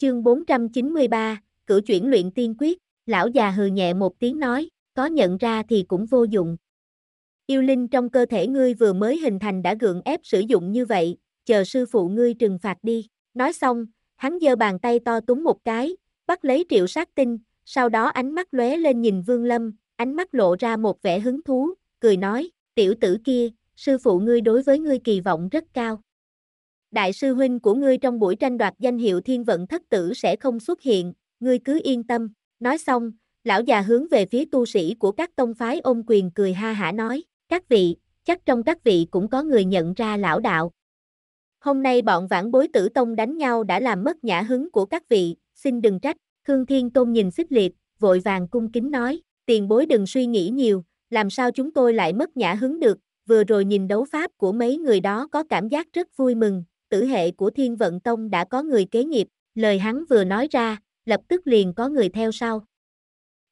Chương 493, cửu chuyển luyện tiên quyết, lão già hừ nhẹ một tiếng nói, có nhận ra thì cũng vô dụng. Yêu linh trong cơ thể ngươi vừa mới hình thành đã gượng ép sử dụng như vậy, chờ sư phụ ngươi trừng phạt đi. Nói xong, hắn giơ bàn tay to túng một cái, bắt lấy triệu sát tinh, sau đó ánh mắt lóe lên nhìn vương lâm, ánh mắt lộ ra một vẻ hứng thú, cười nói, tiểu tử kia, sư phụ ngươi đối với ngươi kỳ vọng rất cao đại sư huynh của ngươi trong buổi tranh đoạt danh hiệu thiên vận thất tử sẽ không xuất hiện, ngươi cứ yên tâm. Nói xong, lão già hướng về phía tu sĩ của các tông phái ôm quyền cười ha hả nói, các vị, chắc trong các vị cũng có người nhận ra lão đạo. Hôm nay bọn vãn bối tử tông đánh nhau đã làm mất nhã hứng của các vị, xin đừng trách, Khương Thiên Tôn nhìn xích liệt, vội vàng cung kính nói, tiền bối đừng suy nghĩ nhiều, làm sao chúng tôi lại mất nhã hứng được, vừa rồi nhìn đấu pháp của mấy người đó có cảm giác rất vui mừng, tử hệ của Thiên Vận Tông đã có người kế nghiệp, lời hắn vừa nói ra, lập tức liền có người theo sau.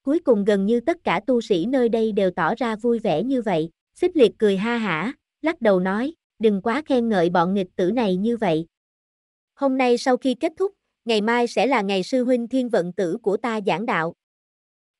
Cuối cùng gần như tất cả tu sĩ nơi đây đều tỏ ra vui vẻ như vậy, xích liệt cười ha hả, lắc đầu nói, đừng quá khen ngợi bọn nghịch tử này như vậy. Hôm nay sau khi kết thúc, ngày mai sẽ là ngày sư huynh thiên vận tử của ta giảng đạo.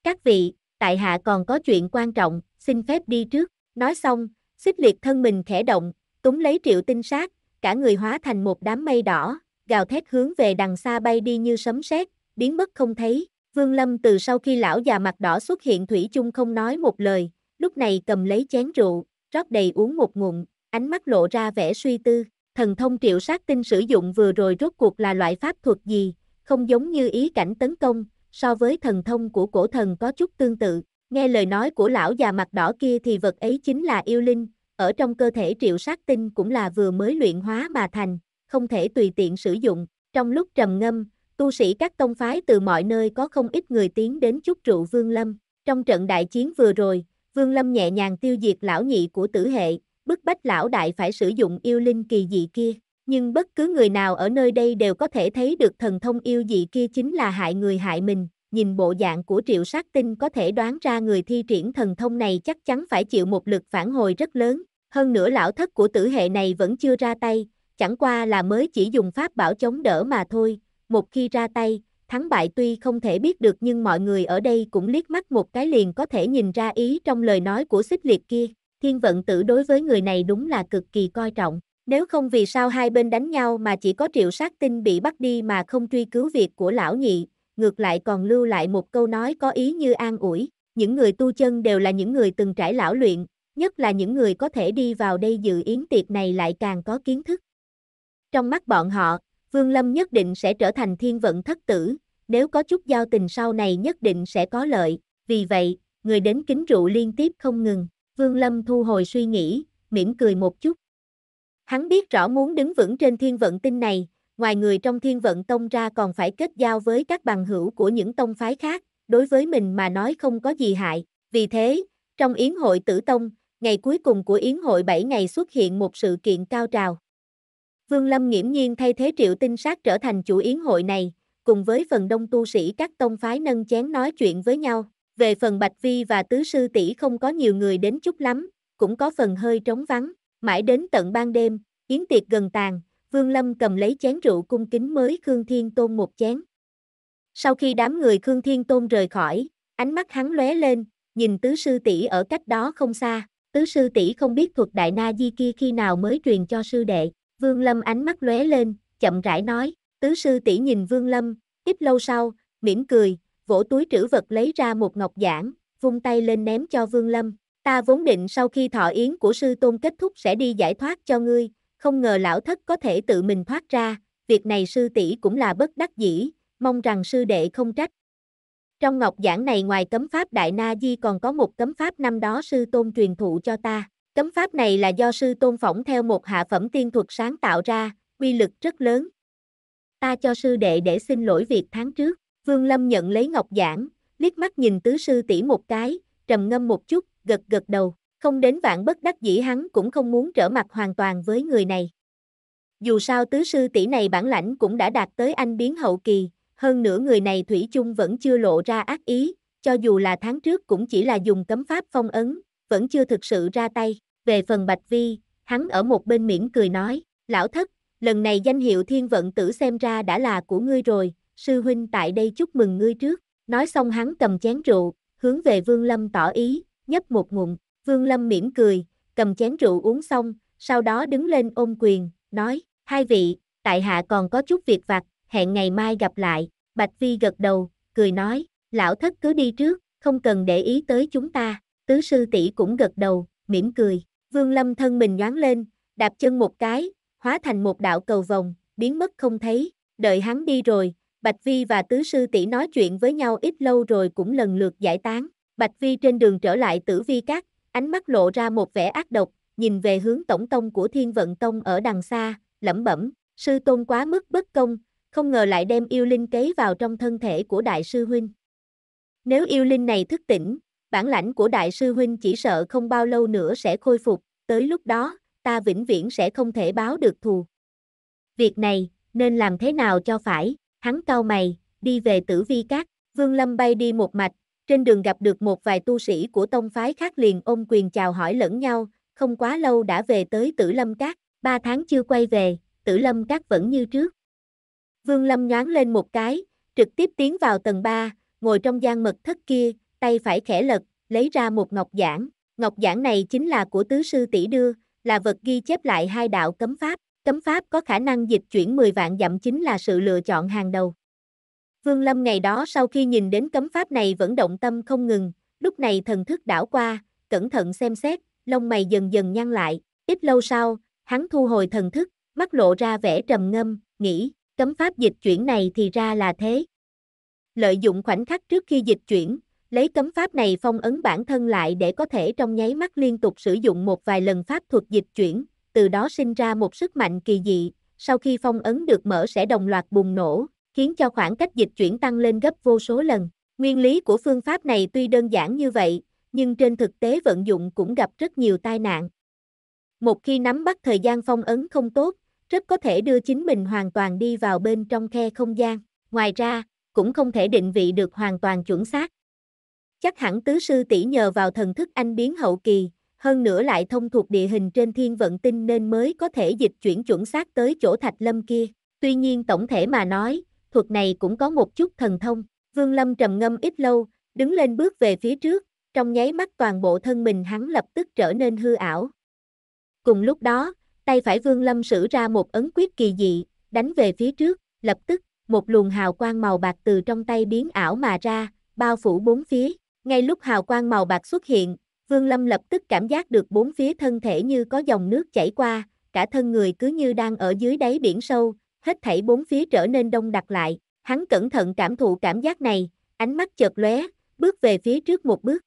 Các vị, tại hạ còn có chuyện quan trọng, xin phép đi trước, nói xong, xích liệt thân mình khẽ động, túng lấy triệu tinh sát, cả người hóa thành một đám mây đỏ, gào thét hướng về đằng xa bay đi như sấm sét, biến mất không thấy. Vương Lâm từ sau khi lão già mặt đỏ xuất hiện thủy chung không nói một lời, lúc này cầm lấy chén rượu, rót đầy uống một ngụm, ánh mắt lộ ra vẻ suy tư. Thần thông triệu sát tinh sử dụng vừa rồi rốt cuộc là loại pháp thuật gì, không giống như ý cảnh tấn công, so với thần thông của cổ thần có chút tương tự. Nghe lời nói của lão già mặt đỏ kia thì vật ấy chính là yêu linh, ở trong cơ thể triệu sát tinh cũng là vừa mới luyện hóa mà thành, không thể tùy tiện sử dụng. Trong lúc trầm ngâm, tu sĩ các tông phái từ mọi nơi có không ít người tiến đến chúc trụ Vương Lâm. Trong trận đại chiến vừa rồi, Vương Lâm nhẹ nhàng tiêu diệt lão nhị của tử hệ, bức bách lão đại phải sử dụng yêu linh kỳ dị kia. Nhưng bất cứ người nào ở nơi đây đều có thể thấy được thần thông yêu dị kia chính là hại người hại mình, nhìn bộ dạng của triệu sát tinh có thể đoán ra người thi triển thần thông này chắc chắn phải chịu một lực phản hồi rất lớn, hơn nữa lão thất của tử hệ này vẫn chưa ra tay, chẳng qua là mới chỉ dùng pháp bảo chống đỡ mà thôi, một khi ra tay, thắng bại tuy không thể biết được nhưng mọi người ở đây cũng liếc mắt một cái liền có thể nhìn ra ý trong lời nói của xích liệt kia, thiên vận tử đối với người này đúng là cực kỳ coi trọng. Nếu không vì sao hai bên đánh nhau mà chỉ có triệu sát tinh bị bắt đi mà không truy cứu việc của lão nhị, ngược lại còn lưu lại một câu nói có ý như an ủi, những người tu chân đều là những người từng trải lão luyện, nhất là những người có thể đi vào đây dự yến tiệc này lại càng có kiến thức. Trong mắt bọn họ, Vương Lâm nhất định sẽ trở thành thiên vận thất tử, nếu có chút giao tình sau này nhất định sẽ có lợi, vì vậy, người đến kính rượu liên tiếp không ngừng, Vương Lâm thu hồi suy nghĩ, mỉm cười một chút. Hắn biết rõ muốn đứng vững trên thiên vận tinh này, ngoài người trong thiên vận tông ra còn phải kết giao với các bằng hữu của những tông phái khác, đối với mình mà nói không có gì hại. Vì thế, trong yến hội tử tông, ngày cuối cùng của yến hội 7 ngày xuất hiện một sự kiện cao trào. Vương Lâm nghiễm nhiên thay thế triệu tinh sát trở thành chủ yến hội này, cùng với phần đông tu sĩ các tông phái nâng chén nói chuyện với nhau. Về phần Bạch Vi và Tứ Sư tỷ không có nhiều người đến chút lắm, cũng có phần hơi trống vắng. Mãi đến tận ban đêm, yến tiệc gần tàn, Vương Lâm cầm lấy chén rượu cung kính mới Khương Thiên Tôn một chén. Sau khi đám người Khương Thiên Tôn rời khỏi, ánh mắt hắn lóe lên, nhìn tứ sư tỷ ở cách đó không xa, tứ sư tỷ không biết thuật đại na di kia khi nào mới truyền cho sư đệ. Vương Lâm ánh mắt lóe lên, chậm rãi nói, tứ sư tỷ nhìn Vương Lâm, ít lâu sau, mỉm cười, vỗ túi trữ vật lấy ra một ngọc giản, vung tay lên ném cho Vương Lâm. Ta vốn định sau khi thọ yến của sư tôn kết thúc sẽ đi giải thoát cho ngươi, không ngờ lão thất có thể tự mình thoát ra, việc này sư tỷ cũng là bất đắc dĩ, mong rằng sư đệ không trách. Trong ngọc giảng này ngoài cấm pháp Đại Na Di còn có một cấm pháp năm đó sư tôn truyền thụ cho ta. Cấm pháp này là do sư tôn phỏng theo một hạ phẩm tiên thuật sáng tạo ra, quy lực rất lớn. Ta cho sư đệ để xin lỗi việc tháng trước. Vương Lâm nhận lấy ngọc giảng, liếc mắt nhìn tứ sư tỷ một cái, trầm ngâm một chút, gật gật đầu. Không đến vạn bất đắc dĩ hắn cũng không muốn trở mặt hoàn toàn với người này. Dù sao tứ sư tỷ này bản lãnh cũng đã đạt tới anh biến hậu kỳ, hơn nữa người này Thủy chung vẫn chưa lộ ra ác ý, cho dù là tháng trước cũng chỉ là dùng cấm pháp phong ấn, vẫn chưa thực sự ra tay. Về phần Bạch Vi, hắn ở một bên miễn cười nói, lão thất, lần này danh hiệu thiên vận tử xem ra đã là của ngươi rồi, sư huynh tại đây chúc mừng ngươi trước. Nói xong hắn cầm chén rượu, hướng về Vương Lâm tỏ ý, nhấp một ngụm. Vương Lâm mỉm cười, cầm chén rượu uống xong, sau đó đứng lên ôm quyền, nói, hai vị, tại hạ còn có chút việc vặt, hẹn ngày mai gặp lại, Bạch Vi gật đầu, cười nói, lão thất cứ đi trước, không cần để ý tới chúng ta, tứ sư tỷ cũng gật đầu, mỉm cười, Vương Lâm thân mình nhoáng lên, đạp chân một cái, hóa thành một đạo cầu vòng, biến mất không thấy, đợi hắn đi rồi, Bạch Vi và tứ sư tỷ nói chuyện với nhau ít lâu rồi cũng lần lượt giải tán, Bạch Vi trên đường trở lại tử vi các, ánh mắt lộ ra một vẻ ác độc, nhìn về hướng tổng tông của thiên vận tông ở đằng xa, lẩm bẩm, sư tôn quá mức bất công, không ngờ lại đem yêu linh kế vào trong thân thể của đại sư huynh. Nếu yêu linh này thức tỉnh, bản lãnh của đại sư huynh chỉ sợ không bao lâu nữa sẽ khôi phục, tới lúc đó, ta vĩnh viễn sẽ không thể báo được thù. Việc này, nên làm thế nào cho phải, hắn cau mày, đi về tử vi cát, vương lâm bay đi một mạch, trên đường gặp được một vài tu sĩ của tông phái khác liền ôm quyền chào hỏi lẫn nhau, không quá lâu đã về tới Tử Lâm Cát, ba tháng chưa quay về, Tử Lâm Cát vẫn như trước. Vương Lâm nhoáng lên một cái, trực tiếp tiến vào tầng 3, ngồi trong gian mật thất kia, tay phải khẽ lật, lấy ra một ngọc giản. Ngọc giản này chính là của tứ sư tỷ đưa, là vật ghi chép lại hai đạo cấm pháp. Cấm pháp có khả năng dịch chuyển 10 vạn dặm chính là sự lựa chọn hàng đầu. Vương Lâm ngày đó sau khi nhìn đến cấm pháp này vẫn động tâm không ngừng, lúc này thần thức đảo qua, cẩn thận xem xét, lông mày dần dần nhăn lại, ít lâu sau, hắn thu hồi thần thức, mắt lộ ra vẻ trầm ngâm, nghĩ, cấm pháp dịch chuyển này thì ra là thế. Lợi dụng khoảnh khắc trước khi dịch chuyển, lấy cấm pháp này phong ấn bản thân lại để có thể trong nháy mắt liên tục sử dụng một vài lần pháp thuật dịch chuyển, từ đó sinh ra một sức mạnh kỳ dị, sau khi phong ấn được mở sẽ đồng loạt bùng nổ, khiến cho khoảng cách dịch chuyển tăng lên gấp vô số lần. Nguyên lý của phương pháp này tuy đơn giản như vậy, nhưng trên thực tế vận dụng cũng gặp rất nhiều tai nạn. Một khi nắm bắt thời gian phong ấn không tốt, rất có thể đưa chính mình hoàn toàn đi vào bên trong khe không gian. Ngoài ra, cũng không thể định vị được hoàn toàn chuẩn xác. Chắc hẳn tứ sư tỷ nhờ vào thần thức anh biến hậu kỳ, hơn nữa lại thông thuộc địa hình trên thiên vận tinh nên mới có thể dịch chuyển chuẩn xác tới chỗ thạch lâm kia. Tuy nhiên tổng thể mà nói, thuật này cũng có một chút thần thông. Vương Lâm trầm ngâm ít lâu, đứng lên bước về phía trước, trong nháy mắt toàn bộ thân mình hắn lập tức trở nên hư ảo. Cùng lúc đó, tay phải Vương Lâm sử ra một ấn quyết kỳ dị, đánh về phía trước, lập tức, một luồng hào quang màu bạc từ trong tay biến ảo mà ra, bao phủ bốn phía. Ngay lúc hào quang màu bạc xuất hiện, Vương Lâm lập tức cảm giác được bốn phía thân thể như có dòng nước chảy qua, cả thân người cứ như đang ở dưới đáy biển sâu, hết thảy bốn phía trở nên đông đặc lại, hắn cẩn thận cảm thụ cảm giác này, ánh mắt chợt lóe, bước về phía trước một bước.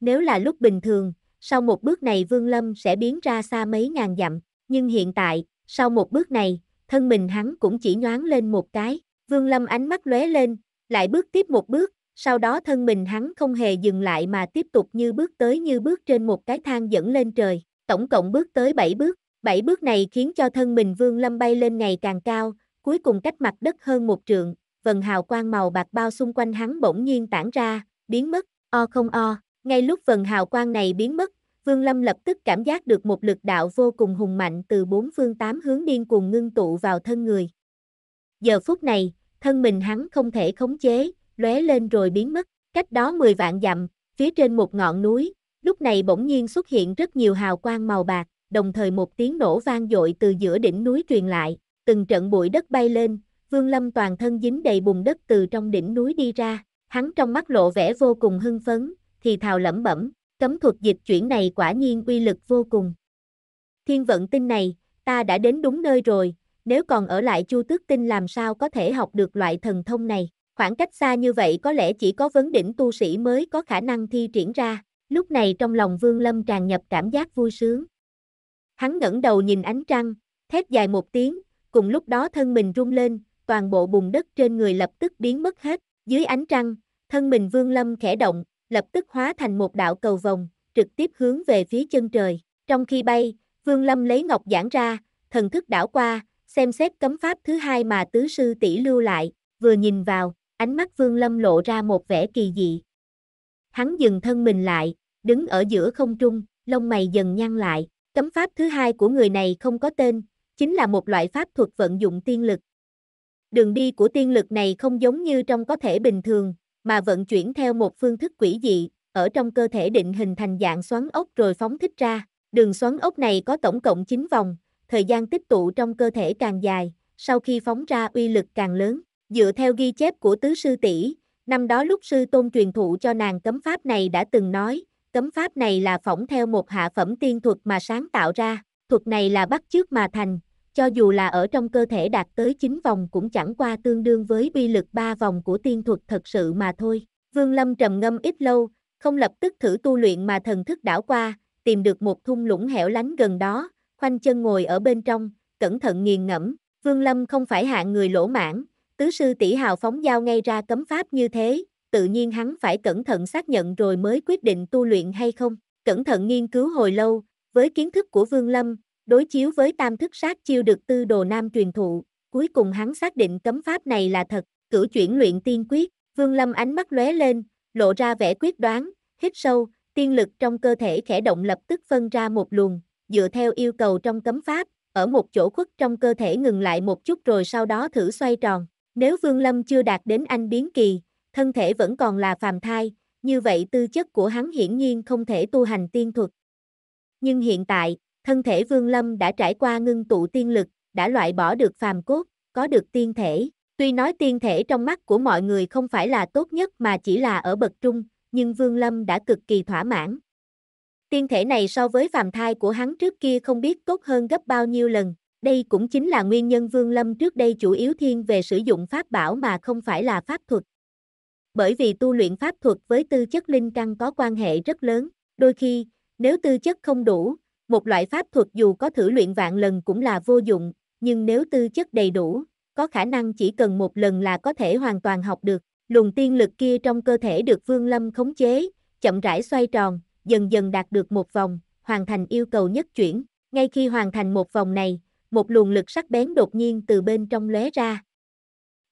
Nếu là lúc bình thường, sau một bước này Vương Lâm sẽ biến ra xa mấy ngàn dặm, nhưng hiện tại, sau một bước này, thân mình hắn cũng chỉ nhoáng lên một cái, Vương Lâm ánh mắt lóe lên, lại bước tiếp một bước, sau đó thân mình hắn không hề dừng lại mà tiếp tục như bước tới như bước trên một cái thang dẫn lên trời, tổng cộng bước tới 7 bước. Bảy bước này khiến cho thân mình Vương Lâm bay lên ngày càng cao, cuối cùng cách mặt đất hơn một trượng, vần hào quang màu bạc bao xung quanh hắn bỗng nhiên tản ra, biến mất, o không o, ngay lúc vần hào quang này biến mất, Vương Lâm lập tức cảm giác được một lực đạo vô cùng hùng mạnh từ bốn phương tám hướng điên cuồng ngưng tụ vào thân người. Giờ phút này, thân mình hắn không thể khống chế, lóe lên rồi biến mất, cách đó 10 vạn dặm, phía trên một ngọn núi, lúc này bỗng nhiên xuất hiện rất nhiều hào quang màu bạc, đồng thời một tiếng nổ vang dội từ giữa đỉnh núi truyền lại, từng trận bụi đất bay lên, Vương Lâm toàn thân dính đầy bùn đất từ trong đỉnh núi đi ra, hắn trong mắt lộ vẻ vô cùng hưng phấn, thì thào lẩm bẩm, cấm thuật dịch chuyển này quả nhiên uy lực vô cùng. Thiên vận tinh này, ta đã đến đúng nơi rồi, nếu còn ở lại chu tước tinh làm sao có thể học được loại thần thông này, khoảng cách xa như vậy có lẽ chỉ có vấn đỉnh tu sĩ mới có khả năng thi triển ra, lúc này trong lòng Vương Lâm tràn nhập cảm giác vui sướng. Hắn ngẩng đầu nhìn ánh trăng, thét dài một tiếng, cùng lúc đó thân mình rung lên, toàn bộ bùn đất trên người lập tức biến mất hết, dưới ánh trăng, thân mình vương lâm khẽ động, lập tức hóa thành một đạo cầu vòng, trực tiếp hướng về phía chân trời. Trong khi bay, vương lâm lấy ngọc giảng ra, thần thức đảo qua, xem xét cấm pháp thứ hai mà tứ sư tỷ lưu lại, vừa nhìn vào, ánh mắt vương lâm lộ ra một vẻ kỳ dị. Hắn dừng thân mình lại, đứng ở giữa không trung, lông mày dần nhăn lại, Cấm pháp thứ hai của người này không có tên, chính là một loại pháp thuật vận dụng tiên lực. Đường đi của tiên lực này không giống như trong có thể bình thường, mà vận chuyển theo một phương thức quỷ dị, ở trong cơ thể định hình thành dạng xoắn ốc rồi phóng thích ra. Đường xoắn ốc này có tổng cộng 9 vòng, thời gian tích tụ trong cơ thể càng dài, sau khi phóng ra uy lực càng lớn. Dựa theo ghi chép của tứ sư tỷ, năm đó lúc sư tôn truyền thụ cho nàng cấm pháp này đã từng nói, Cấm pháp này là phỏng theo một hạ phẩm tiên thuật mà sáng tạo ra, thuật này là bắt chước mà thành, cho dù là ở trong cơ thể đạt tới 9 vòng cũng chẳng qua tương đương với bi lực 3 vòng của tiên thuật thật sự mà thôi. Vương Lâm trầm ngâm ít lâu, không lập tức thử tu luyện mà thần thức đảo qua, tìm được một thung lũng hẻo lánh gần đó, khoanh chân ngồi ở bên trong, cẩn thận nghiền ngẫm. Vương Lâm không phải hạng người lỗ mãn, tứ sư tỷ hào phóng giao ngay ra cấm pháp như thế, tự nhiên hắn phải cẩn thận xác nhận rồi mới quyết định tu luyện hay không. Cẩn thận nghiên cứu hồi lâu, với kiến thức của Vương Lâm, đối chiếu với tam thức sát chiêu được tư đồ nam truyền thụ, cuối cùng hắn xác định cấm pháp này là thật, Cửu chuyển luyện tiên quyết, Vương Lâm ánh mắt lóe lên, lộ ra vẻ quyết đoán, hít sâu, tiên lực trong cơ thể khẽ động lập tức phân ra một luồng, dựa theo yêu cầu trong cấm pháp, ở một chỗ khuất trong cơ thể ngừng lại một chút rồi sau đó thử xoay tròn. Nếu Vương Lâm chưa đạt đến anh biến kỳ, thân thể vẫn còn là phàm thai, như vậy tư chất của hắn hiển nhiên không thể tu hành tiên thuật. Nhưng hiện tại, thân thể Vương Lâm đã trải qua ngưng tụ tiên lực, đã loại bỏ được phàm cốt, có được tiên thể. Tuy nói tiên thể trong mắt của mọi người không phải là tốt nhất mà chỉ là ở bậc trung, nhưng Vương Lâm đã cực kỳ thỏa mãn. Tiên thể này so với phàm thai của hắn trước kia không biết tốt hơn gấp bao nhiêu lần, đây cũng chính là nguyên nhân Vương Lâm trước đây chủ yếu thiên về sử dụng pháp bảo mà không phải là pháp thuật bởi vì tu luyện pháp thuật với tư chất linh căn có quan hệ rất lớn, đôi khi, nếu tư chất không đủ, một loại pháp thuật dù có thử luyện vạn lần cũng là vô dụng, nhưng nếu tư chất đầy đủ, có khả năng chỉ cần một lần là có thể hoàn toàn học được. Luồng tiên lực kia trong cơ thể được Vương Lâm khống chế, chậm rãi xoay tròn, dần dần đạt được một vòng, hoàn thành yêu cầu nhất chuyển. Ngay khi hoàn thành một vòng này, một luồng lực sắc bén đột nhiên từ bên trong lóe ra.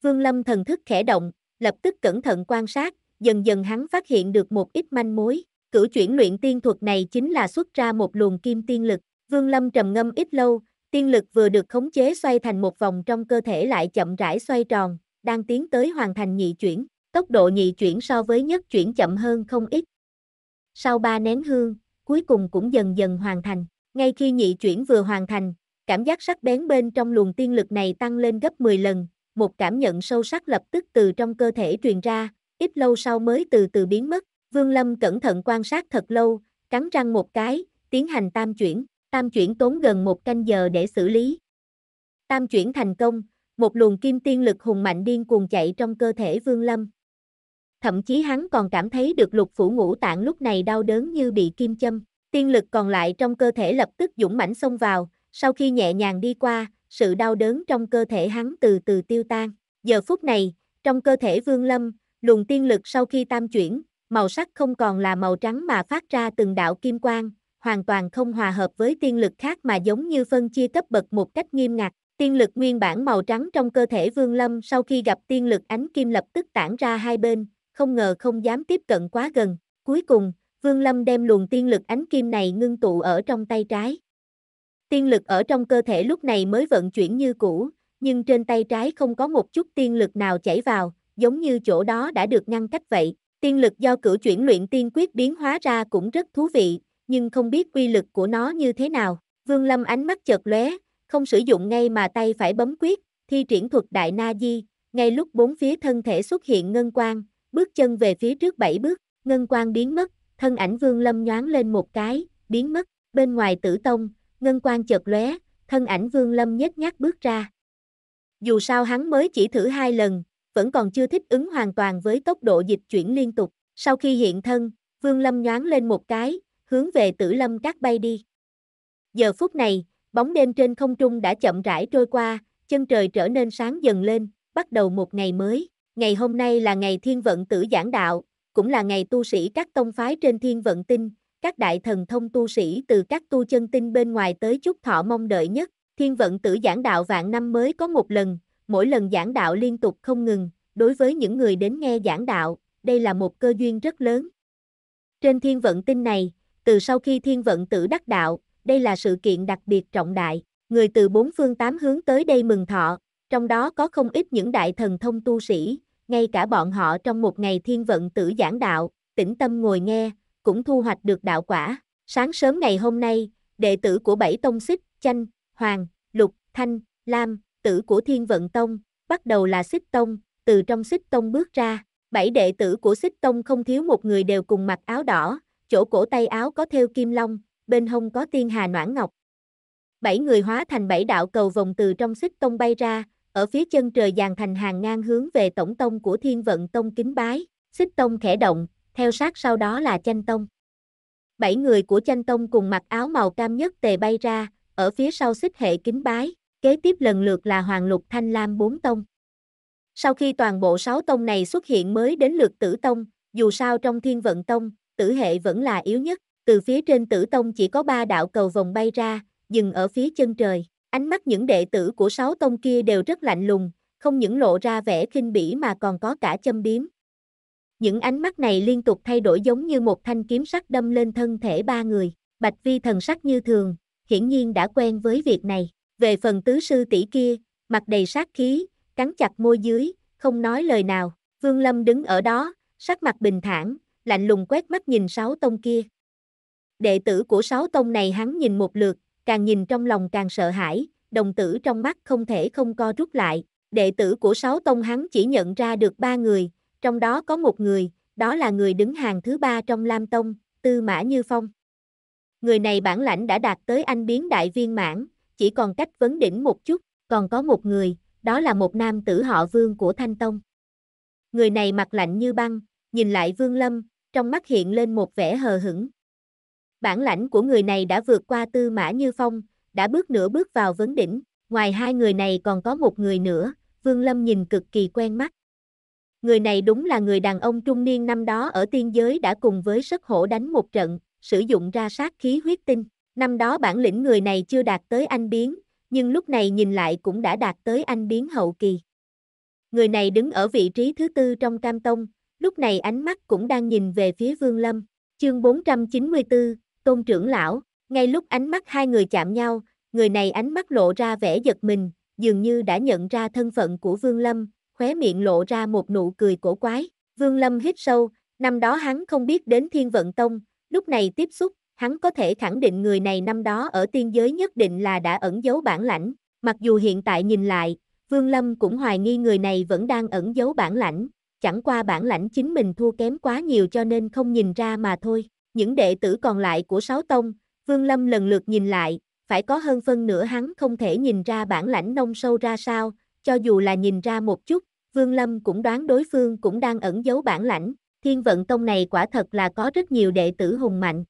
Vương Lâm thần thức khẽ động, lập tức cẩn thận quan sát, dần dần hắn phát hiện được một ít manh mối. cử chuyển luyện tiên thuật này chính là xuất ra một luồng kim tiên lực. Vương Lâm trầm ngâm ít lâu, tiên lực vừa được khống chế xoay thành một vòng trong cơ thể lại chậm rãi xoay tròn, đang tiến tới hoàn thành nhị chuyển. Tốc độ nhị chuyển so với nhất chuyển chậm hơn không ít. Sau ba nén hương, cuối cùng cũng dần dần hoàn thành. Ngay khi nhị chuyển vừa hoàn thành, cảm giác sắc bén bên trong luồng tiên lực này tăng lên gấp 10 lần, một cảm nhận sâu sắc lập tức từ trong cơ thể truyền ra, ít lâu sau mới từ từ biến mất. Vương Lâm cẩn thận quan sát thật lâu, cắn răng một cái, tiến hành tam chuyển, tam chuyển tốn gần một canh giờ để xử lý. Tam chuyển thành công, một luồng kim tiên lực hùng mạnh điên cuồng chạy trong cơ thể Vương Lâm. Thậm chí hắn còn cảm thấy được lục phủ ngũ tạng lúc này đau đớn như bị kim châm, tiên lực còn lại trong cơ thể lập tức dũng mãnh xông vào, sau khi nhẹ nhàng đi qua, sự đau đớn trong cơ thể hắn từ từ tiêu tan. Giờ phút này, trong cơ thể Vương Lâm, luồng tiên lực sau khi tam chuyển, màu sắc không còn là màu trắng mà phát ra từng đạo kim quang, hoàn toàn không hòa hợp với tiên lực khác mà giống như phân chia cấp bậc một cách nghiêm ngặt. Tiên lực nguyên bản màu trắng trong cơ thể Vương Lâm sau khi gặp tiên lực ánh kim lập tức tản ra hai bên, không ngờ không dám tiếp cận quá gần. Cuối cùng, Vương Lâm đem luồng tiên lực ánh kim này ngưng tụ ở trong tay trái tiên lực ở trong cơ thể lúc này mới vận chuyển như cũ, nhưng trên tay trái không có một chút tiên lực nào chảy vào, giống như chỗ đó đã được ngăn cách vậy. Tiên lực do cửu chuyển luyện tiên quyết biến hóa ra cũng rất thú vị, nhưng không biết quy lực của nó như thế nào. Vương Lâm ánh mắt chợt lóe, không sử dụng ngay mà tay phải bấm quyết, thi triển thuật đại na di, ngay lúc bốn phía thân thể xuất hiện ngân quang, bước chân về phía trước bảy bước, ngân quang biến mất, thân ảnh Vương Lâm nhoáng lên một cái, biến mất, bên ngoài Tử Tông, ngân quan chợt lóe, thân ảnh Vương Lâm nhếch nhác bước ra. Dù sao hắn mới chỉ thử hai lần, vẫn còn chưa thích ứng hoàn toàn với tốc độ dịch chuyển liên tục. Sau khi hiện thân, Vương Lâm nhoáng lên một cái, hướng về Tử Lâm Các bay đi. Giờ phút này, bóng đêm trên không trung đã chậm rãi trôi qua, chân trời trở nên sáng dần lên, bắt đầu một ngày mới. Ngày hôm nay là ngày Thiên vận tử giảng đạo, cũng là ngày tu sĩ các tông phái trên Thiên vận tinh, các đại thần thông tu sĩ từ các tu chân tinh bên ngoài tới chúc thọ mong đợi nhất, thiên vận tử giảng đạo vạn năm mới có một lần, mỗi lần giảng đạo liên tục không ngừng, đối với những người đến nghe giảng đạo, đây là một cơ duyên rất lớn. Trên thiên vận tinh này, từ sau khi thiên vận tử đắc đạo, đây là sự kiện đặc biệt trọng đại, người từ bốn phương tám hướng tới đây mừng thọ, trong đó có không ít những đại thần thông tu sĩ, ngay cả bọn họ trong một ngày thiên vận tử giảng đạo, tĩnh tâm ngồi nghe, cũng thu hoạch được đạo quả. Sáng sớm ngày hôm nay, đệ tử của bảy tông xích, chanh, hoàng, lục, thanh, lam, tử của thiên vận tông, bắt đầu là xích tông, từ trong xích tông bước ra. Bảy đệ tử của xích tông không thiếu một người đều cùng mặc áo đỏ, chỗ cổ tay áo có theo kim long, bên hông có tiên hà noãn ngọc. Bảy người hóa thành bảy đạo cầu vòng từ trong xích tông bay ra, ở phía chân trời dàn thành hàng ngang hướng về tổng tông của thiên vận tông kính bái, xích tông khẽ động, theo sát sau đó là Chanh Tông. Bảy người của Chanh Tông cùng mặc áo màu cam nhất tề bay ra, ở phía sau xích hệ kính bái, kế tiếp lần lượt là Hoàng Lục Thanh Lam bốn tông. Sau khi toàn bộ sáu tông này xuất hiện mới đến lượt Tử Tông, dù sao trong Thiên Vận Tông, Tử Hệ vẫn là yếu nhất, từ phía trên Tử Tông chỉ có ba đạo cầu vòng bay ra, dừng ở phía chân trời. Ánh mắt những đệ tử của sáu tông kia đều rất lạnh lùng, không những lộ ra vẻ khinh bỉ mà còn có cả châm biếm. Những ánh mắt này liên tục thay đổi giống như một thanh kiếm sắc đâm lên thân thể ba người. Bạch Vi thần sắc như thường, hiển nhiên đã quen với việc này. Về phần tứ sư tỷ kia, mặt đầy sát khí, cắn chặt môi dưới, không nói lời nào. Vương Lâm đứng ở đó, sắc mặt bình thản, lạnh lùng quét mắt nhìn sáu tông kia. Đệ tử của sáu tông này hắn nhìn một lượt, càng nhìn trong lòng càng sợ hãi, đồng tử trong mắt không thể không co rút lại. Đệ tử của sáu tông hắn chỉ nhận ra được ba người, trong đó có một người, đó là người đứng hàng thứ ba trong Lam Tông, Tư Mã Như Phong. Người này bản lãnh đã đạt tới anh biến đại viên mãn, chỉ còn cách vấn đỉnh một chút, còn có một người, đó là một nam tử họ Vương của Thanh Tông. Người này mặt lạnh như băng, nhìn lại Vương Lâm, trong mắt hiện lên một vẻ hờ hững. Bản lãnh của người này đã vượt qua Tư Mã Như Phong, đã bước nửa bước vào vấn đỉnh, ngoài hai người này còn có một người nữa, Vương Lâm nhìn cực kỳ quen mắt người này đúng là người đàn ông trung niên năm đó ở tiên giới đã cùng với sức hổ đánh một trận, sử dụng ra sát khí huyết tinh. Năm đó bản lĩnh người này chưa đạt tới anh biến, nhưng lúc này nhìn lại cũng đã đạt tới anh biến hậu kỳ. Người này đứng ở vị trí thứ tư trong cam tông, lúc này ánh mắt cũng đang nhìn về phía Vương Lâm. Chương 494, Tôn trưởng lão, ngay lúc ánh mắt hai người chạm nhau, người này ánh mắt lộ ra vẻ giật mình, dường như đã nhận ra thân phận của Vương Lâm, khóe miệng lộ ra một nụ cười cổ quái. Vương Lâm hít sâu, năm đó hắn không biết đến Thiên Vận Tông, lúc này tiếp xúc, hắn có thể khẳng định người này năm đó ở tiên giới nhất định là đã ẩn giấu bản lãnh. Mặc dù hiện tại nhìn lại, Vương Lâm cũng hoài nghi người này vẫn đang ẩn giấu bản lãnh, chẳng qua bản lãnh chính mình thua kém quá nhiều cho nên không nhìn ra mà thôi. Những đệ tử còn lại của sáu tông, Vương Lâm lần lượt nhìn lại, phải có hơn phân nửa hắn không thể nhìn ra bản lãnh nông sâu ra sao, cho dù là nhìn ra một chút, Vương Lâm cũng đoán đối phương cũng đang ẩn giấu bản lãnh, thiên vận tông này quả thật là có rất nhiều đệ tử hùng mạnh.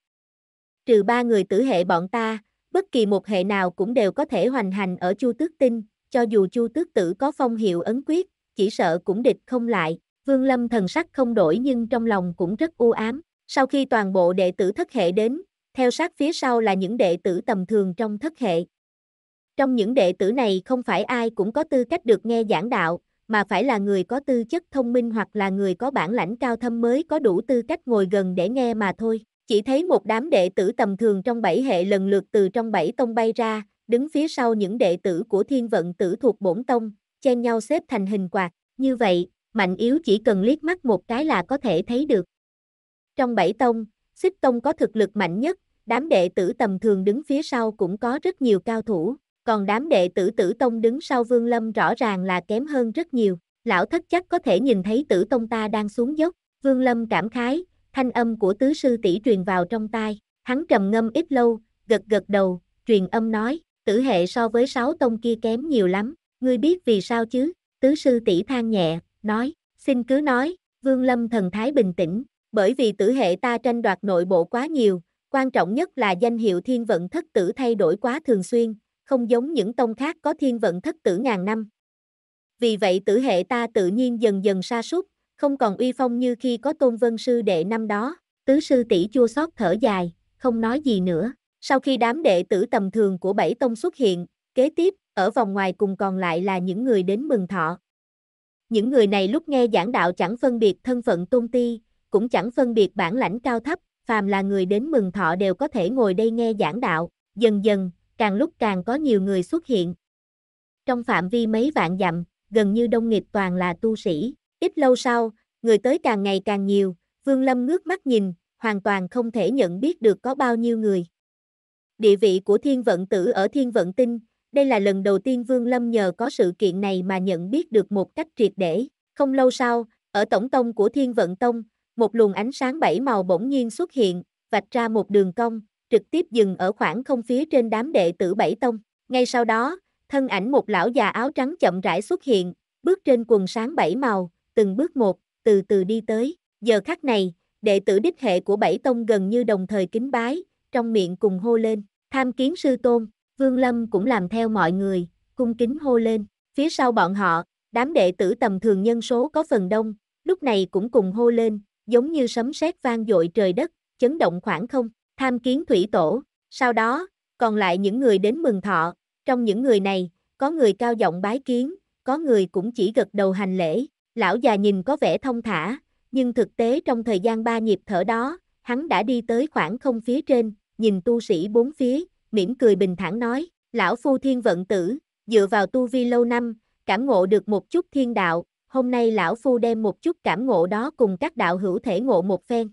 Trừ ba người tử hệ bọn ta, bất kỳ một hệ nào cũng đều có thể hoành hành ở Chu Tước Tinh, cho dù Chu Tước Tử có phong hiệu ấn quyết, chỉ sợ cũng địch không lại. Vương Lâm thần sắc không đổi nhưng trong lòng cũng rất u ám. Sau khi toàn bộ đệ tử thất hệ đến, theo sát phía sau là những đệ tử tầm thường trong thất hệ. Trong những đệ tử này không phải ai cũng có tư cách được nghe giảng đạo, mà phải là người có tư chất thông minh hoặc là người có bản lãnh cao thâm mới có đủ tư cách ngồi gần để nghe mà thôi. Chỉ thấy một đám đệ tử tầm thường trong bảy hệ lần lượt từ trong bảy tông bay ra, đứng phía sau những đệ tử của thiên vận tử thuộc bổn tông, chen nhau xếp thành hình quạt. Như vậy, mạnh yếu chỉ cần liếc mắt một cái là có thể thấy được. Trong bảy tông, xích tông có thực lực mạnh nhất, đám đệ tử tầm thường đứng phía sau cũng có rất nhiều cao thủ, còn đám đệ tử tử tông đứng sau Vương Lâm rõ ràng là kém hơn rất nhiều, lão thất chắc có thể nhìn thấy tử tông ta đang xuống dốc, Vương Lâm cảm khái, thanh âm của tứ sư tỷ truyền vào trong tai, hắn trầm ngâm ít lâu, gật gật đầu, truyền âm nói, tử hệ so với sáu tông kia kém nhiều lắm, ngươi biết vì sao chứ, tứ sư tỷ than nhẹ, nói, xin cứ nói, Vương Lâm thần thái bình tĩnh, bởi vì tử hệ ta tranh đoạt nội bộ quá nhiều, quan trọng nhất là danh hiệu thiên vận thất tử thay đổi quá thường xuyên, không giống những tông khác có thiên vận thất tử ngàn năm. Vì vậy tử hệ ta tự nhiên dần dần sa sút, không còn uy phong như khi có tôn vân sư đệ năm đó, tứ sư tỷ chua xót thở dài, không nói gì nữa. Sau khi đám đệ tử tầm thường của bảy tông xuất hiện, kế tiếp, ở vòng ngoài cùng còn lại là những người đến mừng thọ. Những người này lúc nghe giảng đạo chẳng phân biệt thân phận tôn ti, cũng chẳng phân biệt bản lãnh cao thấp, phàm là người đến mừng thọ đều có thể ngồi đây nghe giảng đạo, dần dần, càng lúc càng có nhiều người xuất hiện. Trong phạm vi mấy vạn dặm, gần như đông nghịch toàn là tu sĩ, ít lâu sau, người tới càng ngày càng nhiều, Vương Lâm ngước mắt nhìn, hoàn toàn không thể nhận biết được có bao nhiêu người. Địa vị của thiên vận tử ở thiên vận tinh, đây là lần đầu tiên Vương Lâm nhờ có sự kiện này mà nhận biết được một cách triệt để. Không lâu sau, ở tổng tông của thiên vận tông, một luồng ánh sáng bảy màu bỗng nhiên xuất hiện, vạch ra một đường cong, trực tiếp dừng ở khoảng không phía trên đám đệ tử bảy tông. Ngay sau đó, thân ảnh một lão già áo trắng chậm rãi xuất hiện, bước trên quần sáng bảy màu, từng bước một, từ từ đi tới. Giờ khắc này, đệ tử đích hệ của bảy tông gần như đồng thời kính bái, trong miệng cùng hô lên, tham kiến sư tôn, Vương Lâm cũng làm theo mọi người, cung kính hô lên. Phía sau bọn họ, đám đệ tử tầm thường nhân số có phần đông, lúc này cũng cùng hô lên, giống như sấm sét vang dội trời đất, chấn động khoảng không tham kiến thủy tổ, sau đó, còn lại những người đến mừng thọ, trong những người này, có người cao giọng bái kiến, có người cũng chỉ gật đầu hành lễ, lão già nhìn có vẻ thông thả, nhưng thực tế trong thời gian ba nhịp thở đó, hắn đã đi tới khoảng không phía trên, nhìn tu sĩ bốn phía, mỉm cười bình thản nói, lão phu thiên vận tử, dựa vào tu vi lâu năm, cảm ngộ được một chút thiên đạo, hôm nay lão phu đem một chút cảm ngộ đó cùng các đạo hữu thể ngộ một phen.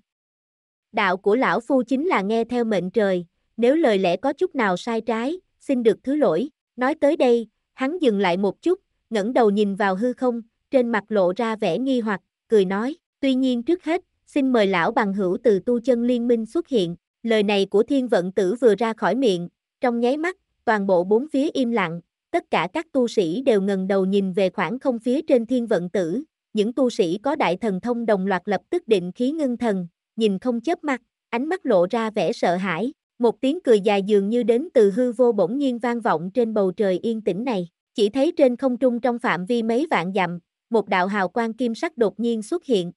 Đạo của lão phu chính là nghe theo mệnh trời, nếu lời lẽ có chút nào sai trái, xin được thứ lỗi. Nói tới đây, hắn dừng lại một chút, ngẩng đầu nhìn vào hư không, trên mặt lộ ra vẻ nghi hoặc, cười nói, tuy nhiên trước hết, xin mời lão bằng hữu từ tu chân liên minh xuất hiện. Lời này của thiên vận tử vừa ra khỏi miệng, trong nháy mắt, toàn bộ bốn phía im lặng, tất cả các tu sĩ đều ngần đầu nhìn về khoảng không phía trên thiên vận tử, những tu sĩ có đại thần thông đồng loạt lập tức định khí ngưng thần, nhìn không chớp mặt, ánh mắt lộ ra vẻ sợ hãi, một tiếng cười dài dường như đến từ hư vô bỗng nhiên vang vọng trên bầu trời yên tĩnh này, chỉ thấy trên không trung trong phạm vi mấy vạn dặm, một đạo hào quang kim sắc đột nhiên xuất hiện.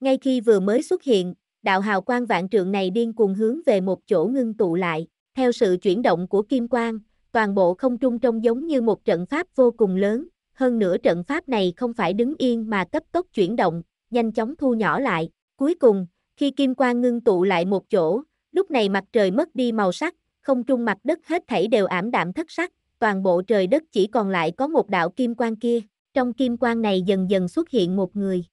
Ngay khi vừa mới xuất hiện, đạo hào quang vạn trượng này điên cuồng hướng về một chỗ ngưng tụ lại, theo sự chuyển động của kim quang, toàn bộ không trung trông giống như một trận pháp vô cùng lớn, hơn nữa trận pháp này không phải đứng yên mà cấp tốc chuyển động, nhanh chóng thu nhỏ lại, cuối cùng, khi kim quang ngưng tụ lại một chỗ, lúc này mặt trời mất đi màu sắc, không trung mặt đất hết thảy đều ảm đạm thất sắc, toàn bộ trời đất chỉ còn lại có một đạo kim quang kia, trong kim quang này dần dần xuất hiện một người.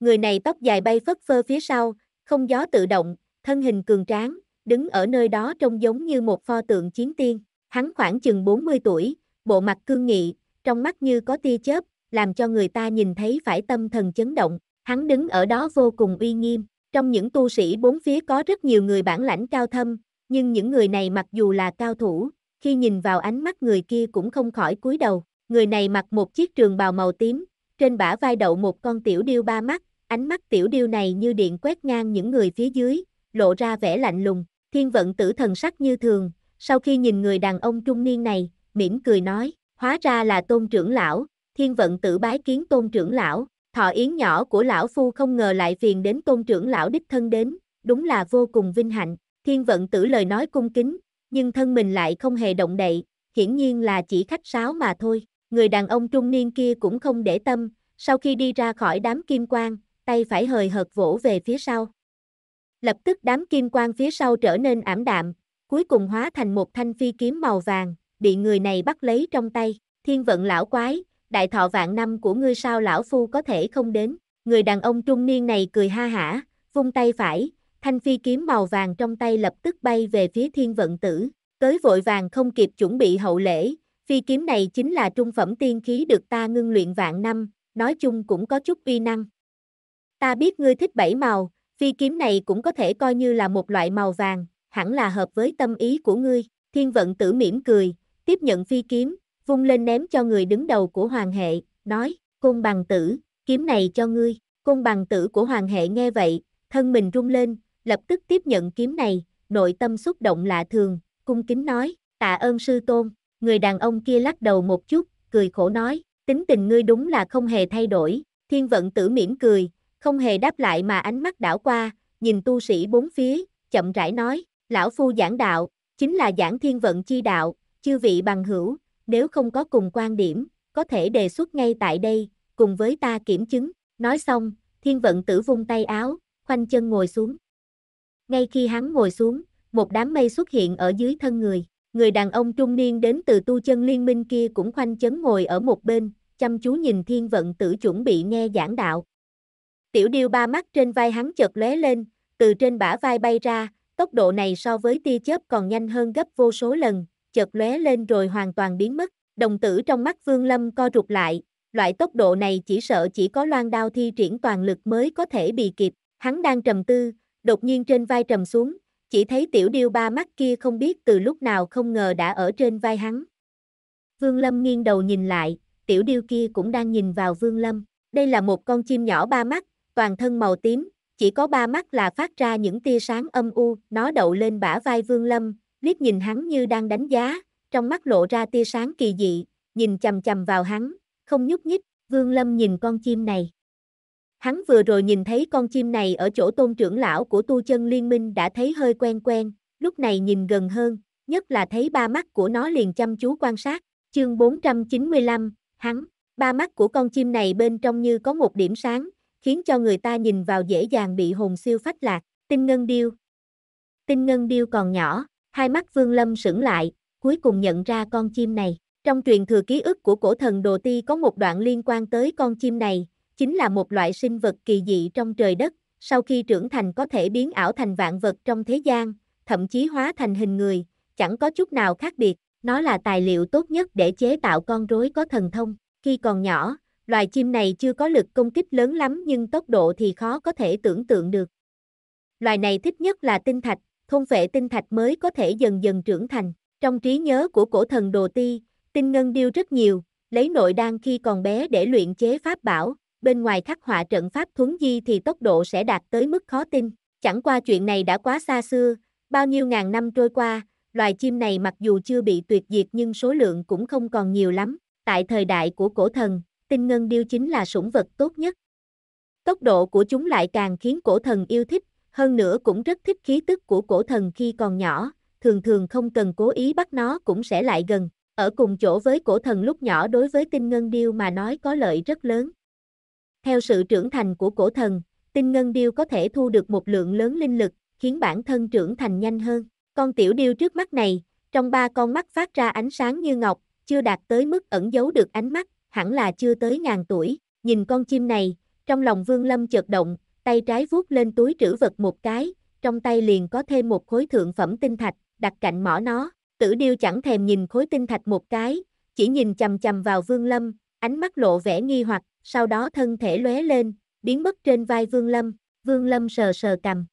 Người này tóc dài bay phất phơ phía sau, không gió tự động, thân hình cường tráng, đứng ở nơi đó trông giống như một pho tượng chiến tiên. Hắn khoảng chừng 40 tuổi, bộ mặt cương nghị, trong mắt như có tia chớp, làm cho người ta nhìn thấy phải tâm thần chấn động. Hắn đứng ở đó vô cùng uy nghiêm. Trong những tu sĩ bốn phía có rất nhiều người bản lãnh cao thâm, nhưng những người này mặc dù là cao thủ, khi nhìn vào ánh mắt người kia cũng không khỏi cúi đầu. Người này mặc một chiếc trường bào màu tím, trên bả vai đậu một con tiểu điêu ba mắt, ánh mắt tiểu điêu này như điện quét ngang những người phía dưới, lộ ra vẻ lạnh lùng, thiên vận tử thần sắc như thường, sau khi nhìn người đàn ông trung niên này, mỉm cười nói, hóa ra là tôn trưởng lão, thiên vận tử bái kiến tôn trưởng lão, Thọ yến nhỏ của lão phu không ngờ lại phiền đến tôn trưởng lão đích thân đến, đúng là vô cùng vinh hạnh, thiên vận tử lời nói cung kính, nhưng thân mình lại không hề động đậy, hiển nhiên là chỉ khách sáo mà thôi. Người đàn ông trung niên kia cũng không để tâm, sau khi đi ra khỏi đám kim quang, tay phải hời hợt vỗ về phía sau. Lập tức đám kim quang phía sau trở nên ảm đạm, cuối cùng hóa thành một thanh phi kiếm màu vàng, bị người này bắt lấy trong tay. Thiên vận lão quái, đại thọ vạn năm của ngươi sao lão phu có thể không đến. Người đàn ông trung niên này cười ha hả, vung tay phải, thanh phi kiếm màu vàng trong tay lập tức bay về phía thiên vận tử, tới vội vàng không kịp chuẩn bị hậu lễ, phi kiếm này chính là trung phẩm tiên khí được ta ngưng luyện vạn năm, nói chung cũng có chút uy năng. Ta biết ngươi thích bảy màu, phi kiếm này cũng có thể coi như là một loại màu vàng, hẳn là hợp với tâm ý của ngươi, thiên vận tử mỉm cười, tiếp nhận phi kiếm, vung lên ném cho người đứng đầu của hoàng hệ, nói, cung bằng tử, kiếm này cho ngươi, cung bằng tử của hoàng hệ nghe vậy, thân mình rung lên, lập tức tiếp nhận kiếm này, nội tâm xúc động lạ thường, cung kính nói, tạ ơn sư tôn, người đàn ông kia lắc đầu một chút, cười khổ nói, tính tình ngươi đúng là không hề thay đổi, thiên vận tử mỉm cười, không hề đáp lại mà ánh mắt đảo qua, nhìn tu sĩ bốn phía, chậm rãi nói, lão phu giảng đạo, chính là giảng thiên vận chi đạo, chư vị bằng hữu, nếu không có cùng quan điểm, có thể đề xuất ngay tại đây, cùng với ta kiểm chứng. Nói xong, thiên vận tử vung tay áo, khoanh chân ngồi xuống. Ngay khi hắn ngồi xuống, một đám mây xuất hiện ở dưới thân người. Người đàn ông trung niên đến từ tu chân liên minh kia cũng khoanh chấn ngồi ở một bên, chăm chú nhìn thiên vận tử chuẩn bị nghe giảng đạo. Tiểu điêu ba mắt trên vai hắn chợt lóe lên, từ trên bả vai bay ra, tốc độ này so với tia chớp còn nhanh hơn gấp vô số lần, chợt lóe lên rồi hoàn toàn biến mất, đồng tử trong mắt Vương Lâm co rụt lại, loại tốc độ này chỉ sợ chỉ có loan đao thi triển toàn lực mới có thể bị kịp, hắn đang trầm tư, đột nhiên trên vai trầm xuống, chỉ thấy tiểu điêu ba mắt kia không biết từ lúc nào không ngờ đã ở trên vai hắn. Vương Lâm nghiêng đầu nhìn lại, tiểu điêu kia cũng đang nhìn vào Vương Lâm, đây là một con chim nhỏ ba mắt, toàn thân màu tím, chỉ có ba mắt là phát ra những tia sáng âm u, nó đậu lên bả vai Vương Lâm, liếc nhìn hắn như đang đánh giá, trong mắt lộ ra tia sáng kỳ dị, nhìn chầm chầm vào hắn, không nhúc nhích, Vương Lâm nhìn con chim này. Hắn vừa rồi nhìn thấy con chim này ở chỗ tôn trưởng lão của tu chân liên minh đã thấy hơi quen quen, lúc này nhìn gần hơn, nhất là thấy ba mắt của nó liền chăm chú quan sát, chương 495, hắn, ba mắt của con chim này bên trong như có một điểm sáng, khiến cho người ta nhìn vào dễ dàng bị hồn siêu phách lạc, tinh ngân điêu. Tinh ngân điêu còn nhỏ, Hai mắt Vương Lâm sững lại, cuối cùng nhận ra con chim này. Trong truyền thừa ký ức của cổ thần Đồ Ti có một đoạn liên quan tới con chim này, chính là một loại sinh vật kỳ dị trong trời đất, sau khi trưởng thành có thể biến ảo thành vạn vật trong thế gian, thậm chí hóa thành hình người, chẳng có chút nào khác biệt, nó là tài liệu tốt nhất để chế tạo con rối có thần thông. Khi còn nhỏ, loài chim này chưa có lực công kích lớn lắm nhưng tốc độ thì khó có thể tưởng tượng được. Loài này thích nhất là tinh thạch, thôn phệ tinh thạch mới có thể dần dần trưởng thành. Trong trí nhớ của cổ thần Đồ Ti, tinh ngân điêu rất nhiều, lấy nội đan khi còn bé để luyện chế pháp bảo, bên ngoài khắc họa trận pháp thuấn di thì tốc độ sẽ đạt tới mức khó tin. Chẳng qua chuyện này đã quá xa xưa, bao nhiêu ngàn năm trôi qua, loài chim này mặc dù chưa bị tuyệt diệt nhưng số lượng cũng không còn nhiều lắm. Tại thời đại của cổ thần, tinh ngân điêu chính là sủng vật tốt nhất. Tốc độ của chúng lại càng khiến cổ thần yêu thích, hơn nữa cũng rất thích khí tức của cổ thần khi còn nhỏ, thường thường không cần cố ý bắt nó cũng sẽ lại gần, ở cùng chỗ với cổ thần lúc nhỏ đối với tinh ngân điêu mà nói có lợi rất lớn. Theo sự trưởng thành của cổ thần, tinh ngân điêu có thể thu được một lượng lớn linh lực, khiến bản thân trưởng thành nhanh hơn. Con tiểu điêu trước mắt này, trong ba con mắt phát ra ánh sáng như ngọc, chưa đạt tới mức ẩn giấu được ánh mắt, hẳn là chưa tới ngàn tuổi. Nhìn con chim này, trong lòng Vương Lâm chợt động, tay trái vuốt lên túi trữ vật một cái, trong tay liền có thêm một khối thượng phẩm tinh thạch, đặt cạnh mỏ nó, tử điêu chẳng thèm nhìn khối tinh thạch một cái, chỉ nhìn chầm chầm vào vương lâm, ánh mắt lộ vẻ nghi hoặc, sau đó thân thể lóe lên, biến mất trên vai vương lâm, vương lâm sờ sờ cầm.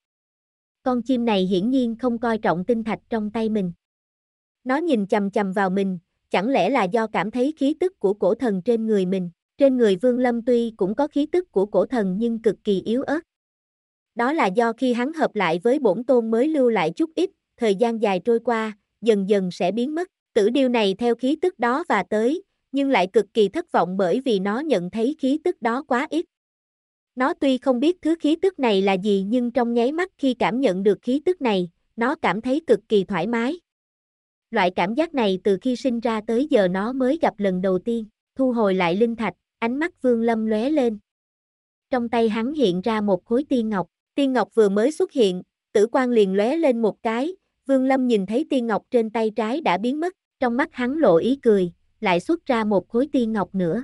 Con chim này hiển nhiên không coi trọng tinh thạch trong tay mình. Nó nhìn chầm chầm vào mình, chẳng lẽ là do cảm thấy khí tức của cổ thần trên người mình. Trên người Vương Lâm tuy cũng có khí tức của cổ thần nhưng cực kỳ yếu ớt. Đó là do khi hắn hợp lại với bổn tôn mới lưu lại chút ít, thời gian dài trôi qua, dần dần sẽ biến mất. Tử điêu này theo khí tức đó và tới, nhưng lại cực kỳ thất vọng bởi vì nó nhận thấy khí tức đó quá ít. Nó tuy không biết thứ khí tức này là gì nhưng trong nháy mắt khi cảm nhận được khí tức này, nó cảm thấy cực kỳ thoải mái. Loại cảm giác này từ khi sinh ra tới giờ nó mới gặp lần đầu tiên, thu hồi lại linh thạch, Ánh mắt Vương Lâm lóe lên. Trong tay hắn hiện ra một khối tiên ngọc, tiên ngọc vừa mới xuất hiện, tử quan liền lóe lên một cái, Vương Lâm nhìn thấy tiên ngọc trên tay trái đã biến mất, trong mắt hắn lộ ý cười, lại xuất ra một khối tiên ngọc nữa.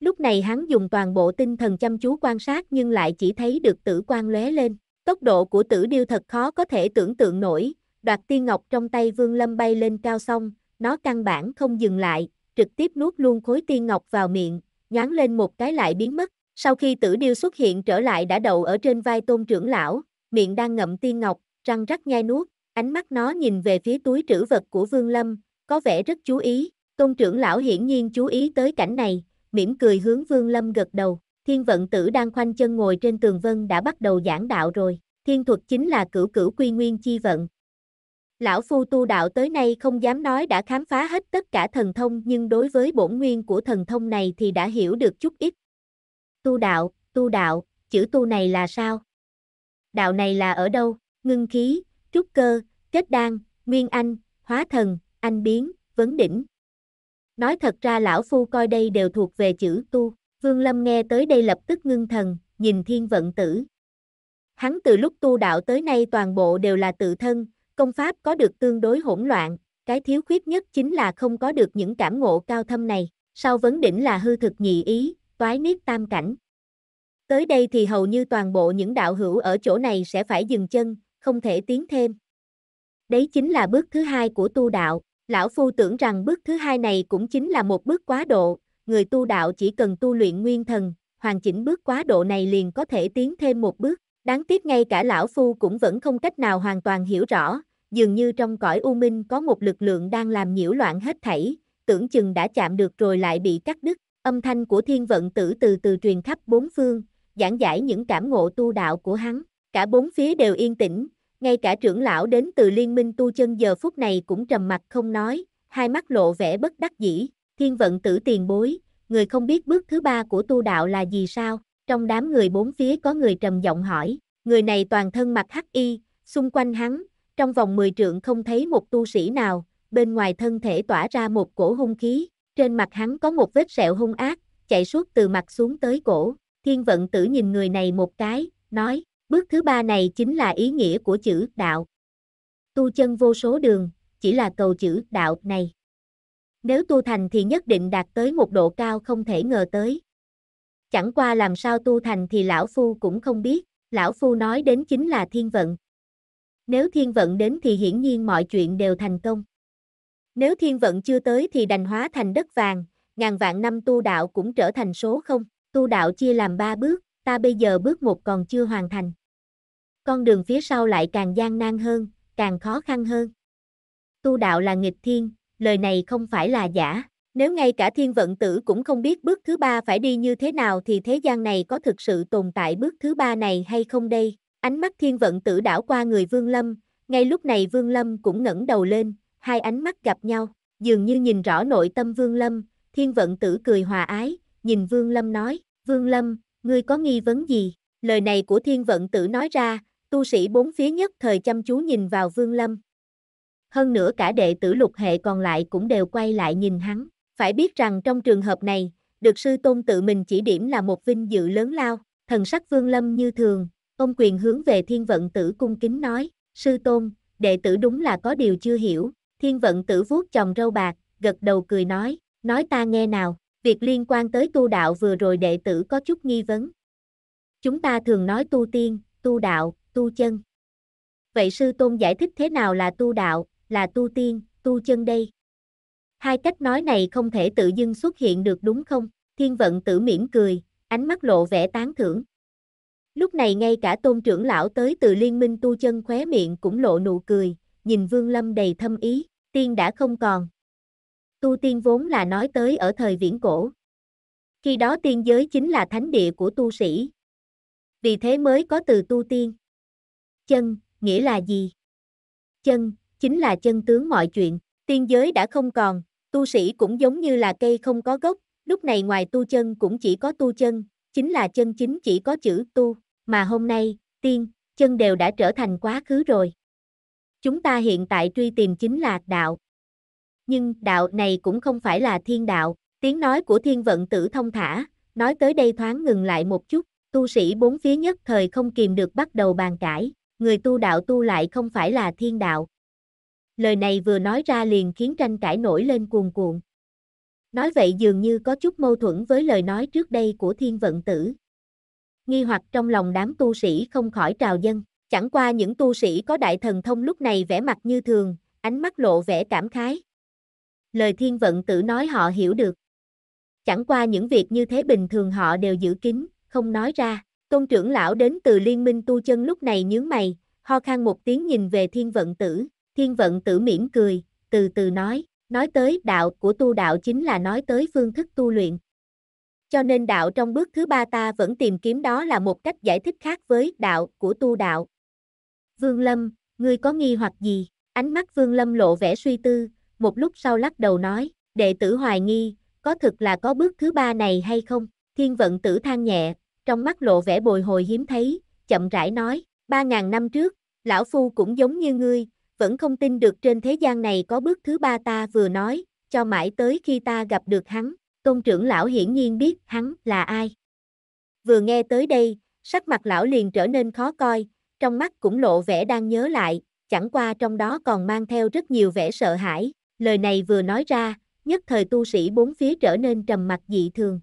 Lúc này hắn dùng toàn bộ tinh thần chăm chú quan sát nhưng lại chỉ thấy được tử quan lóe lên, tốc độ của tử điêu thật khó có thể tưởng tượng nổi, đoạt tiên ngọc trong tay Vương Lâm bay lên cao xong, nó căn bản không dừng lại, trực tiếp nuốt luôn khối tiên ngọc vào miệng, nhoáng lên một cái lại biến mất. Sau khi tử điêu xuất hiện trở lại đã đậu ở trên vai tôn trưởng lão, miệng đang ngậm tiên ngọc, răng rắc nhai nuốt, ánh mắt nó nhìn về phía túi trữ vật của Vương Lâm, có vẻ rất chú ý. Tôn trưởng lão hiển nhiên chú ý tới cảnh này, mỉm cười hướng Vương Lâm gật đầu. Thiên vận tử đang khoanh chân ngồi trên tường vân đã bắt đầu giảng đạo rồi. Thiên thuật chính là cửu cửu quy nguyên chi vận, Lão Phu tu đạo tới nay không dám nói đã khám phá hết tất cả thần thông nhưng đối với bổn nguyên của thần thông này thì đã hiểu được chút ít. Tu đạo, tu đạo, chữ tu này là sao? Đạo này là ở đâu? Ngưng khí, trúc cơ, kết đan, nguyên anh, hóa thần, anh biến, vấn đỉnh. Nói thật ra lão phu coi đây đều thuộc về chữ tu. Vương Lâm nghe tới đây lập tức ngưng thần, nhìn thiên vận tử. Hắn từ lúc tu đạo tới nay toàn bộ đều là tự thân, Công pháp có được tương đối hỗn loạn, cái thiếu khuyết nhất chính là không có được những cảm ngộ cao thâm này. Sau vấn đỉnh là hư thực nhị ý, toái niết tam cảnh. Tới đây thì hầu như toàn bộ những đạo hữu ở chỗ này sẽ phải dừng chân, không thể tiến thêm. Đấy chính là bước thứ hai của tu đạo. Lão Phu tưởng rằng bước thứ hai này cũng chính là một bước quá độ, người tu đạo chỉ cần tu luyện nguyên thần, hoàn chỉnh bước quá độ này liền có thể tiến thêm một bước. Đáng tiếc ngay cả Lão Phu cũng vẫn không cách nào hoàn toàn hiểu rõ, dường như trong cõi u minh có một lực lượng đang làm nhiễu loạn hết thảy, tưởng chừng đã chạm được rồi lại bị cắt đứt, âm thanh của thiên vận tử từ từ truyền khắp bốn phương, giảng giải những cảm ngộ tu đạo của hắn, cả bốn phía đều yên tĩnh, ngay cả trưởng lão đến từ liên minh tu chân giờ phút này cũng trầm mặt không nói, hai mắt lộ vẻ bất đắc dĩ, thiên vận tử tiền bối, người không biết bước thứ ba của tu đạo là gì sao, trong đám người bốn phía có người trầm giọng hỏi, người này toàn thân mặc hắc y, xung quanh hắn, trong vòng 10 trượng không thấy một tu sĩ nào, bên ngoài thân thể tỏa ra một cổ hung khí, trên mặt hắn có một vết sẹo hung ác, chạy suốt từ mặt xuống tới cổ, thiên vận tử nhìn người này một cái, nói, bước thứ ba này chính là ý nghĩa của chữ đạo. Tu chân vô số đường, chỉ là cầu chữ đạo này. Nếu tu thành thì nhất định đạt tới một độ cao không thể ngờ tới. Chẳng qua làm sao tu thành thì lão phu cũng không biết, lão phu nói đến chính là thiên vận nếu thiên vận đến thì hiển nhiên mọi chuyện đều thành công. Nếu thiên vận chưa tới thì đành hóa thành đất vàng, ngàn vạn năm tu đạo cũng trở thành số không, tu đạo chia làm ba bước, ta bây giờ bước một còn chưa hoàn thành. Con đường phía sau lại càng gian nan hơn, càng khó khăn hơn. Tu đạo là nghịch thiên, lời này không phải là giả, nếu ngay cả thiên vận tử cũng không biết bước thứ ba phải đi như thế nào thì thế gian này có thực sự tồn tại bước thứ ba này hay không đây, Ánh mắt thiên vận tử đảo qua người Vương Lâm, ngay lúc này Vương Lâm cũng ngẩng đầu lên, hai ánh mắt gặp nhau, dường như nhìn rõ nội tâm Vương Lâm, thiên vận tử cười hòa ái, nhìn Vương Lâm nói, Vương Lâm, ngươi có nghi vấn gì? Lời này của thiên vận tử nói ra, tu sĩ bốn phía nhất thời chăm chú nhìn vào Vương Lâm. Hơn nữa cả đệ tử lục hệ còn lại cũng đều quay lại nhìn hắn, phải biết rằng trong trường hợp này, được sư tôn tự mình chỉ điểm là một vinh dự lớn lao, thần sắc Vương Lâm như thường, Ông quyền hướng về thiên vận tử cung kính nói, sư tôn, đệ tử đúng là có điều chưa hiểu, thiên vận tử vuốt chồng râu bạc, gật đầu cười nói, nói ta nghe nào, việc liên quan tới tu đạo vừa rồi đệ tử có chút nghi vấn. Chúng ta thường nói tu tiên, tu đạo, tu chân. Vậy sư tôn giải thích thế nào là tu đạo, là tu tiên, tu chân đây? Hai cách nói này không thể tự dưng xuất hiện được đúng không? Thiên vận tử mỉm cười, ánh mắt lộ vẻ tán thưởng, Lúc này ngay cả tôn trưởng lão tới từ liên minh tu chân khóe miệng cũng lộ nụ cười, nhìn Vương Lâm đầy thâm ý, tiên đã không còn. Tu tiên vốn là nói tới ở thời viễn cổ. Khi đó tiên giới chính là thánh địa của tu sĩ. Vì thế mới có từ tu tiên. Chân, nghĩa là gì? Chân, chính là chân tướng mọi chuyện, tiên giới đã không còn, tu sĩ cũng giống như là cây không có gốc, lúc này ngoài tu chân cũng chỉ có tu chân, chính là chân chính chỉ có chữ tu mà hôm nay, tiên, chân đều đã trở thành quá khứ rồi. Chúng ta hiện tại truy tìm chính là đạo. Nhưng đạo này cũng không phải là thiên đạo, tiếng nói của thiên vận tử thông thả, nói tới đây thoáng ngừng lại một chút, tu sĩ bốn phía nhất thời không kìm được bắt đầu bàn cãi, người tu đạo tu lại không phải là thiên đạo. Lời này vừa nói ra liền khiến tranh cãi nổi lên cuồn cuộn. Nói vậy dường như có chút mâu thuẫn với lời nói trước đây của thiên vận tử, nghi hoặc trong lòng đám tu sĩ không khỏi trào dân. Chẳng qua những tu sĩ có đại thần thông lúc này vẻ mặt như thường, ánh mắt lộ vẻ cảm khái. Lời thiên vận tử nói họ hiểu được. Chẳng qua những việc như thế bình thường họ đều giữ kín, không nói ra. Tôn trưởng lão đến từ liên minh tu chân lúc này nhướng mày, ho khan một tiếng nhìn về thiên vận tử. Thiên vận tử mỉm cười, từ từ nói, nói tới đạo của tu đạo chính là nói tới phương thức tu luyện cho nên đạo trong bước thứ ba ta vẫn tìm kiếm đó là một cách giải thích khác với đạo của tu đạo. Vương Lâm, ngươi có nghi hoặc gì? Ánh mắt Vương Lâm lộ vẻ suy tư, một lúc sau lắc đầu nói, đệ tử hoài nghi, có thực là có bước thứ ba này hay không? Thiên vận tử than nhẹ, trong mắt lộ vẻ bồi hồi hiếm thấy, chậm rãi nói, ba ngàn năm trước, lão phu cũng giống như ngươi, vẫn không tin được trên thế gian này có bước thứ ba ta vừa nói, cho mãi tới khi ta gặp được hắn, Tôn trưởng lão hiển nhiên biết hắn là ai. Vừa nghe tới đây, sắc mặt lão liền trở nên khó coi, trong mắt cũng lộ vẻ đang nhớ lại, chẳng qua trong đó còn mang theo rất nhiều vẻ sợ hãi. Lời này vừa nói ra, nhất thời tu sĩ bốn phía trở nên trầm mặc dị thường.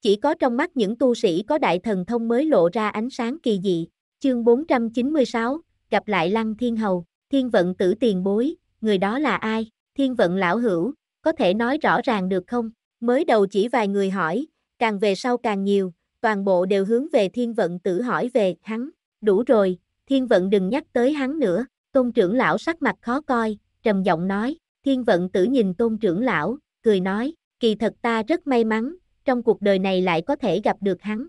Chỉ có trong mắt những tu sĩ có đại thần thông mới lộ ra ánh sáng kỳ dị. Chương 496, gặp lại Lăng Thiên Hầu, Thiên Vận tử tiền bối, người đó là ai? Thiên Vận lão hữu, có thể nói rõ ràng được không? Mới đầu chỉ vài người hỏi, càng về sau càng nhiều, toàn bộ đều hướng về thiên vận tử hỏi về hắn. Đủ rồi, thiên vận đừng nhắc tới hắn nữa. Tôn trưởng lão sắc mặt khó coi, trầm giọng nói. Thiên vận tử nhìn tôn trưởng lão, cười nói, kỳ thật ta rất may mắn, trong cuộc đời này lại có thể gặp được hắn.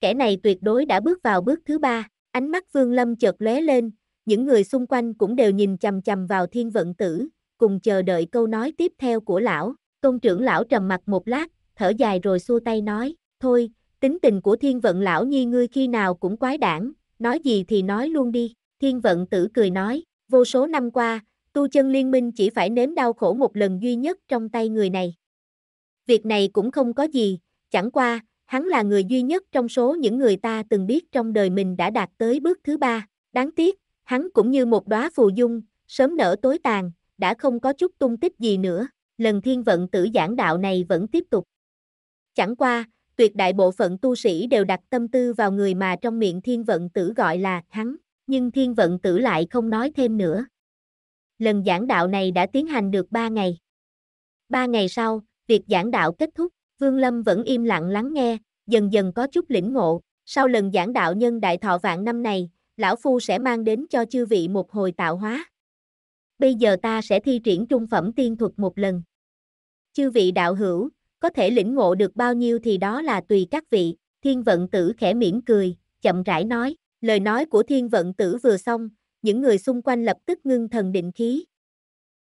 Kẻ này tuyệt đối đã bước vào bước thứ ba, ánh mắt vương lâm chợt lóe lên, những người xung quanh cũng đều nhìn chầm chầm vào thiên vận tử, cùng chờ đợi câu nói tiếp theo của lão. Tôn trưởng lão trầm mặt một lát, thở dài rồi xua tay nói, thôi, tính tình của thiên vận lão nhi ngươi khi nào cũng quái đản, nói gì thì nói luôn đi. Thiên vận tử cười nói, vô số năm qua, tu chân liên minh chỉ phải nếm đau khổ một lần duy nhất trong tay người này. Việc này cũng không có gì, chẳng qua, hắn là người duy nhất trong số những người ta từng biết trong đời mình đã đạt tới bước thứ ba. Đáng tiếc, hắn cũng như một đóa phù dung, sớm nở tối tàn, đã không có chút tung tích gì nữa lần thiên vận tử giảng đạo này vẫn tiếp tục. Chẳng qua, tuyệt đại bộ phận tu sĩ đều đặt tâm tư vào người mà trong miệng thiên vận tử gọi là hắn, nhưng thiên vận tử lại không nói thêm nữa. Lần giảng đạo này đã tiến hành được 3 ngày. 3 ngày sau, việc giảng đạo kết thúc, Vương Lâm vẫn im lặng lắng nghe, dần dần có chút lĩnh ngộ. Sau lần giảng đạo nhân đại thọ vạn năm này, Lão Phu sẽ mang đến cho chư vị một hồi tạo hóa bây giờ ta sẽ thi triển trung phẩm tiên thuật một lần. Chư vị đạo hữu, có thể lĩnh ngộ được bao nhiêu thì đó là tùy các vị, thiên vận tử khẽ mỉm cười, chậm rãi nói, lời nói của thiên vận tử vừa xong, những người xung quanh lập tức ngưng thần định khí.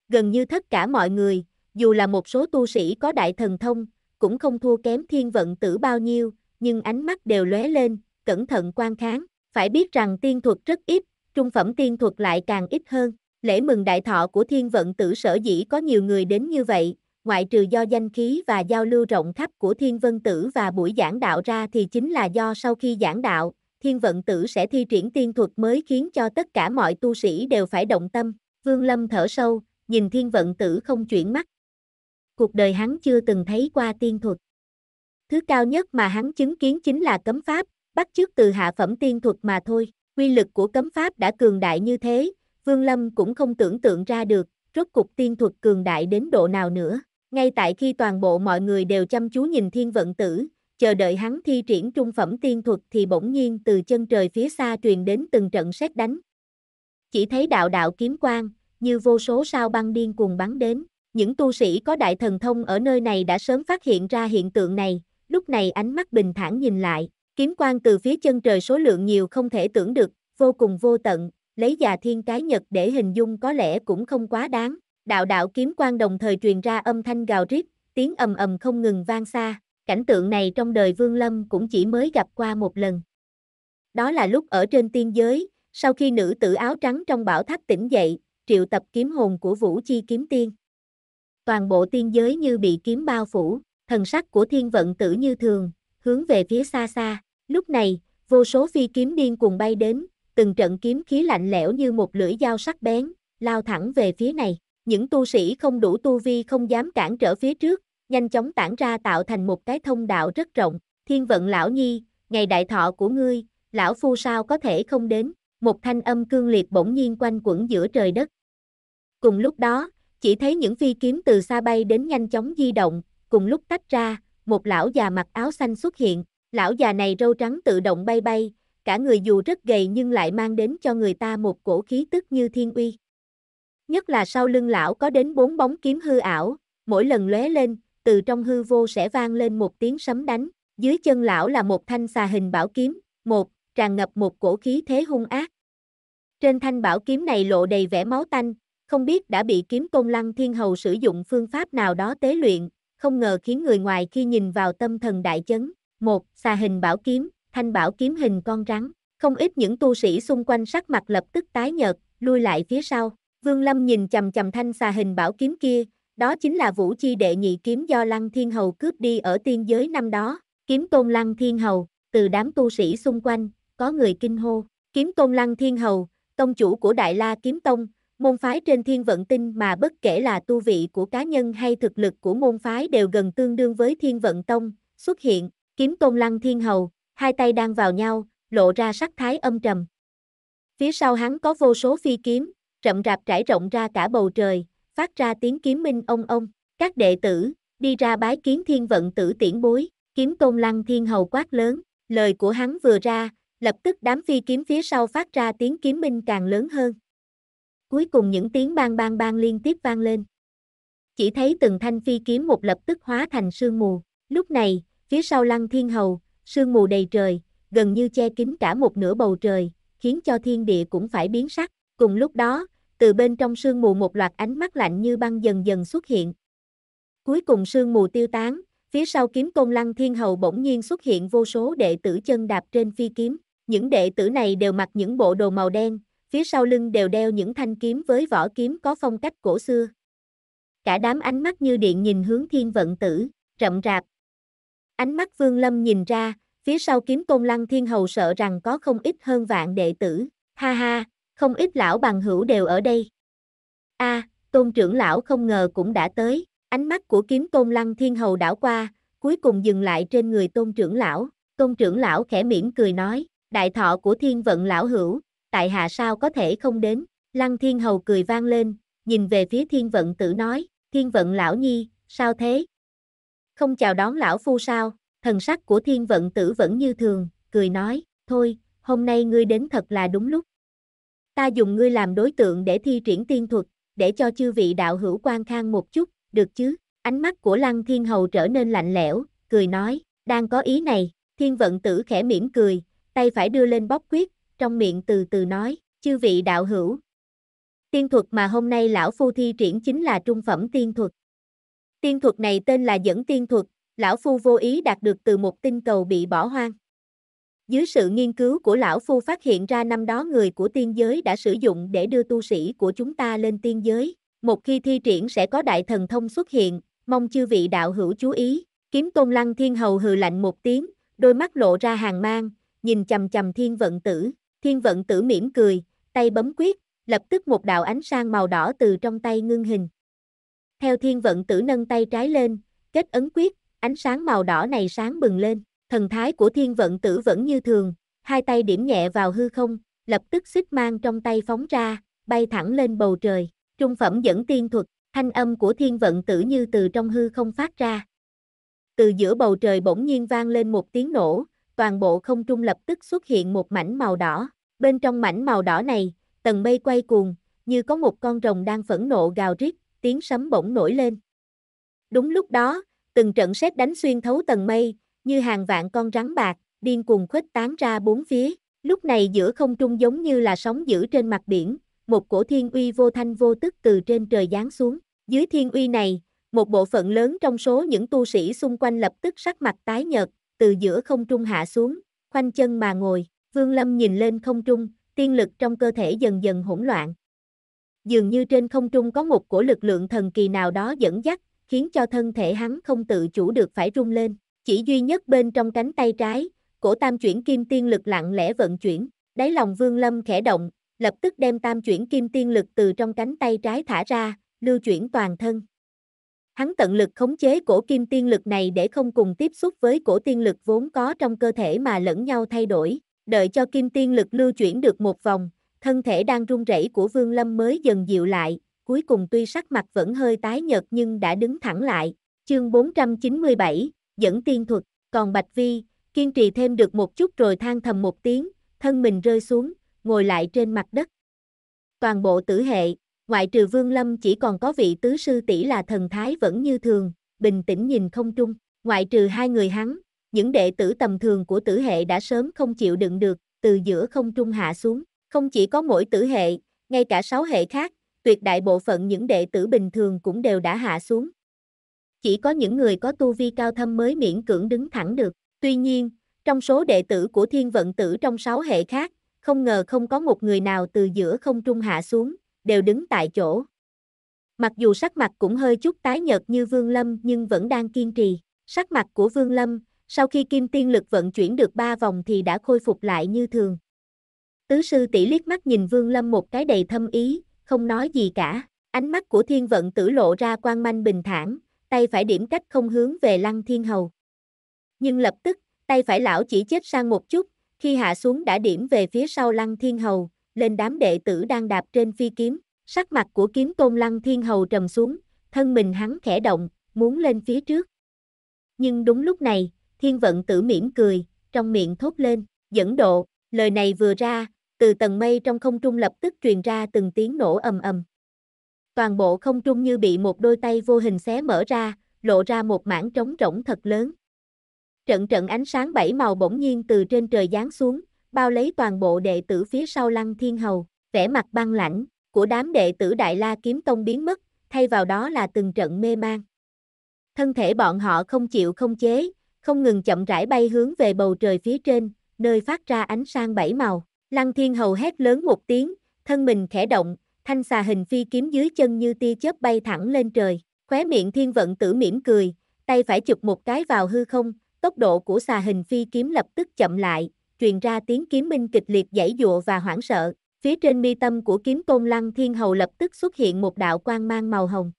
Gần như tất cả mọi người, dù là một số tu sĩ có đại thần thông, cũng không thua kém thiên vận tử bao nhiêu, nhưng ánh mắt đều lóe lên, cẩn thận quan kháng, phải biết rằng tiên thuật rất ít, trung phẩm tiên thuật lại càng ít hơn. Lễ mừng đại thọ của thiên vận tử sở dĩ có nhiều người đến như vậy, ngoại trừ do danh khí và giao lưu rộng khắp của thiên vân tử và buổi giảng đạo ra thì chính là do sau khi giảng đạo, thiên vận tử sẽ thi triển tiên thuật mới khiến cho tất cả mọi tu sĩ đều phải động tâm. Vương Lâm thở sâu, nhìn thiên vận tử không chuyển mắt. Cuộc đời hắn chưa từng thấy qua tiên thuật. Thứ cao nhất mà hắn chứng kiến chính là cấm pháp, bắt chước từ hạ phẩm tiên thuật mà thôi. Quy lực của cấm pháp đã cường đại như thế, Vương Lâm cũng không tưởng tượng ra được, rốt cục tiên thuật cường đại đến độ nào nữa. Ngay tại khi toàn bộ mọi người đều chăm chú nhìn thiên vận tử, chờ đợi hắn thi triển trung phẩm tiên thuật thì bỗng nhiên từ chân trời phía xa truyền đến từng trận xét đánh. Chỉ thấy đạo đạo kiếm quang, như vô số sao băng điên cuồng bắn đến, những tu sĩ có đại thần thông ở nơi này đã sớm phát hiện ra hiện tượng này, lúc này ánh mắt bình thản nhìn lại, kiếm quang từ phía chân trời số lượng nhiều không thể tưởng được, vô cùng vô tận, lấy già thiên cái nhật để hình dung có lẽ cũng không quá đáng. Đạo đạo kiếm quan đồng thời truyền ra âm thanh gào rít, tiếng ầm ầm không ngừng vang xa, cảnh tượng này trong đời Vương Lâm cũng chỉ mới gặp qua một lần. Đó là lúc ở trên tiên giới, sau khi nữ tử áo trắng trong bảo tháp tỉnh dậy, triệu tập kiếm hồn của Vũ Chi kiếm tiên. Toàn bộ tiên giới như bị kiếm bao phủ, thần sắc của thiên vận tử như thường, hướng về phía xa xa, lúc này, vô số phi kiếm điên cùng bay đến, từng trận kiếm khí lạnh lẽo như một lưỡi dao sắc bén, lao thẳng về phía này. Những tu sĩ không đủ tu vi không dám cản trở phía trước, nhanh chóng tản ra tạo thành một cái thông đạo rất rộng. Thiên vận lão nhi, ngày đại thọ của ngươi, lão phu sao có thể không đến, một thanh âm cương liệt bỗng nhiên quanh quẩn giữa trời đất. Cùng lúc đó, chỉ thấy những phi kiếm từ xa bay đến nhanh chóng di động, cùng lúc tách ra, một lão già mặc áo xanh xuất hiện, lão già này râu trắng tự động bay bay, cả người dù rất gầy nhưng lại mang đến cho người ta một cổ khí tức như thiên uy. Nhất là sau lưng lão có đến bốn bóng kiếm hư ảo, mỗi lần lóe lên, từ trong hư vô sẽ vang lên một tiếng sấm đánh, dưới chân lão là một thanh xà hình bảo kiếm, một, tràn ngập một cổ khí thế hung ác. Trên thanh bảo kiếm này lộ đầy vẻ máu tanh, không biết đã bị kiếm công lăng thiên hầu sử dụng phương pháp nào đó tế luyện, không ngờ khiến người ngoài khi nhìn vào tâm thần đại chấn. Một, xà hình bảo kiếm, thanh bảo kiếm hình con rắn, không ít những tu sĩ xung quanh sắc mặt lập tức tái nhợt, lui lại phía sau. Vương Lâm nhìn chầm chầm thanh xà hình bảo kiếm kia, đó chính là vũ chi đệ nhị kiếm do Lăng Thiên Hầu cướp đi ở tiên giới năm đó, kiếm tôn Lăng Thiên Hầu, từ đám tu sĩ xung quanh, có người kinh hô, kiếm tôn Lăng Thiên Hầu, tông chủ của Đại La Kiếm Tông, môn phái trên thiên vận tinh mà bất kể là tu vị của cá nhân hay thực lực của môn phái đều gần tương đương với thiên vận tông, xuất hiện, kiếm tôn Lăng Thiên Hầu, hai tay đang vào nhau, lộ ra sắc thái âm trầm. Phía sau hắn có vô số phi kiếm, rậm rạp trải rộng ra cả bầu trời, phát ra tiếng kiếm minh ông ông. Các đệ tử, đi ra bái kiến thiên vận tử tiễn bối, kiếm tôn lăng thiên hầu quát lớn, lời của hắn vừa ra, lập tức đám phi kiếm phía sau phát ra tiếng kiếm minh càng lớn hơn. Cuối cùng những tiếng bang bang bang liên tiếp vang lên. Chỉ thấy từng thanh phi kiếm một lập tức hóa thành sương mù, lúc này, phía sau lăng thiên hầu, sương mù đầy trời, gần như che kín cả một nửa bầu trời, khiến cho thiên địa cũng phải biến sắc. Cùng lúc đó, từ bên trong sương mù một loạt ánh mắt lạnh như băng dần dần xuất hiện. Cuối cùng sương mù tiêu tán, phía sau kiếm công lăng thiên hầu bỗng nhiên xuất hiện vô số đệ tử chân đạp trên phi kiếm. Những đệ tử này đều mặc những bộ đồ màu đen, phía sau lưng đều đeo những thanh kiếm với vỏ kiếm có phong cách cổ xưa. Cả đám ánh mắt như điện nhìn hướng thiên vận tử, rậm rạp. Ánh mắt vương lâm nhìn ra, phía sau kiếm công lăng thiên hầu sợ rằng có không ít hơn vạn đệ tử, ha ha, không ít lão bằng hữu đều ở đây. a à, tôn trưởng lão không ngờ cũng đã tới, ánh mắt của kiếm công lăng thiên hầu đảo qua, cuối cùng dừng lại trên người tôn trưởng lão, tôn trưởng lão khẽ mỉm cười nói, đại thọ của thiên vận lão hữu, tại hạ sao có thể không đến, lăng thiên hầu cười vang lên, nhìn về phía thiên vận tử nói, thiên vận lão nhi, sao thế? Không chào đón lão phu sao? thần sắc của thiên vận tử vẫn như thường, cười nói, thôi, hôm nay ngươi đến thật là đúng lúc. Ta dùng ngươi làm đối tượng để thi triển tiên thuật, để cho chư vị đạo hữu quan khang một chút, được chứ? Ánh mắt của Lăng Thiên Hầu trở nên lạnh lẽo, cười nói, đang có ý này, thiên vận tử khẽ mỉm cười, tay phải đưa lên bóp quyết, trong miệng từ từ nói, chư vị đạo hữu. Tiên thuật mà hôm nay lão phu thi triển chính là trung phẩm tiên thuật. Tiên thuật này tên là dẫn tiên thuật, lão phu vô ý đạt được từ một tinh cầu bị bỏ hoang. Dưới sự nghiên cứu của lão phu phát hiện ra năm đó người của tiên giới đã sử dụng để đưa tu sĩ của chúng ta lên tiên giới. Một khi thi triển sẽ có đại thần thông xuất hiện, mong chư vị đạo hữu chú ý. Kiếm tôn lăng thiên hầu hừ lạnh một tiếng, đôi mắt lộ ra hàng mang, nhìn chầm chầm thiên vận tử. Thiên vận tử mỉm cười, tay bấm quyết, lập tức một đạo ánh sang màu đỏ từ trong tay ngưng hình. Theo thiên vận tử nâng tay trái lên, kết ấn quyết, ánh sáng màu đỏ này sáng bừng lên, thần thái của thiên vận tử vẫn như thường, hai tay điểm nhẹ vào hư không, lập tức xích mang trong tay phóng ra, bay thẳng lên bầu trời, trung phẩm dẫn tiên thuật, thanh âm của thiên vận tử như từ trong hư không phát ra. Từ giữa bầu trời bỗng nhiên vang lên một tiếng nổ, toàn bộ không trung lập tức xuất hiện một mảnh màu đỏ, bên trong mảnh màu đỏ này, tầng mây quay cuồng, như có một con rồng đang phẫn nộ gào rít, tiếng sấm bỗng nổi lên. Đúng lúc đó, từng trận sét đánh xuyên thấu tầng mây, như hàng vạn con rắn bạc, điên cuồng khuếch tán ra bốn phía. Lúc này giữa không trung giống như là sóng dữ trên mặt biển, một cổ thiên uy vô thanh vô tức từ trên trời giáng xuống. Dưới thiên uy này, một bộ phận lớn trong số những tu sĩ xung quanh lập tức sắc mặt tái nhợt, từ giữa không trung hạ xuống, khoanh chân mà ngồi. Vương Lâm nhìn lên không trung, tiên lực trong cơ thể dần dần hỗn loạn. Dường như trên không trung có một cổ lực lượng thần kỳ nào đó dẫn dắt, khiến cho thân thể hắn không tự chủ được phải rung lên. Chỉ duy nhất bên trong cánh tay trái, cổ tam chuyển kim tiên lực lặng lẽ vận chuyển, đáy lòng vương lâm khẽ động, lập tức đem tam chuyển kim tiên lực từ trong cánh tay trái thả ra, lưu chuyển toàn thân. Hắn tận lực khống chế cổ kim tiên lực này để không cùng tiếp xúc với cổ tiên lực vốn có trong cơ thể mà lẫn nhau thay đổi, đợi cho kim tiên lực lưu chuyển được một vòng, thân thể đang run rẩy của Vương Lâm mới dần dịu lại, cuối cùng tuy sắc mặt vẫn hơi tái nhợt nhưng đã đứng thẳng lại, chương 497, dẫn tiên thuật, còn Bạch Vi, kiên trì thêm được một chút rồi than thầm một tiếng, thân mình rơi xuống, ngồi lại trên mặt đất. Toàn bộ tử hệ, ngoại trừ Vương Lâm chỉ còn có vị tứ sư tỷ là thần thái vẫn như thường, bình tĩnh nhìn không trung, ngoại trừ hai người hắn, những đệ tử tầm thường của tử hệ đã sớm không chịu đựng được, từ giữa không trung hạ xuống, không chỉ có mỗi tử hệ, ngay cả sáu hệ khác, tuyệt đại bộ phận những đệ tử bình thường cũng đều đã hạ xuống. Chỉ có những người có tu vi cao thâm mới miễn cưỡng đứng thẳng được. Tuy nhiên, trong số đệ tử của thiên vận tử trong sáu hệ khác, không ngờ không có một người nào từ giữa không trung hạ xuống, đều đứng tại chỗ. Mặc dù sắc mặt cũng hơi chút tái nhợt như Vương Lâm nhưng vẫn đang kiên trì. Sắc mặt của Vương Lâm, sau khi kim tiên lực vận chuyển được ba vòng thì đã khôi phục lại như thường. Tứ sư tỷ liếc mắt nhìn Vương Lâm một cái đầy thâm ý, không nói gì cả. Ánh mắt của thiên vận tử lộ ra quan manh bình thản, tay phải điểm cách không hướng về lăng thiên hầu. Nhưng lập tức, tay phải lão chỉ chết sang một chút, khi hạ xuống đã điểm về phía sau lăng thiên hầu, lên đám đệ tử đang đạp trên phi kiếm. Sắc mặt của kiếm tôn lăng thiên hầu trầm xuống, thân mình hắn khẽ động, muốn lên phía trước. Nhưng đúng lúc này, thiên vận tử mỉm cười, trong miệng thốt lên, dẫn độ, lời này vừa ra, từ tầng mây trong không trung lập tức truyền ra từng tiếng nổ ầm ầm. Toàn bộ không trung như bị một đôi tay vô hình xé mở ra, lộ ra một mảng trống rỗng thật lớn. Trận trận ánh sáng bảy màu bỗng nhiên từ trên trời giáng xuống, bao lấy toàn bộ đệ tử phía sau Lăng Thiên Hầu, vẻ mặt băng lãnh của đám đệ tử Đại La Kiếm Tông biến mất, thay vào đó là từng trận mê mang. Thân thể bọn họ không chịu không chế, không ngừng chậm rãi bay hướng về bầu trời phía trên, nơi phát ra ánh sáng bảy màu. Lăng thiên hầu hét lớn một tiếng, thân mình khẽ động, thanh xà hình phi kiếm dưới chân như tia chớp bay thẳng lên trời, khóe miệng thiên vận tử mỉm cười, tay phải chụp một cái vào hư không, tốc độ của xà hình phi kiếm lập tức chậm lại, truyền ra tiếng kiếm minh kịch liệt dãy dụa và hoảng sợ, phía trên mi tâm của kiếm tôn lăng thiên hầu lập tức xuất hiện một đạo quang mang màu hồng.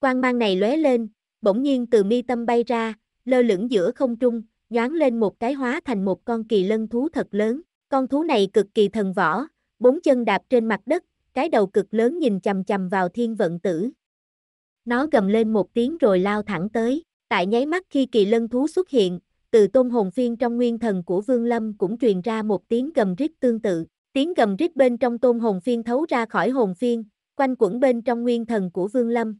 Quang mang này lóe lên, bỗng nhiên từ mi tâm bay ra, lơ lửng giữa không trung, nhoáng lên một cái hóa thành một con kỳ lân thú thật lớn. Con thú này cực kỳ thần võ, bốn chân đạp trên mặt đất, cái đầu cực lớn nhìn chầm chầm vào thiên vận tử. Nó gầm lên một tiếng rồi lao thẳng tới, tại nháy mắt khi kỳ lân thú xuất hiện, từ tôn hồn phiên trong nguyên thần của Vương Lâm cũng truyền ra một tiếng gầm rít tương tự. Tiếng gầm rít bên trong tôn hồn phiên thấu ra khỏi hồn phiên, quanh quẩn bên trong nguyên thần của Vương Lâm.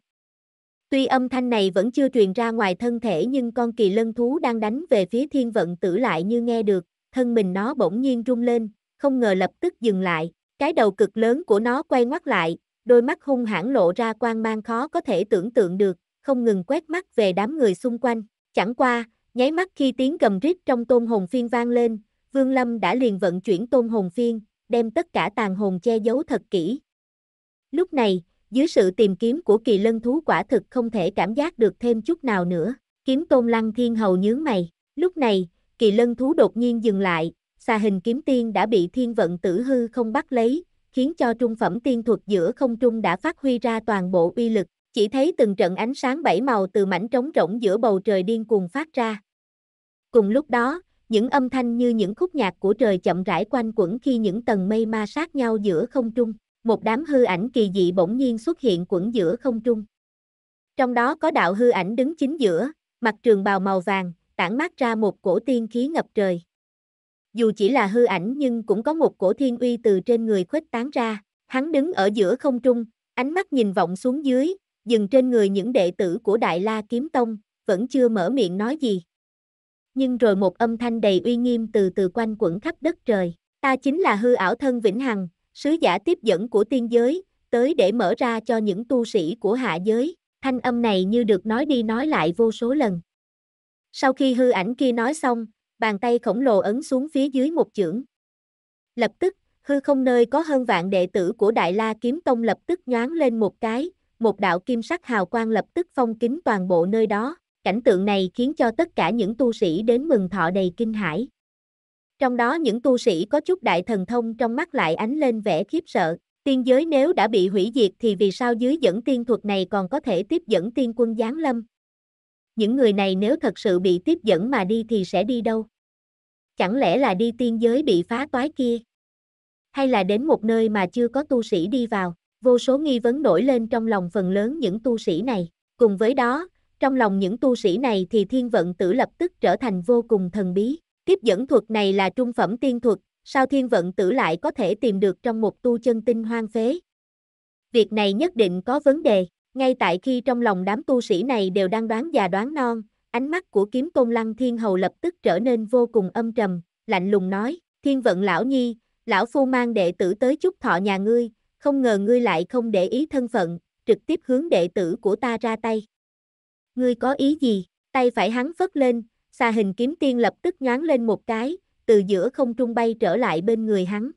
Tuy âm thanh này vẫn chưa truyền ra ngoài thân thể nhưng con kỳ lân thú đang đánh về phía thiên vận tử lại như nghe được, thân mình nó bỗng nhiên rung lên, không ngờ lập tức dừng lại, cái đầu cực lớn của nó quay ngoắt lại, đôi mắt hung hãn lộ ra quang mang khó có thể tưởng tượng được, không ngừng quét mắt về đám người xung quanh, chẳng qua, nháy mắt khi tiếng gầm rít trong tôn hồn phiên vang lên, Vương Lâm đã liền vận chuyển tôn hồn phiên, đem tất cả tàn hồn che giấu thật kỹ. Lúc này, dưới sự tìm kiếm của kỳ lân thú quả thực không thể cảm giác được thêm chút nào nữa, kiếm tôn lăng thiên hầu nhướng mày, lúc này, kỳ lân thú đột nhiên dừng lại, xà hình kiếm tiên đã bị thiên vận tử hư không bắt lấy, khiến cho trung phẩm tiên thuật giữa không trung đã phát huy ra toàn bộ uy lực, chỉ thấy từng trận ánh sáng bảy màu từ mảnh trống rỗng giữa bầu trời điên cuồng phát ra. Cùng lúc đó, những âm thanh như những khúc nhạc của trời chậm rãi quanh quẩn khi những tầng mây ma sát nhau giữa không trung, một đám hư ảnh kỳ dị bỗng nhiên xuất hiện quẩn giữa không trung. Trong đó có đạo hư ảnh đứng chính giữa, mặt trường bào màu vàng, tản mát ra một cổ tiên khí ngập trời. Dù chỉ là hư ảnh nhưng cũng có một cổ thiên uy từ trên người khuếch tán ra, hắn đứng ở giữa không trung, ánh mắt nhìn vọng xuống dưới, dừng trên người những đệ tử của Đại La Kiếm Tông, vẫn chưa mở miệng nói gì. Nhưng rồi một âm thanh đầy uy nghiêm từ từ quanh quẩn khắp đất trời, ta chính là hư ảo thân Vĩnh Hằng, sứ giả tiếp dẫn của tiên giới, tới để mở ra cho những tu sĩ của hạ giới, thanh âm này như được nói đi nói lại vô số lần. Sau khi hư ảnh kia nói xong, bàn tay khổng lồ ấn xuống phía dưới một chưởng. Lập tức, hư không nơi có hơn vạn đệ tử của Đại La Kiếm Tông lập tức nhoáng lên một cái, một đạo kim sắc hào quang lập tức phong kín toàn bộ nơi đó. Cảnh tượng này khiến cho tất cả những tu sĩ đến mừng thọ đầy kinh hãi. Trong đó những tu sĩ có chút đại thần thông trong mắt lại ánh lên vẻ khiếp sợ. Tiên giới nếu đã bị hủy diệt thì vì sao dưới dẫn tiên thuật này còn có thể tiếp dẫn tiên quân giáng lâm? những người này nếu thật sự bị tiếp dẫn mà đi thì sẽ đi đâu? Chẳng lẽ là đi tiên giới bị phá toái kia? Hay là đến một nơi mà chưa có tu sĩ đi vào? Vô số nghi vấn nổi lên trong lòng phần lớn những tu sĩ này. Cùng với đó, trong lòng những tu sĩ này thì thiên vận tử lập tức trở thành vô cùng thần bí. Tiếp dẫn thuật này là trung phẩm tiên thuật, sao thiên vận tử lại có thể tìm được trong một tu chân tinh hoang phế? Việc này nhất định có vấn đề. Ngay tại khi trong lòng đám tu sĩ này đều đang đoán già đoán non, ánh mắt của kiếm tôn lăng thiên hầu lập tức trở nên vô cùng âm trầm, lạnh lùng nói, thiên vận lão nhi, lão phu mang đệ tử tới chúc thọ nhà ngươi, không ngờ ngươi lại không để ý thân phận, trực tiếp hướng đệ tử của ta ra tay. Ngươi có ý gì? Tay phải hắn phất lên, xà hình kiếm tiên lập tức nhoáng lên một cái, từ giữa không trung bay trở lại bên người hắn.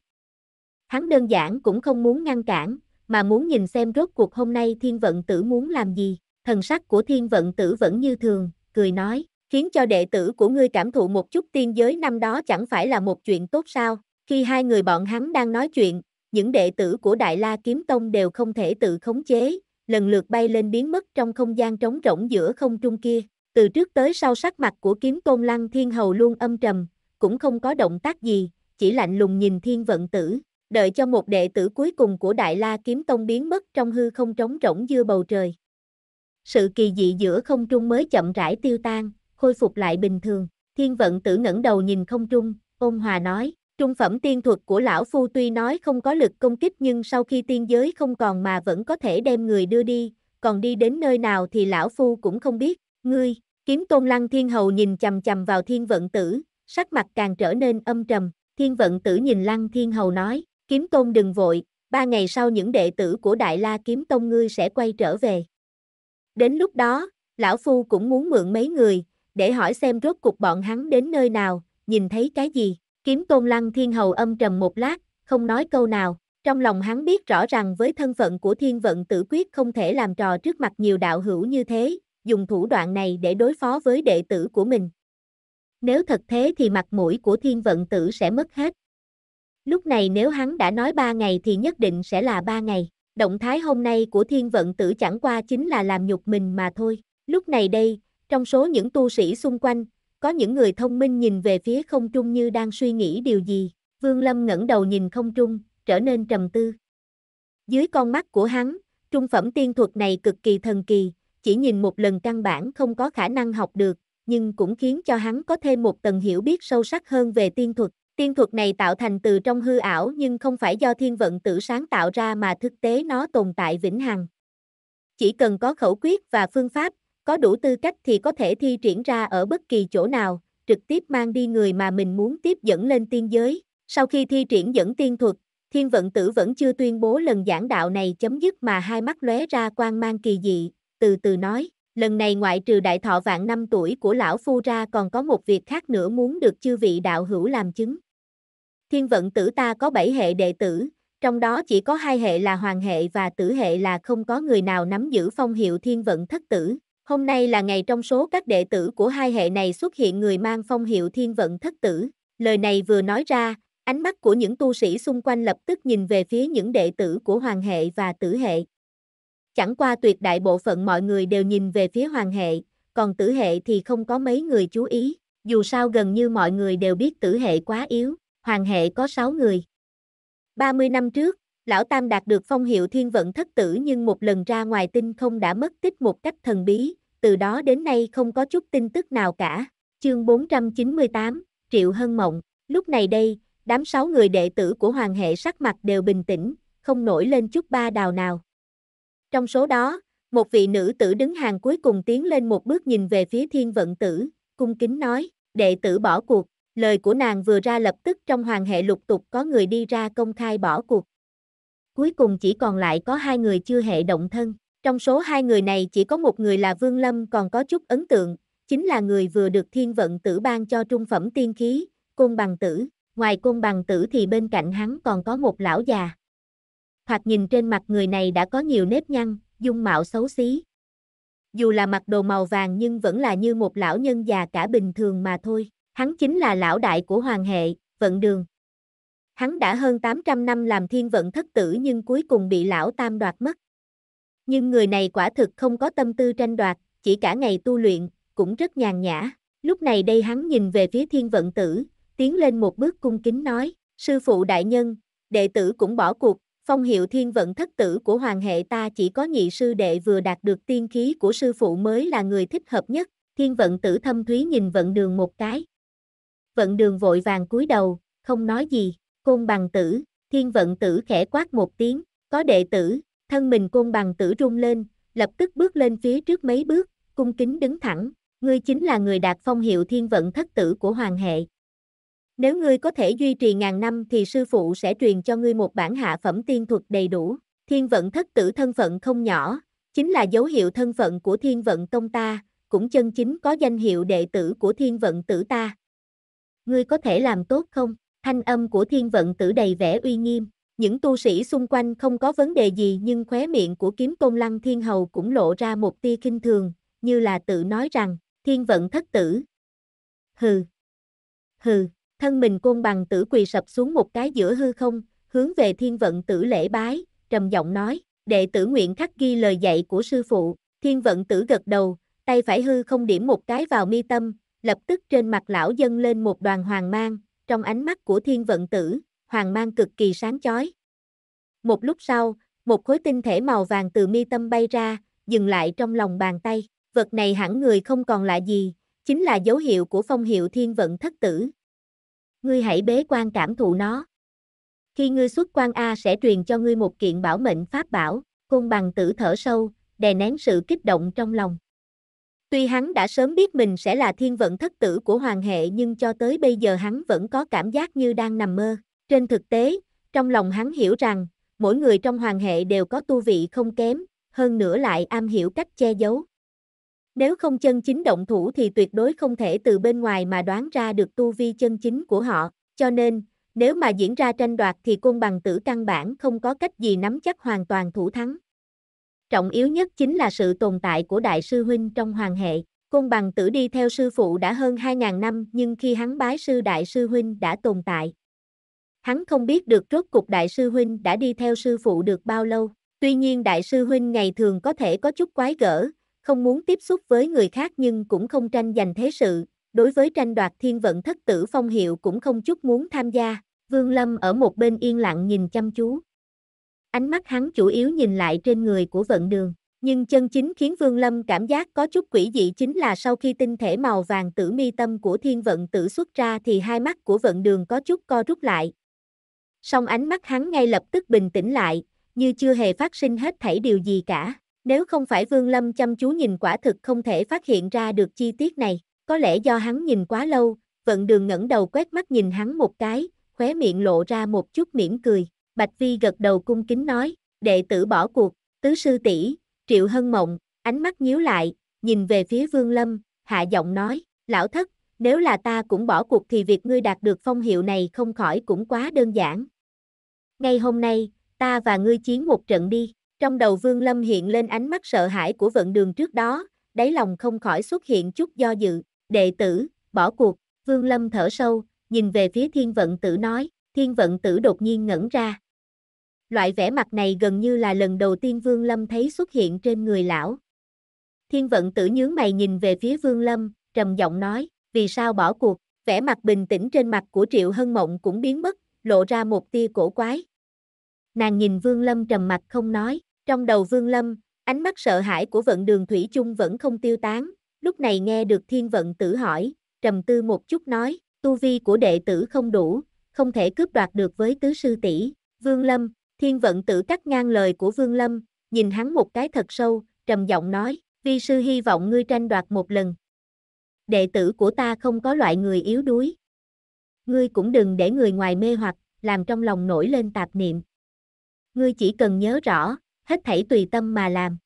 Hắn đơn giản cũng không muốn ngăn cản, mà muốn nhìn xem rốt cuộc hôm nay thiên vận tử muốn làm gì. Thần sắc của thiên vận tử vẫn như thường, cười nói, khiến cho đệ tử của ngươi cảm thụ một chút tiên giới năm đó chẳng phải là một chuyện tốt sao. Khi hai người bọn hắn đang nói chuyện, những đệ tử của Đại La Kiếm Tông đều không thể tự khống chế, lần lượt bay lên biến mất trong không gian trống rỗng giữa không trung kia. Từ trước tới sau sắc mặt của kiếm tôn lăng thiên hầu luôn âm trầm, cũng không có động tác gì, chỉ lạnh lùng nhìn thiên vận tử, đợi cho một đệ tử cuối cùng của Đại La Kiếm Tông biến mất trong hư không trống rỗng dưa bầu trời. Sự kỳ dị giữa không trung mới chậm rãi tiêu tan, khôi phục lại bình thường, thiên vận tử ngẩng đầu nhìn không trung, ôn hòa nói, trung phẩm tiên thuật của lão phu tuy nói không có lực công kích nhưng sau khi tiên giới không còn mà vẫn có thể đem người đưa đi, còn đi đến nơi nào thì lão phu cũng không biết, ngươi, kiếm tôn lăng thiên hầu nhìn chầm chầm vào thiên vận tử, sắc mặt càng trở nên âm trầm, thiên vận tử nhìn lăng thiên hầu nói, Kiếm Tôn đừng vội, ba ngày sau những đệ tử của Đại La Kiếm Tông ngươi sẽ quay trở về. Đến lúc đó, Lão Phu cũng muốn mượn mấy người, để hỏi xem rốt cuộc bọn hắn đến nơi nào, nhìn thấy cái gì. Kiếm Tôn Lăng Thiên Hầu âm trầm một lát, không nói câu nào. Trong lòng hắn biết rõ rằng với thân phận của thiên vận tử quyết không thể làm trò trước mặt nhiều đạo hữu như thế, dùng thủ đoạn này để đối phó với đệ tử của mình. Nếu thật thế thì mặt mũi của thiên vận tử sẽ mất hết. Lúc này nếu hắn đã nói ba ngày thì nhất định sẽ là ba ngày. Động thái hôm nay của thiên vận tử chẳng qua chính là làm nhục mình mà thôi. Lúc này đây, trong số những tu sĩ xung quanh, có những người thông minh nhìn về phía không trung như đang suy nghĩ điều gì. Vương Lâm ngẩng đầu nhìn không trung, trở nên trầm tư. Dưới con mắt của hắn, trung phẩm tiên thuật này cực kỳ thần kỳ, chỉ nhìn một lần căn bản không có khả năng học được, nhưng cũng khiến cho hắn có thêm một tầng hiểu biết sâu sắc hơn về tiên thuật. Tiên thuật này tạo thành từ trong hư ảo nhưng không phải do thiên vận tử sáng tạo ra mà thực tế nó tồn tại vĩnh hằng. Chỉ cần có khẩu quyết và phương pháp, có đủ tư cách thì có thể thi triển ra ở bất kỳ chỗ nào, trực tiếp mang đi người mà mình muốn tiếp dẫn lên tiên giới. Sau khi thi triển dẫn tiên thuật, thiên vận tử vẫn chưa tuyên bố lần giảng đạo này chấm dứt mà hai mắt lóe ra quang mang kỳ dị, từ từ nói lần này ngoại trừ đại thọ vạn năm tuổi của lão phu ra còn có một việc khác nữa muốn được chư vị đạo hữu làm chứng. Thiên vận tử ta có bảy hệ đệ tử, trong đó chỉ có hai hệ là hoàng hệ và tử hệ là không có người nào nắm giữ phong hiệu thiên vận thất tử. Hôm nay là ngày trong số các đệ tử của hai hệ này xuất hiện người mang phong hiệu thiên vận thất tử. Lời này vừa nói ra, ánh mắt của những tu sĩ xung quanh lập tức nhìn về phía những đệ tử của hoàng hệ và tử hệ. Chẳng qua tuyệt đại bộ phận mọi người đều nhìn về phía hoàng hệ, còn tử hệ thì không có mấy người chú ý, dù sao gần như mọi người đều biết tử hệ quá yếu, hoàng hệ có 6 người. 30 năm trước, Lão Tam đạt được phong hiệu thiên vận thất tử nhưng một lần ra ngoài tinh không đã mất tích một cách thần bí, từ đó đến nay không có chút tin tức nào cả. Chương 498, Triệu Hân Mộng, lúc này đây, đám sáu người đệ tử của Hoàng hệ sắc mặt đều bình tĩnh, không nổi lên chút ba đào nào. Trong số đó, một vị nữ tử đứng hàng cuối cùng tiến lên một bước nhìn về phía thiên vận tử, cung kính nói, đệ tử bỏ cuộc, lời của nàng vừa ra lập tức trong hoàng hệ lục tục có người đi ra công khai bỏ cuộc. Cuối cùng chỉ còn lại có hai người chưa hệ động thân, trong số hai người này chỉ có một người là Vương Lâm còn có chút ấn tượng, chính là người vừa được thiên vận tử ban cho trung phẩm tiên khí, côn bằng tử, ngoài côn bằng tử thì bên cạnh hắn còn có một lão già, thoạt nhìn trên mặt người này đã có nhiều nếp nhăn, dung mạo xấu xí. Dù là mặc đồ màu vàng nhưng vẫn là như một lão nhân già cả bình thường mà thôi, hắn chính là lão đại của hoàng hệ, vận đường. Hắn đã hơn 800 năm làm thiên vận thất tử nhưng cuối cùng bị lão tam đoạt mất. Nhưng người này quả thực không có tâm tư tranh đoạt, chỉ cả ngày tu luyện, cũng rất nhàn nhã. Lúc này đây hắn nhìn về phía thiên vận tử, tiến lên một bước cung kính nói, sư phụ đại nhân, đệ tử cũng bỏ cuộc, Phong hiệu thiên vận thất tử của hoàng hệ ta chỉ có nhị sư đệ vừa đạt được tiên khí của sư phụ mới là người thích hợp nhất, thiên vận tử thâm thúy nhìn vận đường một cái. Vận đường vội vàng cúi đầu, không nói gì, côn bằng tử, thiên vận tử khẽ quát một tiếng, có đệ tử, thân mình côn bằng tử rung lên, lập tức bước lên phía trước mấy bước, cung kính đứng thẳng, ngươi chính là người đạt phong hiệu thiên vận thất tử của hoàng hệ, nếu ngươi có thể duy trì ngàn năm thì sư phụ sẽ truyền cho ngươi một bản hạ phẩm tiên thuật đầy đủ. Thiên vận thất tử thân phận không nhỏ, chính là dấu hiệu thân phận của thiên vận tông ta, cũng chân chính có danh hiệu đệ tử của thiên vận tử ta. Ngươi có thể làm tốt không? Thanh âm của thiên vận tử đầy vẻ uy nghiêm, những tu sĩ xung quanh không có vấn đề gì nhưng khóe miệng của kiếm công lăng thiên hầu cũng lộ ra một tia kinh thường, như là tự nói rằng, thiên vận thất tử. Hừ. Hừ thân mình côn bằng tử quỳ sập xuống một cái giữa hư không, hướng về thiên vận tử lễ bái, trầm giọng nói, đệ tử nguyện khắc ghi lời dạy của sư phụ, thiên vận tử gật đầu, tay phải hư không điểm một cái vào mi tâm, lập tức trên mặt lão dâng lên một đoàn hoàng mang, trong ánh mắt của thiên vận tử, hoàng mang cực kỳ sáng chói. Một lúc sau, một khối tinh thể màu vàng từ mi tâm bay ra, dừng lại trong lòng bàn tay, vật này hẳn người không còn lạ gì, chính là dấu hiệu của phong hiệu thiên vận thất tử, ngươi hãy bế quan cảm thụ nó. Khi ngươi xuất quan A sẽ truyền cho ngươi một kiện bảo mệnh pháp bảo, cung bằng tử thở sâu, đè nén sự kích động trong lòng. Tuy hắn đã sớm biết mình sẽ là thiên vận thất tử của hoàng hệ nhưng cho tới bây giờ hắn vẫn có cảm giác như đang nằm mơ. Trên thực tế, trong lòng hắn hiểu rằng, mỗi người trong hoàng hệ đều có tu vị không kém, hơn nữa lại am hiểu cách che giấu. Nếu không chân chính động thủ thì tuyệt đối không thể từ bên ngoài mà đoán ra được tu vi chân chính của họ, cho nên, nếu mà diễn ra tranh đoạt thì côn bằng tử căn bản không có cách gì nắm chắc hoàn toàn thủ thắng. Trọng yếu nhất chính là sự tồn tại của đại sư huynh trong hoàng hệ. Côn bằng tử đi theo sư phụ đã hơn 2.000 năm nhưng khi hắn bái sư đại sư huynh đã tồn tại. Hắn không biết được rốt cục đại sư huynh đã đi theo sư phụ được bao lâu. Tuy nhiên đại sư huynh ngày thường có thể có chút quái gở, không muốn tiếp xúc với người khác nhưng cũng không tranh giành thế sự, đối với tranh đoạt thiên vận thất tử phong hiệu cũng không chút muốn tham gia, Vương Lâm ở một bên yên lặng nhìn chăm chú. Ánh mắt hắn chủ yếu nhìn lại trên người của vận đường, nhưng chân chính khiến Vương Lâm cảm giác có chút quỷ dị chính là sau khi tinh thể màu vàng tử mi tâm của thiên vận tử xuất ra thì hai mắt của vận đường có chút co rút lại. Song ánh mắt hắn ngay lập tức bình tĩnh lại, như chưa hề phát sinh hết thảy điều gì cả. Nếu không phải Vương Lâm chăm chú nhìn quả thực không thể phát hiện ra được chi tiết này, có lẽ do hắn nhìn quá lâu, vận đường ngẩng đầu quét mắt nhìn hắn một cái, khóe miệng lộ ra một chút mỉm cười, Bạch Vi gật đầu cung kính nói, đệ tử bỏ cuộc, tứ sư tỷ, Triệu Hân Mộng, ánh mắt nhíu lại, nhìn về phía Vương Lâm, hạ giọng nói, lão thất, nếu là ta cũng bỏ cuộc thì việc ngươi đạt được phong hiệu này không khỏi cũng quá đơn giản. Ngay hôm nay, ta và ngươi chiến một trận đi. Trong đầu Vương Lâm hiện lên ánh mắt sợ hãi của vận đường trước đó, đáy lòng không khỏi xuất hiện chút do dự, đệ tử, bỏ cuộc, Vương Lâm thở sâu, nhìn về phía thiên vận tử nói, thiên vận tử đột nhiên ngẩn ra. Loại vẻ mặt này gần như là lần đầu tiên Vương Lâm thấy xuất hiện trên người lão. Thiên vận tử nhướng mày nhìn về phía Vương Lâm, trầm giọng nói, vì sao bỏ cuộc, vẻ mặt bình tĩnh trên mặt của Triệu Hân Mộng cũng biến mất, lộ ra một tia cổ quái. Nàng nhìn Vương Lâm trầm mặt không nói, trong đầu Vương Lâm, ánh mắt sợ hãi của vận đường Thủy chung vẫn không tiêu tán, lúc này nghe được thiên vận tử hỏi, trầm tư một chút nói, tu vi của đệ tử không đủ, không thể cướp đoạt được với tứ sư tỷ. Vương Lâm, thiên vận tử cắt ngang lời của Vương Lâm, nhìn hắn một cái thật sâu, trầm giọng nói, vi sư hy vọng ngươi tranh đoạt một lần. Đệ tử của ta không có loại người yếu đuối. Ngươi cũng đừng để người ngoài mê hoặc, làm trong lòng nổi lên tạp niệm. Ngươi chỉ cần nhớ rõ, hết thảy tùy tâm mà làm.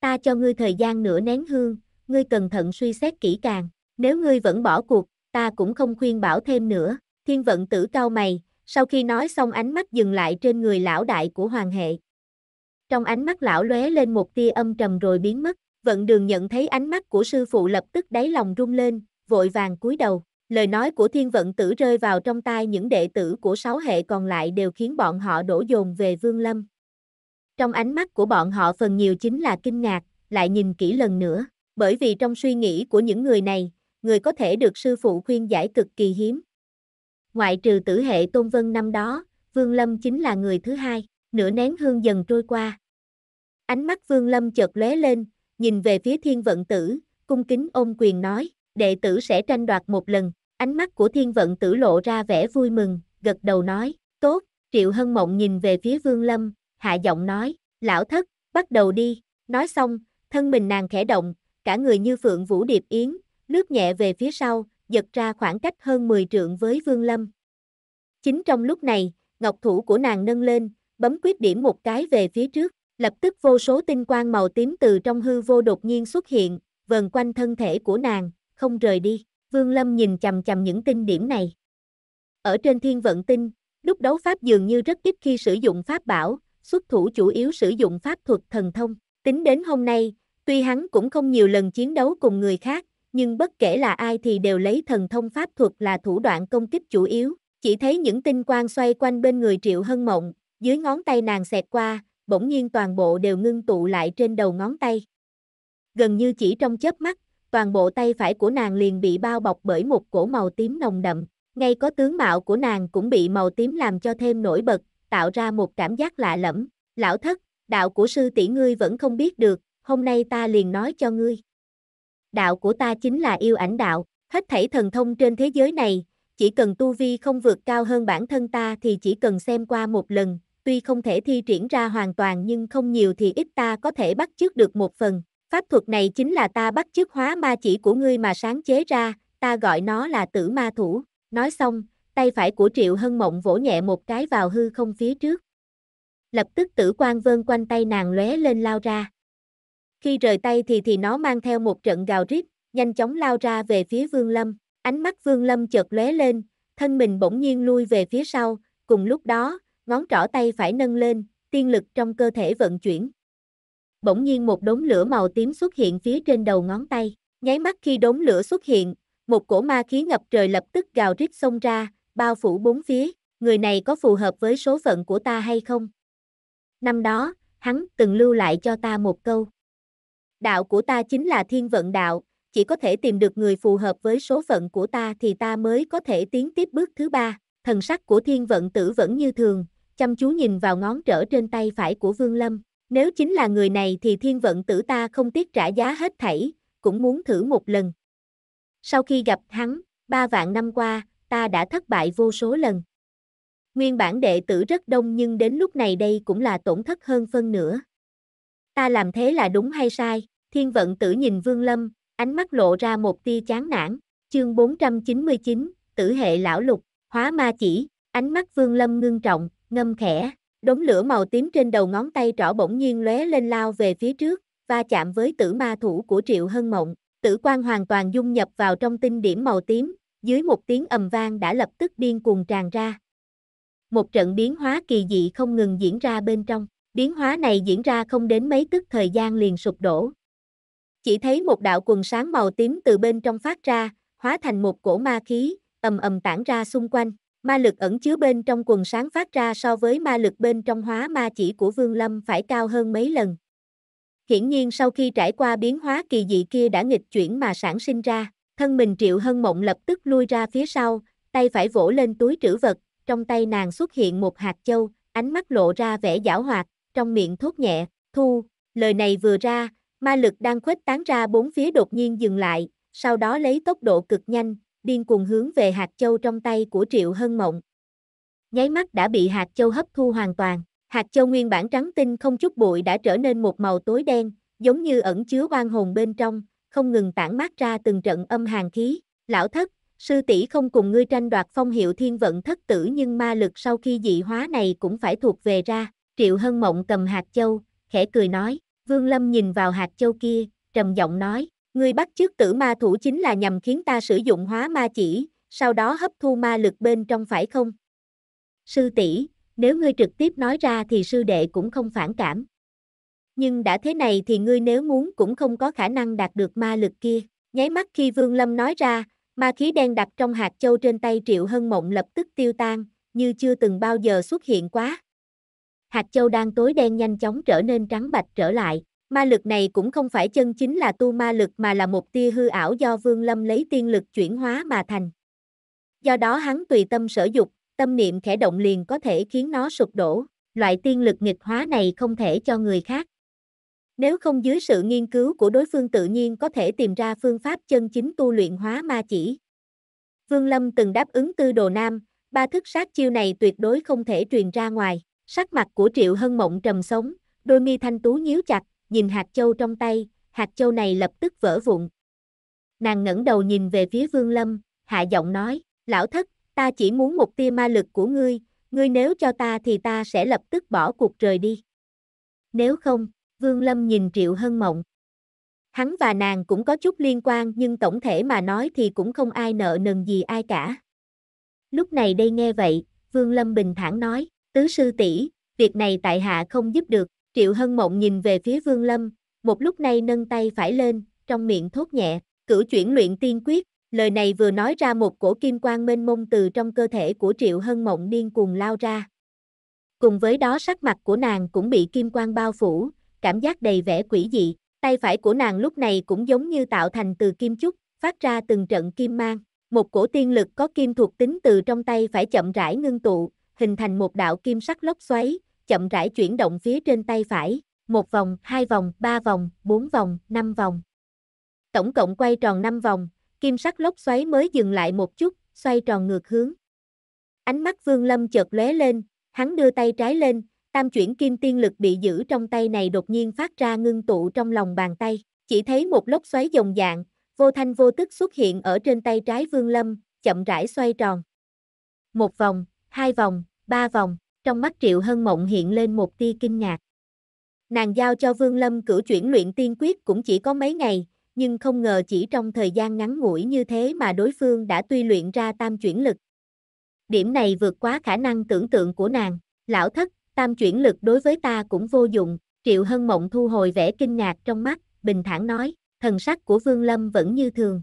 Ta cho ngươi thời gian nửa nén hương, ngươi cẩn thận suy xét kỹ càng, nếu ngươi vẫn bỏ cuộc, ta cũng không khuyên bảo thêm nữa. Thiên vận tử cao mày, sau khi nói xong ánh mắt dừng lại trên người lão đại của hoàng hệ. Trong ánh mắt lão lóe lên một tia âm trầm rồi biến mất, vận đường nhận thấy ánh mắt của sư phụ lập tức đáy lòng rung lên, vội vàng cúi đầu. Lời nói của thiên vận tử rơi vào trong tai những đệ tử của sáu hệ còn lại đều khiến bọn họ đổ dồn về Vương Lâm. Trong ánh mắt của bọn họ phần nhiều chính là kinh ngạc, lại nhìn kỹ lần nữa, bởi vì trong suy nghĩ của những người này, người có thể được sư phụ khuyên giải cực kỳ hiếm. Ngoại trừ tử hệ Tôn Vân năm đó, Vương Lâm chính là người thứ hai, nửa nén hương dần trôi qua. Ánh mắt Vương Lâm chợt lóe lên, nhìn về phía thiên vận tử, cung kính ôm quyền nói, đệ tử sẽ tranh đoạt một lần, ánh mắt của thiên vận tử lộ ra vẻ vui mừng, gật đầu nói, tốt, triệu hân mộng nhìn về phía Vương Lâm, hạ giọng nói, lão thất, bắt đầu đi, nói xong, thân mình nàng khẽ động, cả người như phượng vũ điệp yến, lướt nhẹ về phía sau, giật ra khoảng cách hơn 10 trượng với Vương Lâm. Chính trong lúc này, ngọc thủ của nàng nâng lên, bấm quyết điểm một cái về phía trước, lập tức vô số tinh quang màu tím từ trong hư vô đột nhiên xuất hiện, vần quanh thân thể của nàng, không rời đi. Vương Lâm nhìn chằm chằm những tinh điểm này. Ở trên thiên vận tinh, lúc đấu pháp dường như rất ít khi sử dụng pháp bảo, xuất thủ chủ yếu sử dụng pháp thuật thần thông. Tính đến hôm nay, tuy hắn cũng không nhiều lần chiến đấu cùng người khác, nhưng bất kể là ai thì đều lấy thần thông pháp thuật là thủ đoạn công kích chủ yếu. Chỉ thấy những tinh quang xoay quanh bên người Triệu Hân Mộng, dưới ngón tay nàng xẹt qua, bỗng nhiên toàn bộ đều ngưng tụ lại trên đầu ngón tay. Gần như chỉ trong chớp mắt, toàn bộ tay phải của nàng liền bị bao bọc bởi một cổ màu tím nồng đậm, ngay có tướng mạo của nàng cũng bị màu tím làm cho thêm nổi bật, tạo ra một cảm giác lạ lẫm, lão thất, đạo của sư tỷ ngươi vẫn không biết được, hôm nay ta liền nói cho ngươi. Đạo của ta chính là yêu ảnh đạo, hết thảy thần thông trên thế giới này, chỉ cần tu vi không vượt cao hơn bản thân ta thì chỉ cần xem qua một lần, tuy không thể thi triển ra hoàn toàn nhưng không nhiều thì ít ta có thể bắt chước được một phần. Pháp thuật này chính là ta bắt chước hóa ma chỉ của ngươi mà sáng chế ra, ta gọi nó là tử ma thủ. Nói xong, tay phải của Triệu Hân Mộng vỗ nhẹ một cái vào hư không phía trước. Lập tức tử Quan vơn quanh tay nàng lóe lên lao ra. Khi rời tay thì thì nó mang theo một trận gào rít, nhanh chóng lao ra về phía Vương Lâm, ánh mắt Vương Lâm chợt lóe lên, thân mình bỗng nhiên lui về phía sau, cùng lúc đó, ngón trỏ tay phải nâng lên, tiên lực trong cơ thể vận chuyển. Bỗng nhiên một đống lửa màu tím xuất hiện phía trên đầu ngón tay, nháy mắt khi đống lửa xuất hiện, một cổ ma khí ngập trời lập tức gào rít xông ra, bao phủ bốn phía, người này có phù hợp với số phận của ta hay không? Năm đó, hắn từng lưu lại cho ta một câu. Đạo của ta chính là thiên vận đạo, chỉ có thể tìm được người phù hợp với số phận của ta thì ta mới có thể tiến tiếp bước thứ ba. Thần sắc của thiên vận tử vẫn như thường, chăm chú nhìn vào ngón trở trên tay phải của Vương Lâm. Nếu chính là người này thì thiên vận tử ta không tiếc trả giá hết thảy, cũng muốn thử một lần. Sau khi gặp hắn, ba vạn năm qua, ta đã thất bại vô số lần. Nguyên bản đệ tử rất đông nhưng đến lúc này đây cũng là tổn thất hơn phân nữa. Ta làm thế là đúng hay sai? Thiên vận tử nhìn Vương Lâm, ánh mắt lộ ra một tia chán nản, chương 499, tử hệ lão lục, hóa ma chỉ, ánh mắt Vương Lâm ngưng trọng, ngâm khẽ, đống lửa màu tím trên đầu ngón tay trỏ bỗng nhiên lóe lên lao về phía trước, va chạm với tử ma thủ của Triệu Hân Mộng, tử quan hoàn toàn dung nhập vào trong tinh điểm màu tím, dưới một tiếng ầm vang đã lập tức điên cuồng tràn ra. Một trận biến hóa kỳ dị không ngừng diễn ra bên trong, biến hóa này diễn ra không đến mấy tức thời gian liền sụp đổ. Chỉ thấy một đạo quần sáng màu tím từ bên trong phát ra, hóa thành một cổ ma khí, ầm ầm tản ra xung quanh. Ma lực ẩn chứa bên trong quần sáng phát ra so với ma lực bên trong hóa ma chỉ của Vương Lâm phải cao hơn mấy lần. Hiển nhiên sau khi trải qua biến hóa kỳ dị kia đã nghịch chuyển mà sản sinh ra. Thân mình Triệu Hân Mộng lập tức lui ra phía sau, tay phải vỗ lên túi trữ vật, trong tay nàng xuất hiện một hạt châu, ánh mắt lộ ra vẻ giảo hoạt, trong miệng thốt nhẹ, thu, lời này vừa ra, ma lực đang khuếch tán ra bốn phía đột nhiên dừng lại, sau đó lấy tốc độ cực nhanh, điên cuồng hướng về hạt châu trong tay của Triệu Hân Mộng. Nháy mắt đã bị hạt châu hấp thu hoàn toàn, hạt châu nguyên bản trắng tinh không chút bụi đã trở nên một màu tối đen, giống như ẩn chứa oan hồn bên trong, không ngừng tản mát ra từng trận âm hàng khí, lão thất, sư tỷ không cùng ngươi tranh đoạt phong hiệu thiên vận thất tử nhưng ma lực sau khi dị hóa này cũng phải thuộc về ra, triệu hân mộng cầm hạt châu, khẽ cười nói, vương lâm nhìn vào hạt châu kia, trầm giọng nói, ngươi bắt chước tử ma thủ chính là nhằm khiến ta sử dụng hóa ma chỉ, sau đó hấp thu ma lực bên trong phải không? Sư tỷ, nếu ngươi trực tiếp nói ra thì sư đệ cũng không phản cảm nhưng đã thế này thì ngươi nếu muốn cũng không có khả năng đạt được ma lực kia. Nháy mắt khi Vương Lâm nói ra, ma khí đen đặc trong hạt châu trên tay Triệu Hân Mộng lập tức tiêu tan, như chưa từng bao giờ xuất hiện quá. Hạt châu đang tối đen nhanh chóng trở nên trắng bạch trở lại. Ma lực này cũng không phải chân chính là tu ma lực mà là một tia hư ảo do Vương Lâm lấy tiên lực chuyển hóa mà thành. Do đó hắn tùy tâm sở dục, tâm niệm khẽ động liền có thể khiến nó sụp đổ. Loại tiên lực nghịch hóa này không thể cho người khác. Nếu không dưới sự nghiên cứu của đối phương tự nhiên có thể tìm ra phương pháp chân chính tu luyện hóa ma chỉ. Vương Lâm từng đáp ứng tư đồ nam, ba thức sát chiêu này tuyệt đối không thể truyền ra ngoài. Sắc mặt của Triệu Hân Mộng trầm sống, đôi mi thanh tú nhíu chặt, nhìn hạt châu trong tay, hạt châu này lập tức vỡ vụn. Nàng ngẩng đầu nhìn về phía Vương Lâm, hạ giọng nói, lão thất, ta chỉ muốn một tia ma lực của ngươi, ngươi nếu cho ta thì ta sẽ lập tức bỏ cuộc rời đi. Nếu không, Vương Lâm nhìn Triệu Hân Mộng. Hắn và nàng cũng có chút liên quan nhưng tổng thể mà nói thì cũng không ai nợ nần gì ai cả. Lúc này đây nghe vậy, Vương Lâm bình thản nói, tứ sư tỷ, việc này tại hạ không giúp được. Triệu Hân Mộng nhìn về phía Vương Lâm, một lúc này nâng tay phải lên, trong miệng thốt nhẹ, cử chuyển luyện tiên quyết. Lời này vừa nói ra một cổ kim quang mênh mông từ trong cơ thể của Triệu Hân Mộng điên cuồng lao ra. Cùng với đó sắc mặt của nàng cũng bị kim quang bao phủ, cảm giác đầy vẻ quỷ dị, tay phải của nàng lúc này cũng giống như tạo thành từ kim chúc, phát ra từng trận kim mang. Một cổ tiên lực có kim thuộc tính từ trong tay phải chậm rãi ngưng tụ, hình thành một đạo kim sắc lốc xoáy, chậm rãi chuyển động phía trên tay phải, một vòng, hai vòng, ba vòng, bốn vòng, năm vòng. Tổng cộng quay tròn năm vòng, kim sắc lốc xoáy mới dừng lại một chút, xoay tròn ngược hướng. Ánh mắt Vương Lâm chợt lóe lên, hắn đưa tay trái lên, tam chuyển kim tiên lực bị giữ trong tay này đột nhiên phát ra ngưng tụ trong lòng bàn tay, chỉ thấy một lốc xoáy dòng dạng, vô thanh vô tức xuất hiện ở trên tay trái Vương Lâm, chậm rãi xoay tròn. Một vòng, hai vòng, ba vòng, trong mắt Triệu Hân Mộng hiện lên một tia kinh ngạc. Nàng giao cho Vương Lâm cử chuyển luyện tiên quyết cũng chỉ có mấy ngày, nhưng không ngờ chỉ trong thời gian ngắn ngủi như thế mà đối phương đã tuy luyện ra tam chuyển lực. Điểm này vượt quá khả năng tưởng tượng của nàng, lão thất, tam chuyển lực đối với ta cũng vô dụng, Triệu Hân Mộng thu hồi vẻ kinh ngạc trong mắt, bình thản nói, thần sắc của Vương Lâm vẫn như thường.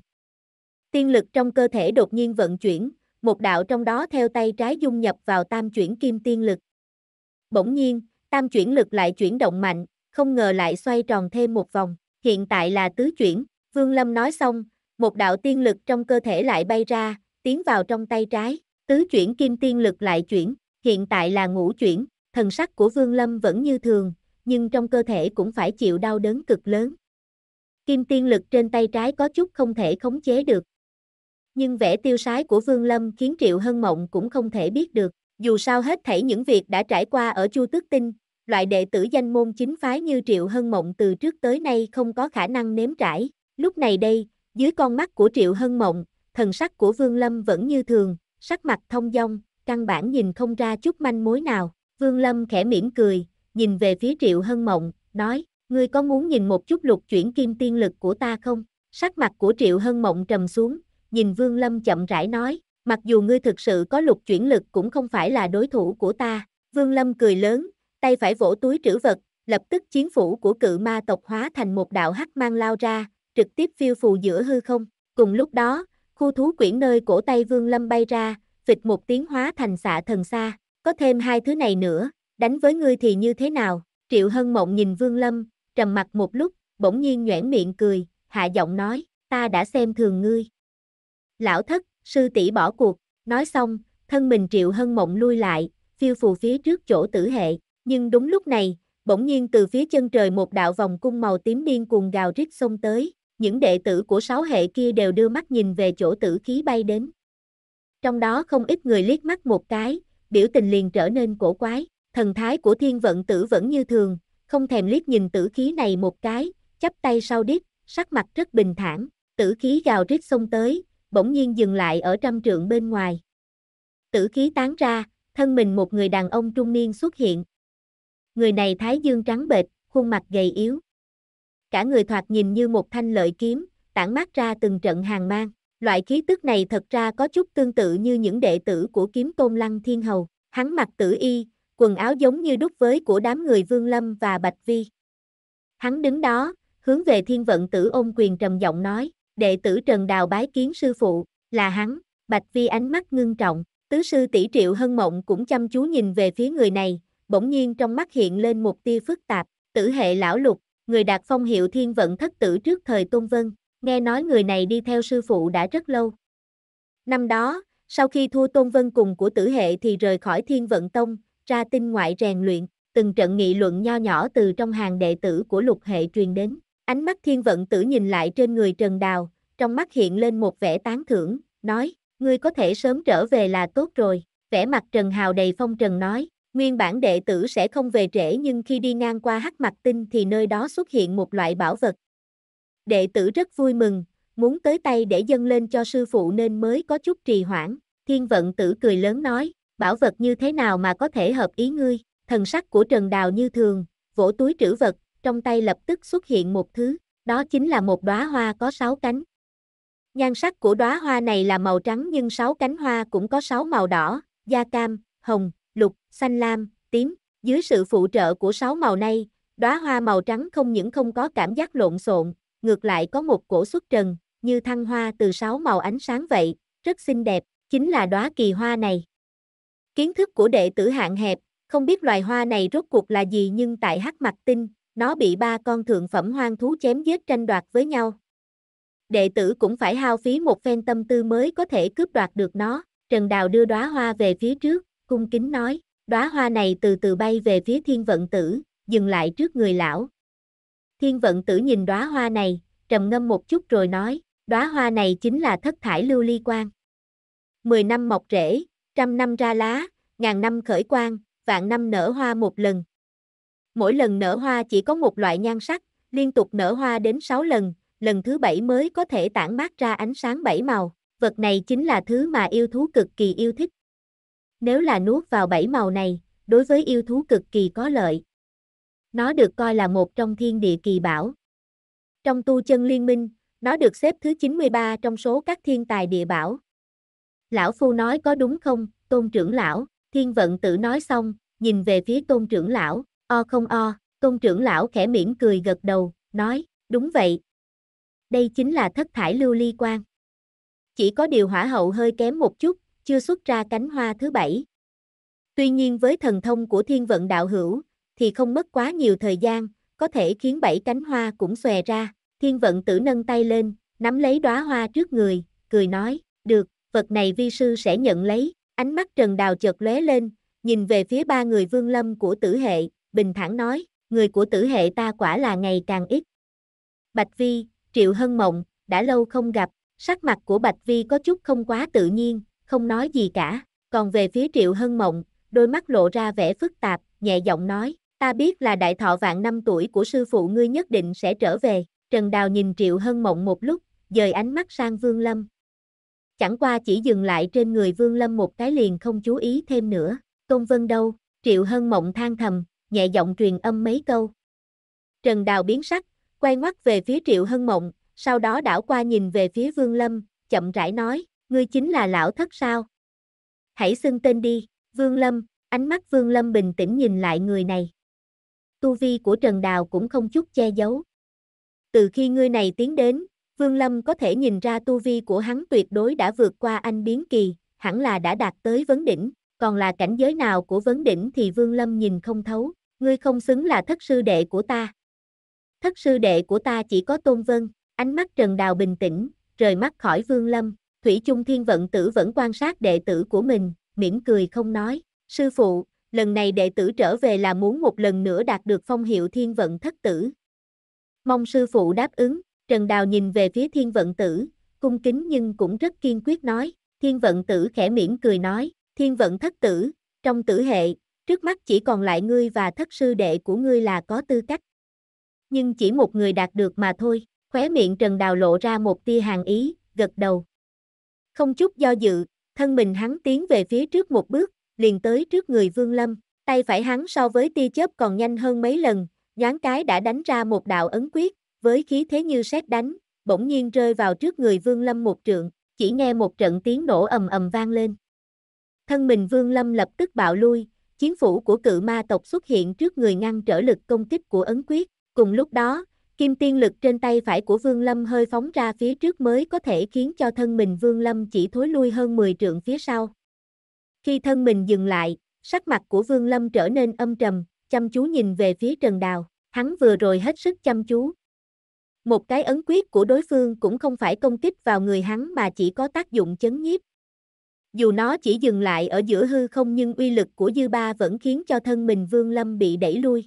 Tiên lực trong cơ thể đột nhiên vận chuyển, một đạo trong đó theo tay trái dung nhập vào tam chuyển kim tiên lực. Bỗng nhiên, tam chuyển lực lại chuyển động mạnh, không ngờ lại xoay tròn thêm một vòng, hiện tại là tứ chuyển, Vương Lâm nói xong, một đạo tiên lực trong cơ thể lại bay ra, tiến vào trong tay trái, tứ chuyển kim tiên lực lại chuyển, hiện tại là ngũ chuyển, thần sắc của Vương Lâm vẫn như thường, nhưng trong cơ thể cũng phải chịu đau đớn cực lớn. Kim tiên lực trên tay trái có chút không thể khống chế được. Nhưng vẻ tiêu sái của Vương Lâm khiến Triệu Hân Mộng cũng không thể biết được, dù sao hết thảy những việc đã trải qua ở Chu Tước Tinh, loại đệ tử danh môn chính phái như Triệu Hân Mộng từ trước tới nay không có khả năng nếm trải. Lúc này đây, dưới con mắt của Triệu Hân Mộng, thần sắc của Vương Lâm vẫn như thường, sắc mặt thông dong, căn bản nhìn không ra chút manh mối nào. Vương Lâm khẽ mỉm cười, nhìn về phía Triệu Hân Mộng, nói, ngươi có muốn nhìn một chút lục chuyển kim tiên lực của ta không? Sắc mặt của Triệu Hân Mộng trầm xuống, nhìn Vương Lâm chậm rãi nói, mặc dù ngươi thực sự có lục chuyển lực cũng không phải là đối thủ của ta. Vương Lâm cười lớn, tay phải vỗ túi trữ vật, lập tức chiến phủ của cự ma tộc hóa thành một đạo hắc mang lao ra, trực tiếp phiêu phù giữa hư không. Cùng lúc đó, khu thú quyển nơi cổ tay Vương Lâm bay ra, phịch một tiếng hóa thành xạ thần xa có thêm hai thứ này nữa, đánh với ngươi thì như thế nào? Triệu Hân Mộng nhìn Vương Lâm, trầm mặt một lúc, bỗng nhiên nhoẻn miệng cười, hạ giọng nói, ta đã xem thường ngươi. Lão thất, sư tỷ bỏ cuộc, nói xong, thân mình Triệu Hân Mộng lui lại, phiêu phù phía trước chỗ tử hệ, nhưng đúng lúc này, bỗng nhiên từ phía chân trời một đạo vòng cung màu tím điên cuồng gào rít xông tới, những đệ tử của sáu hệ kia đều đưa mắt nhìn về chỗ tử khí bay đến. Trong đó không ít người liếc mắt một cái, biểu tình liền trở nên cổ quái, thần thái của thiên vận tử vẫn như thường, không thèm liếc nhìn tử khí này một cái, chắp tay sau đít, sắc mặt rất bình thản, tử khí gào rít xông tới, bỗng nhiên dừng lại ở trăm trượng bên ngoài. Tử khí tán ra, thân mình một người đàn ông trung niên xuất hiện. Người này thái dương trắng bệch, khuôn mặt gầy yếu. Cả người thoạt nhìn như một thanh lợi kiếm, tản mát ra từng trận hàng mang. Loại khí tức này thật ra có chút tương tự như những đệ tử của kiếm tôn lăng thiên hầu. Hắn mặc tử y, quần áo giống như đúc với của đám người Vương Lâm và Bạch Vi. Hắn đứng đó, hướng về thiên vận tử ôm quyền trầm giọng nói, đệ tử Trần Đào bái kiến sư phụ, là hắn, Bạch Vi ánh mắt ngưng trọng, tứ sư tỷ triệu hân mộng cũng chăm chú nhìn về phía người này, bỗng nhiên trong mắt hiện lên một tia phức tạp, tử hệ lão lục, người đạt phong hiệu thiên vận thất tử trước thời tôn vân, nghe nói người này đi theo sư phụ đã rất lâu. Năm đó, sau khi thua Tôn Vân cùng của tử hệ thì rời khỏi Thiên Vận Tông, ra tinh ngoại rèn luyện, từng trận nghị luận nho nhỏ từ trong hàng đệ tử của lục hệ truyền đến. Ánh mắt Thiên Vận tử nhìn lại trên người Trần Đào, trong mắt hiện lên một vẻ tán thưởng, nói, ngươi có thể sớm trở về là tốt rồi. Vẻ mặt Trần Hào đầy phong trần nói, nguyên bản đệ tử sẽ không về trễ nhưng khi đi ngang qua hắc mặt tinh thì nơi đó xuất hiện một loại bảo vật, Đệ tử rất vui mừng, muốn tới tay để dâng lên cho sư phụ nên mới có chút trì hoãn. Thiên vận tử cười lớn nói, bảo vật như thế nào mà có thể hợp ý ngươi, thần sắc của Trần Đào như thường, vỗ túi trữ vật, trong tay lập tức xuất hiện một thứ, đó chính là một đóa hoa có sáu cánh. Nhan sắc của đóa hoa này là màu trắng nhưng sáu cánh hoa cũng có sáu màu đỏ, da cam, hồng, lục, xanh lam, tím. Dưới sự phụ trợ của sáu màu này, đóa hoa màu trắng không những không có cảm giác lộn xộn, ngược lại có một cổ xuất trần, như thăng hoa từ sáu màu ánh sáng vậy, rất xinh đẹp, chính là đóa kỳ hoa này. Kiến thức của đệ tử hạn hẹp, không biết loài hoa này rốt cuộc là gì nhưng tại hắc mặt tinh, nó bị ba con thượng phẩm hoang thú chém giết tranh đoạt với nhau. Đệ tử cũng phải hao phí một phen tâm tư mới có thể cướp đoạt được nó. Trần Đào đưa đóa hoa về phía trước, cung kính nói, đóa hoa này từ từ bay về phía thiên vận tử, dừng lại trước người lão, Thiên vận tử nhìn đóa hoa này, trầm ngâm một chút rồi nói, đóa hoa này chính là thất thải lưu ly quang. Mười năm mọc rễ, trăm năm ra lá, ngàn năm khởi quang, vạn năm nở hoa một lần. Mỗi lần nở hoa chỉ có một loại nhan sắc, liên tục nở hoa đến sáu lần, lần thứ bảy mới có thể tản mát ra ánh sáng bảy màu. Vật này chính là thứ mà yêu thú cực kỳ yêu thích. Nếu là nuốt vào bảy màu này, đối với yêu thú cực kỳ có lợi nó được coi là một trong thiên địa kỳ bảo. Trong tu chân liên minh, nó được xếp thứ 93 trong số các thiên tài địa bảo. Lão Phu nói có đúng không, tôn trưởng lão, thiên vận tử nói xong, nhìn về phía tôn trưởng lão, o không o, tôn trưởng lão khẽ mỉm cười gật đầu, nói, đúng vậy. Đây chính là thất thải lưu ly quan. Chỉ có điều hỏa hậu hơi kém một chút, chưa xuất ra cánh hoa thứ bảy. Tuy nhiên với thần thông của thiên vận đạo hữu, thì không mất quá nhiều thời gian, có thể khiến bảy cánh hoa cũng xòe ra. Thiên vận tử nâng tay lên, nắm lấy đóa hoa trước người, cười nói, được, vật này vi sư sẽ nhận lấy. Ánh mắt Trần Đào chợt lóe lên, nhìn về phía ba người vương lâm của tử hệ, bình thản nói, người của tử hệ ta quả là ngày càng ít. Bạch Vi, Triệu Hân Mộng, đã lâu không gặp, sắc mặt của Bạch Vi có chút không quá tự nhiên, không nói gì cả, còn về phía Triệu Hân Mộng, đôi mắt lộ ra vẻ phức tạp, nhẹ giọng nói, ta biết là đại thọ vạn năm tuổi của sư phụ ngươi nhất định sẽ trở về, Trần Đào nhìn Triệu Hân Mộng một lúc, dời ánh mắt sang Vương Lâm. Chẳng qua chỉ dừng lại trên người Vương Lâm một cái liền không chú ý thêm nữa, Tôn Vân đâu, Triệu Hân Mộng than thầm, nhẹ giọng truyền âm mấy câu. Trần Đào biến sắc, quay ngoắt về phía Triệu Hân Mộng, sau đó đảo qua nhìn về phía Vương Lâm, chậm rãi nói, ngươi chính là lão thất sao? Hãy xưng tên đi, Vương Lâm, ánh mắt Vương Lâm bình tĩnh nhìn lại người này tu vi của Trần Đào cũng không chút che giấu. Từ khi ngươi này tiến đến, Vương Lâm có thể nhìn ra tu vi của hắn tuyệt đối đã vượt qua anh biến kỳ, hẳn là đã đạt tới vấn đỉnh, còn là cảnh giới nào của vấn đỉnh thì Vương Lâm nhìn không thấu, ngươi không xứng là thất sư đệ của ta. Thất sư đệ của ta chỉ có Tôn Vân, ánh mắt Trần Đào bình tĩnh, rời mắt khỏi Vương Lâm, Thủy trung Thiên Vận Tử vẫn quan sát đệ tử của mình, mỉm cười không nói, sư phụ, lần này đệ tử trở về là muốn một lần nữa đạt được phong hiệu thiên vận thất tử. Mong sư phụ đáp ứng, Trần Đào nhìn về phía thiên vận tử, cung kính nhưng cũng rất kiên quyết nói, thiên vận tử khẽ mỉm cười nói, thiên vận thất tử, trong tử hệ, trước mắt chỉ còn lại ngươi và thất sư đệ của ngươi là có tư cách. Nhưng chỉ một người đạt được mà thôi, khóe miệng Trần Đào lộ ra một tia hàng ý, gật đầu. Không chút do dự, thân mình hắn tiến về phía trước một bước, liền tới trước người Vương Lâm, tay phải hắn so với tia chớp còn nhanh hơn mấy lần, nhán cái đã đánh ra một đạo ấn quyết, với khí thế như sét đánh, bỗng nhiên rơi vào trước người Vương Lâm một trượng, chỉ nghe một trận tiếng nổ ầm ầm vang lên. Thân mình Vương Lâm lập tức bạo lui, chiến phủ của cự ma tộc xuất hiện trước người ngăn trở lực công kích của ấn quyết, cùng lúc đó, kim tiên lực trên tay phải của Vương Lâm hơi phóng ra phía trước mới có thể khiến cho thân mình Vương Lâm chỉ thối lui hơn 10 trượng phía sau. Khi thân mình dừng lại, sắc mặt của Vương Lâm trở nên âm trầm, chăm chú nhìn về phía Trần Đào, hắn vừa rồi hết sức chăm chú. Một cái ấn quyết của đối phương cũng không phải công kích vào người hắn mà chỉ có tác dụng chấn nhiếp. Dù nó chỉ dừng lại ở giữa hư không nhưng uy lực của dư ba vẫn khiến cho thân mình Vương Lâm bị đẩy lui.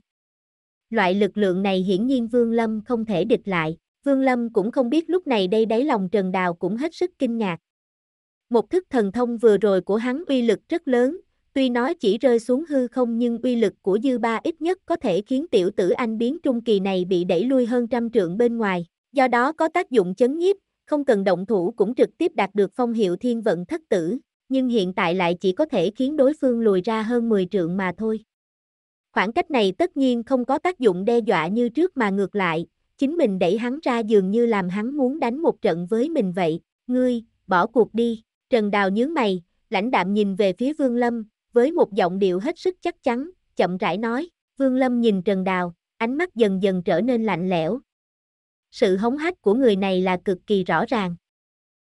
Loại lực lượng này hiển nhiên Vương Lâm không thể địch lại, Vương Lâm cũng không biết lúc này đây đáy lòng Trần Đào cũng hết sức kinh ngạc, một thức thần thông vừa rồi của hắn uy lực rất lớn, tuy nói chỉ rơi xuống hư không nhưng uy lực của dư ba ít nhất có thể khiến tiểu tử anh biến trung kỳ này bị đẩy lui hơn trăm trượng bên ngoài, do đó có tác dụng chấn nhiếp, không cần động thủ cũng trực tiếp đạt được phong hiệu thiên vận thất tử, nhưng hiện tại lại chỉ có thể khiến đối phương lùi ra hơn 10 trượng mà thôi. Khoảng cách này tất nhiên không có tác dụng đe dọa như trước mà ngược lại, chính mình đẩy hắn ra dường như làm hắn muốn đánh một trận với mình vậy, ngươi, bỏ cuộc đi. Trần Đào nhướng mày, lãnh đạm nhìn về phía Vương Lâm, với một giọng điệu hết sức chắc chắn, chậm rãi nói, Vương Lâm nhìn Trần Đào, ánh mắt dần dần trở nên lạnh lẽo. Sự hống hách của người này là cực kỳ rõ ràng.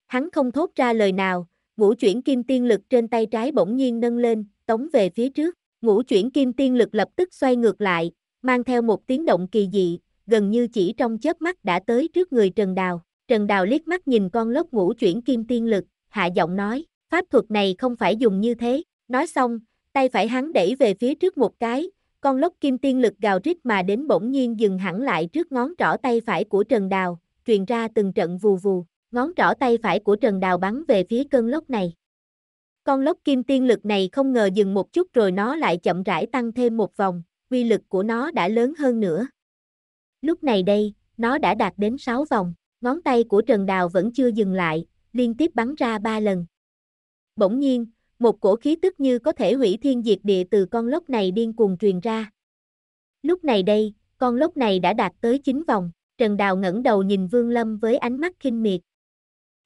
Hắn không thốt ra lời nào, ngũ chuyển kim tiên lực trên tay trái bỗng nhiên nâng lên, tống về phía trước, ngũ chuyển kim tiên lực lập tức xoay ngược lại, mang theo một tiếng động kỳ dị, gần như chỉ trong chớp mắt đã tới trước người Trần Đào. Trần Đào liếc mắt nhìn con lốc ngũ chuyển kim tiên lực, hạ giọng nói, pháp thuật này không phải dùng như thế, nói xong, tay phải hắn đẩy về phía trước một cái, con lốc kim tiên lực gào rít mà đến bỗng nhiên dừng hẳn lại trước ngón trỏ tay phải của Trần Đào, truyền ra từng trận vù vù, ngón trỏ tay phải của Trần Đào bắn về phía cơn lốc này. Con lốc kim tiên lực này không ngờ dừng một chút rồi nó lại chậm rãi tăng thêm một vòng, uy lực của nó đã lớn hơn nữa. Lúc này đây, nó đã đạt đến 6 vòng, ngón tay của Trần Đào vẫn chưa dừng lại, liên tiếp bắn ra ba lần. Bỗng nhiên, một cổ khí tức như có thể hủy thiên diệt địa từ con lốc này điên cuồng truyền ra. Lúc này đây, con lốc này đã đạt tới chín vòng, Trần Đào ngẩng đầu nhìn Vương Lâm với ánh mắt khinh miệt.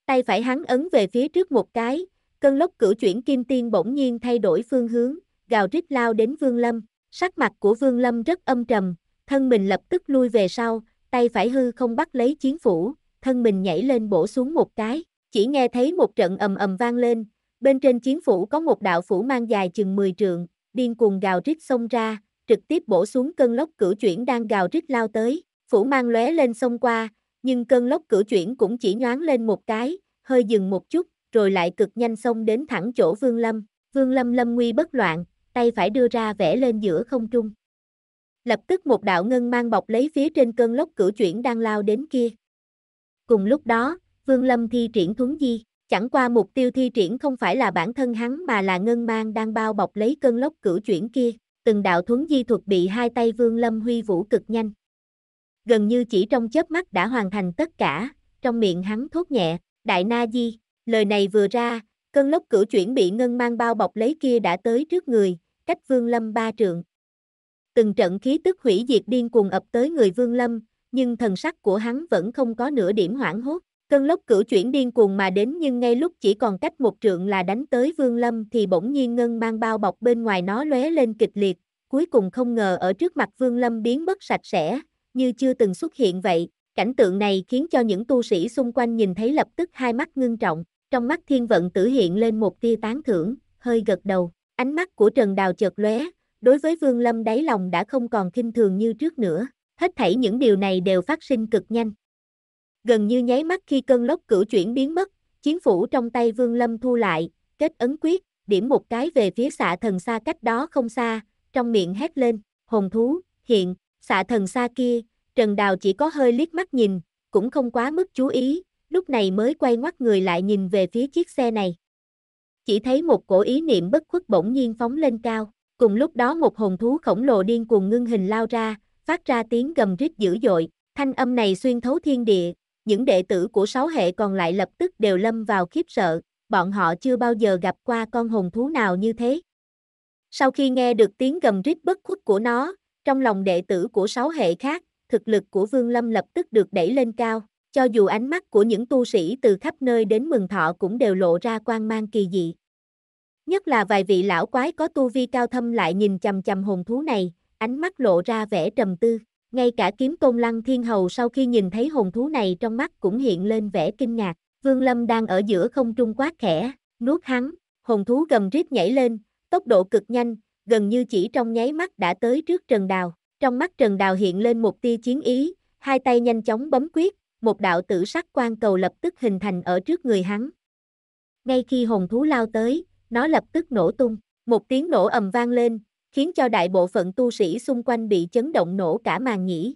Tay phải hắn ấn về phía trước một cái, cơn lốc cửu chuyển kim tiên bỗng nhiên thay đổi phương hướng, gào rít lao đến Vương Lâm, sắc mặt của Vương Lâm rất âm trầm, thân mình lập tức lui về sau, tay phải hư không bắt lấy chiến phủ, thân mình nhảy lên bổ xuống một cái. Chỉ nghe thấy một trận ầm ầm vang lên, bên trên chiến phủ có một đạo phủ mang dài chừng 10 trượng, điên cuồng gào rít xông ra, trực tiếp bổ xuống cơn lốc cửu chuyển đang gào rít lao tới, phủ mang lóe lên xông qua, nhưng cơn lốc cửu chuyển cũng chỉ nhoáng lên một cái, hơi dừng một chút, rồi lại cực nhanh xông đến thẳng chỗ Vương Lâm. Vương Lâm lâm nguy bất loạn, tay phải đưa ra vẽ lên giữa không trung. Lập tức một đạo ngân mang bọc lấy phía trên cơn lốc cửu chuyển đang lao đến kia. Cùng lúc đó, Vương Lâm thi triển thuấn di, chẳng qua mục tiêu thi triển không phải là bản thân hắn mà là ngân mang đang bao bọc lấy cơn lốc cửu chuyển kia, từng đạo thuấn di thuật bị hai tay Vương Lâm huy vũ cực nhanh. Gần như chỉ trong chớp mắt đã hoàn thành tất cả, trong miệng hắn thốt nhẹ, đại na di, lời này vừa ra, cơn lốc cửu chuyển bị ngân mang bao bọc lấy kia đã tới trước người, cách Vương Lâm ba trượng. Từng trận khí tức hủy diệt điên cuồng ập tới người Vương Lâm, nhưng thần sắc của hắn vẫn không có nửa điểm hoảng hốt. Cơn lốc cửu chuyển điên cuồng mà đến nhưng ngay lúc chỉ còn cách một trượng là đánh tới Vương Lâm thì bỗng nhiên ngân mang bao bọc bên ngoài nó lóe lên kịch liệt, cuối cùng không ngờ ở trước mặt Vương Lâm biến mất sạch sẽ, như chưa từng xuất hiện vậy. Cảnh tượng này khiến cho những tu sĩ xung quanh nhìn thấy lập tức hai mắt ngưng trọng, trong mắt thiên vận tử hiện lên một tia tán thưởng, hơi gật đầu, ánh mắt của Trần Đào chợt lóe, đối với Vương Lâm đáy lòng đã không còn kinh thường như trước nữa, hết thảy những điều này đều phát sinh cực nhanh. Gần như nháy mắt khi cơn lốc cửu chuyển biến mất, chiến phủ trong tay Vương Lâm thu lại, kết ấn quyết, điểm một cái về phía xạ thần xa cách đó không xa, trong miệng hét lên, hồn thú, hiện, xạ thần xa kia, Trần Đào chỉ có hơi liếc mắt nhìn, cũng không quá mức chú ý, lúc này mới quay ngoắt người lại nhìn về phía chiếc xe này. Chỉ thấy một cổ ý niệm bất khuất bỗng nhiên phóng lên cao, cùng lúc đó một hồn thú khổng lồ điên cuồng ngưng hình lao ra, phát ra tiếng gầm rít dữ dội, thanh âm này xuyên thấu thiên địa, những đệ tử của sáu hệ còn lại lập tức đều lâm vào khiếp sợ, bọn họ chưa bao giờ gặp qua con hồn thú nào như thế. Sau khi nghe được tiếng gầm rít bất khuất của nó, trong lòng đệ tử của sáu hệ khác, thực lực của Vương Lâm lập tức được đẩy lên cao, cho dù ánh mắt của những tu sĩ từ khắp nơi đến mừng thọ cũng đều lộ ra quan mang kỳ dị. Nhất là vài vị lão quái có tu vi cao thâm lại nhìn chầm chầm hồn thú này, ánh mắt lộ ra vẻ trầm tư. Ngay cả kiếm công lăng thiên hầu sau khi nhìn thấy hồn thú này trong mắt cũng hiện lên vẻ kinh ngạc. Vương Lâm đang ở giữa không trung quát khẽ, nuốt hắn, hồn thú gầm rít nhảy lên, tốc độ cực nhanh, gần như chỉ trong nháy mắt đã tới trước Trần Đào. Trong mắt Trần Đào hiện lên một tia chiến ý, hai tay nhanh chóng bấm quyết, một đạo tử sắc quan cầu lập tức hình thành ở trước người hắn. Ngay khi hồn thú lao tới, nó lập tức nổ tung, một tiếng nổ ầm vang lên, khiến cho đại bộ phận tu sĩ xung quanh bị chấn động nổ cả màng nhĩ.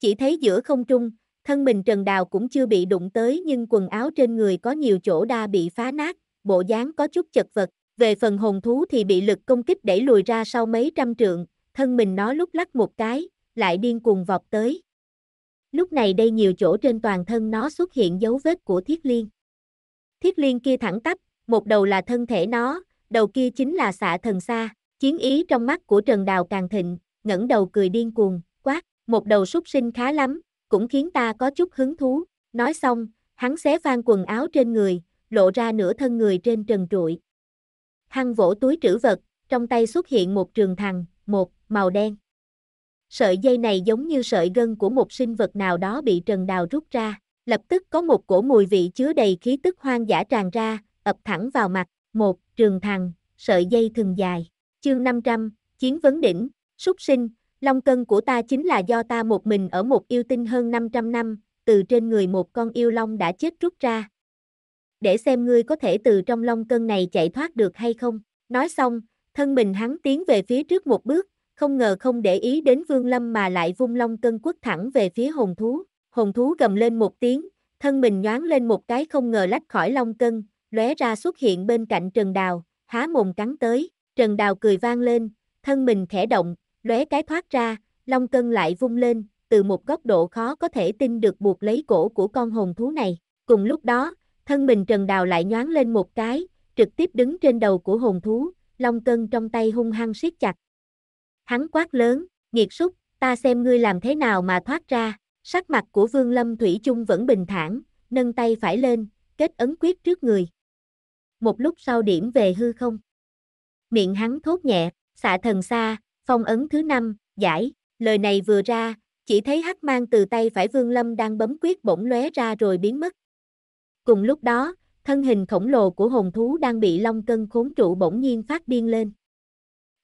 Chỉ thấy giữa không trung, thân mình Trần Đào cũng chưa bị đụng tới nhưng quần áo trên người có nhiều chỗ đa bị phá nát, bộ dáng có chút chật vật. Về phần hồn thú thì bị lực công kích đẩy lùi ra sau mấy trăm trượng, thân mình nó lúc lắc một cái, lại điên cuồng vọt tới. Lúc này đây nhiều chỗ trên toàn thân nó xuất hiện dấu vết của thiết liên. Thiết liên kia thẳng tắp, một đầu là thân thể nó, đầu kia chính là xạ thần xa. Chiến ý trong mắt của Trần Đào càng thịnh, ngẩng đầu cười điên cuồng, quát, một đầu súc sinh khá lắm, cũng khiến ta có chút hứng thú. Nói xong, hắn xé phan quần áo trên người, lộ ra nửa thân người trên trần trụi. Hăng vỗ túi trữ vật, trong tay xuất hiện một trường thằng, một, màu đen. Sợi dây này giống như sợi gân của một sinh vật nào đó bị Trần Đào rút ra, lập tức có một cổ mùi vị chứa đầy khí tức hoang dã tràn ra, ập thẳng vào mặt, một, trường thằng, sợi dây thừng dài chương 500, chiến vấn đỉnh, súc sinh, long cân của ta chính là do ta một mình ở một yêu tinh hơn 500 năm, từ trên người một con yêu long đã chết rút ra. Để xem ngươi có thể từ trong long cân này chạy thoát được hay không. Nói xong, thân mình hắn tiến về phía trước một bước, không ngờ không để ý đến vương lâm mà lại vung long cân quất thẳng về phía hồn thú. Hồn thú gầm lên một tiếng, thân mình nhoáng lên một cái không ngờ lách khỏi long cân, lóe ra xuất hiện bên cạnh Trần Đào, há mồm cắn tới, Trần Đào cười vang lên, thân mình khẽ động, lóe cái thoát ra, long cân lại vung lên, từ một góc độ khó có thể tin được buộc lấy cổ của con hồn thú này. Cùng lúc đó, thân mình Trần Đào lại nhoáng lên một cái, trực tiếp đứng trên đầu của hồn thú, long cân trong tay hung hăng siết chặt. Hắn quát lớn, nghiệt súc, ta xem ngươi làm thế nào mà thoát ra. Sắc mặt của Vương Lâm Thủy chung vẫn bình thản, nâng tay phải lên, kết ấn quyết trước người. Một lúc sau điểm về hư không miệng hắn thốt nhẹ, xạ thần xa, phong ấn thứ năm, giải, lời này vừa ra, chỉ thấy hắc mang từ tay phải vương lâm đang bấm quyết bỗng lóe ra rồi biến mất. Cùng lúc đó, thân hình khổng lồ của hồn thú đang bị long cân khốn trụ bỗng nhiên phát điên lên.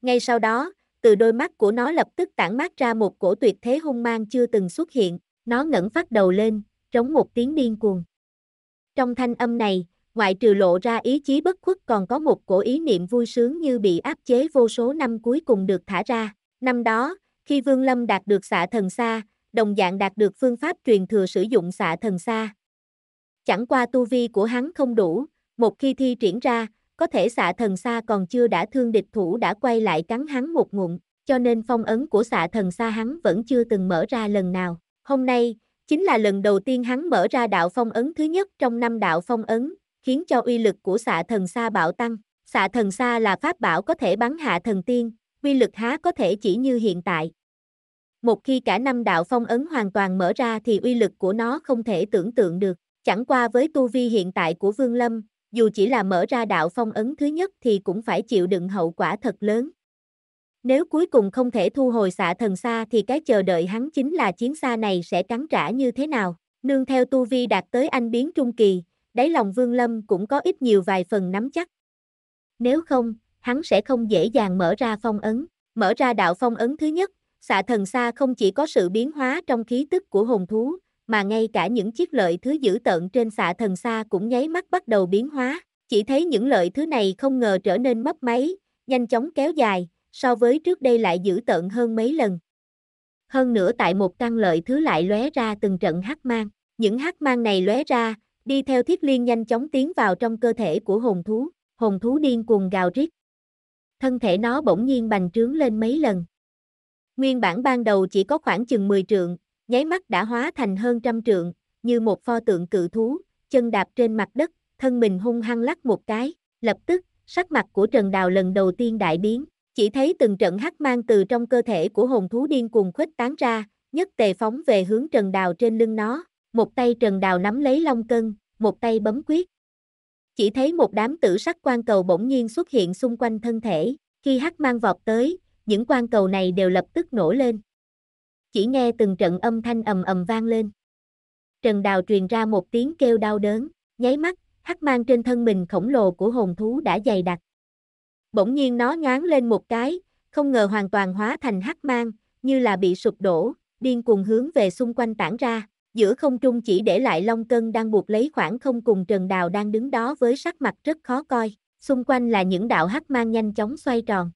Ngay sau đó, từ đôi mắt của nó lập tức tản mát ra một cổ tuyệt thế hung mang chưa từng xuất hiện, nó ngẩng phát đầu lên, trống một tiếng điên cuồng. Trong thanh âm này, ngoại trừ lộ ra ý chí bất khuất còn có một cổ ý niệm vui sướng như bị áp chế vô số năm cuối cùng được thả ra. Năm đó, khi Vương Lâm đạt được xạ thần xa, đồng dạng đạt được phương pháp truyền thừa sử dụng xạ thần xa. Chẳng qua tu vi của hắn không đủ, một khi thi triển ra, có thể xạ thần xa còn chưa đã thương địch thủ đã quay lại cắn hắn một ngụm, cho nên phong ấn của xạ thần xa hắn vẫn chưa từng mở ra lần nào. Hôm nay, chính là lần đầu tiên hắn mở ra đạo phong ấn thứ nhất trong năm đạo phong ấn, khiến cho uy lực của xạ thần xa bạo tăng. Xạ thần xa là pháp bảo có thể bắn hạ thần tiên, uy lực há có thể chỉ như hiện tại. Một khi cả năm đạo phong ấn hoàn toàn mở ra thì uy lực của nó không thể tưởng tượng được. Chẳng qua với tu vi hiện tại của Vương Lâm, dù chỉ là mở ra đạo phong ấn thứ nhất thì cũng phải chịu đựng hậu quả thật lớn. Nếu cuối cùng không thể thu hồi xạ thần xa thì cái chờ đợi hắn chính là chiến xa này sẽ cắn trả như thế nào. Nương theo tu vi đạt tới anh biến trung kỳ, đáy lòng Vương Lâm cũng có ít nhiều vài phần nắm chắc. Nếu không, hắn sẽ không dễ dàng mở ra phong ấn, mở ra đạo phong ấn thứ nhất, xạ thần xa không chỉ có sự biến hóa trong khí tức của hồn thú, mà ngay cả những chiếc lợi thứ dữ tận trên xạ thần xa cũng nháy mắt bắt đầu biến hóa, chỉ thấy những lợi thứ này không ngờ trở nên mất máy, nhanh chóng kéo dài, so với trước đây lại dữ tận hơn mấy lần. Hơn nữa tại một căn lợi thứ lại lóe ra từng trận hắc mang, những hắc mang này lóe ra, Đi theo thiết liên nhanh chóng tiến vào trong cơ thể của hồn thú, hồn thú điên cuồng gào rít. Thân thể nó bỗng nhiên bành trướng lên mấy lần. Nguyên bản ban đầu chỉ có khoảng chừng 10 trượng, nháy mắt đã hóa thành hơn trăm trượng, như một pho tượng cự thú, chân đạp trên mặt đất, thân mình hung hăng lắc một cái, lập tức, sắc mặt của Trần Đào lần đầu tiên đại biến, chỉ thấy từng trận hắc mang từ trong cơ thể của hồn thú điên cuồng khuếch tán ra, nhất tề phóng về hướng Trần Đào trên lưng nó một tay Trần Đào nắm lấy long cân, một tay bấm quyết. Chỉ thấy một đám tử sắc quan cầu bỗng nhiên xuất hiện xung quanh thân thể, khi hắc mang vọt tới, những quan cầu này đều lập tức nổ lên. Chỉ nghe từng trận âm thanh ầm ầm vang lên. Trần Đào truyền ra một tiếng kêu đau đớn, nháy mắt, hắc mang trên thân mình khổng lồ của hồn thú đã dày đặc. Bỗng nhiên nó ngáng lên một cái, không ngờ hoàn toàn hóa thành hắc mang, như là bị sụp đổ, điên cuồng hướng về xung quanh tản ra giữa không trung chỉ để lại long cân đang buộc lấy khoảng không cùng Trần Đào đang đứng đó với sắc mặt rất khó coi, xung quanh là những đạo hắc mang nhanh chóng xoay tròn.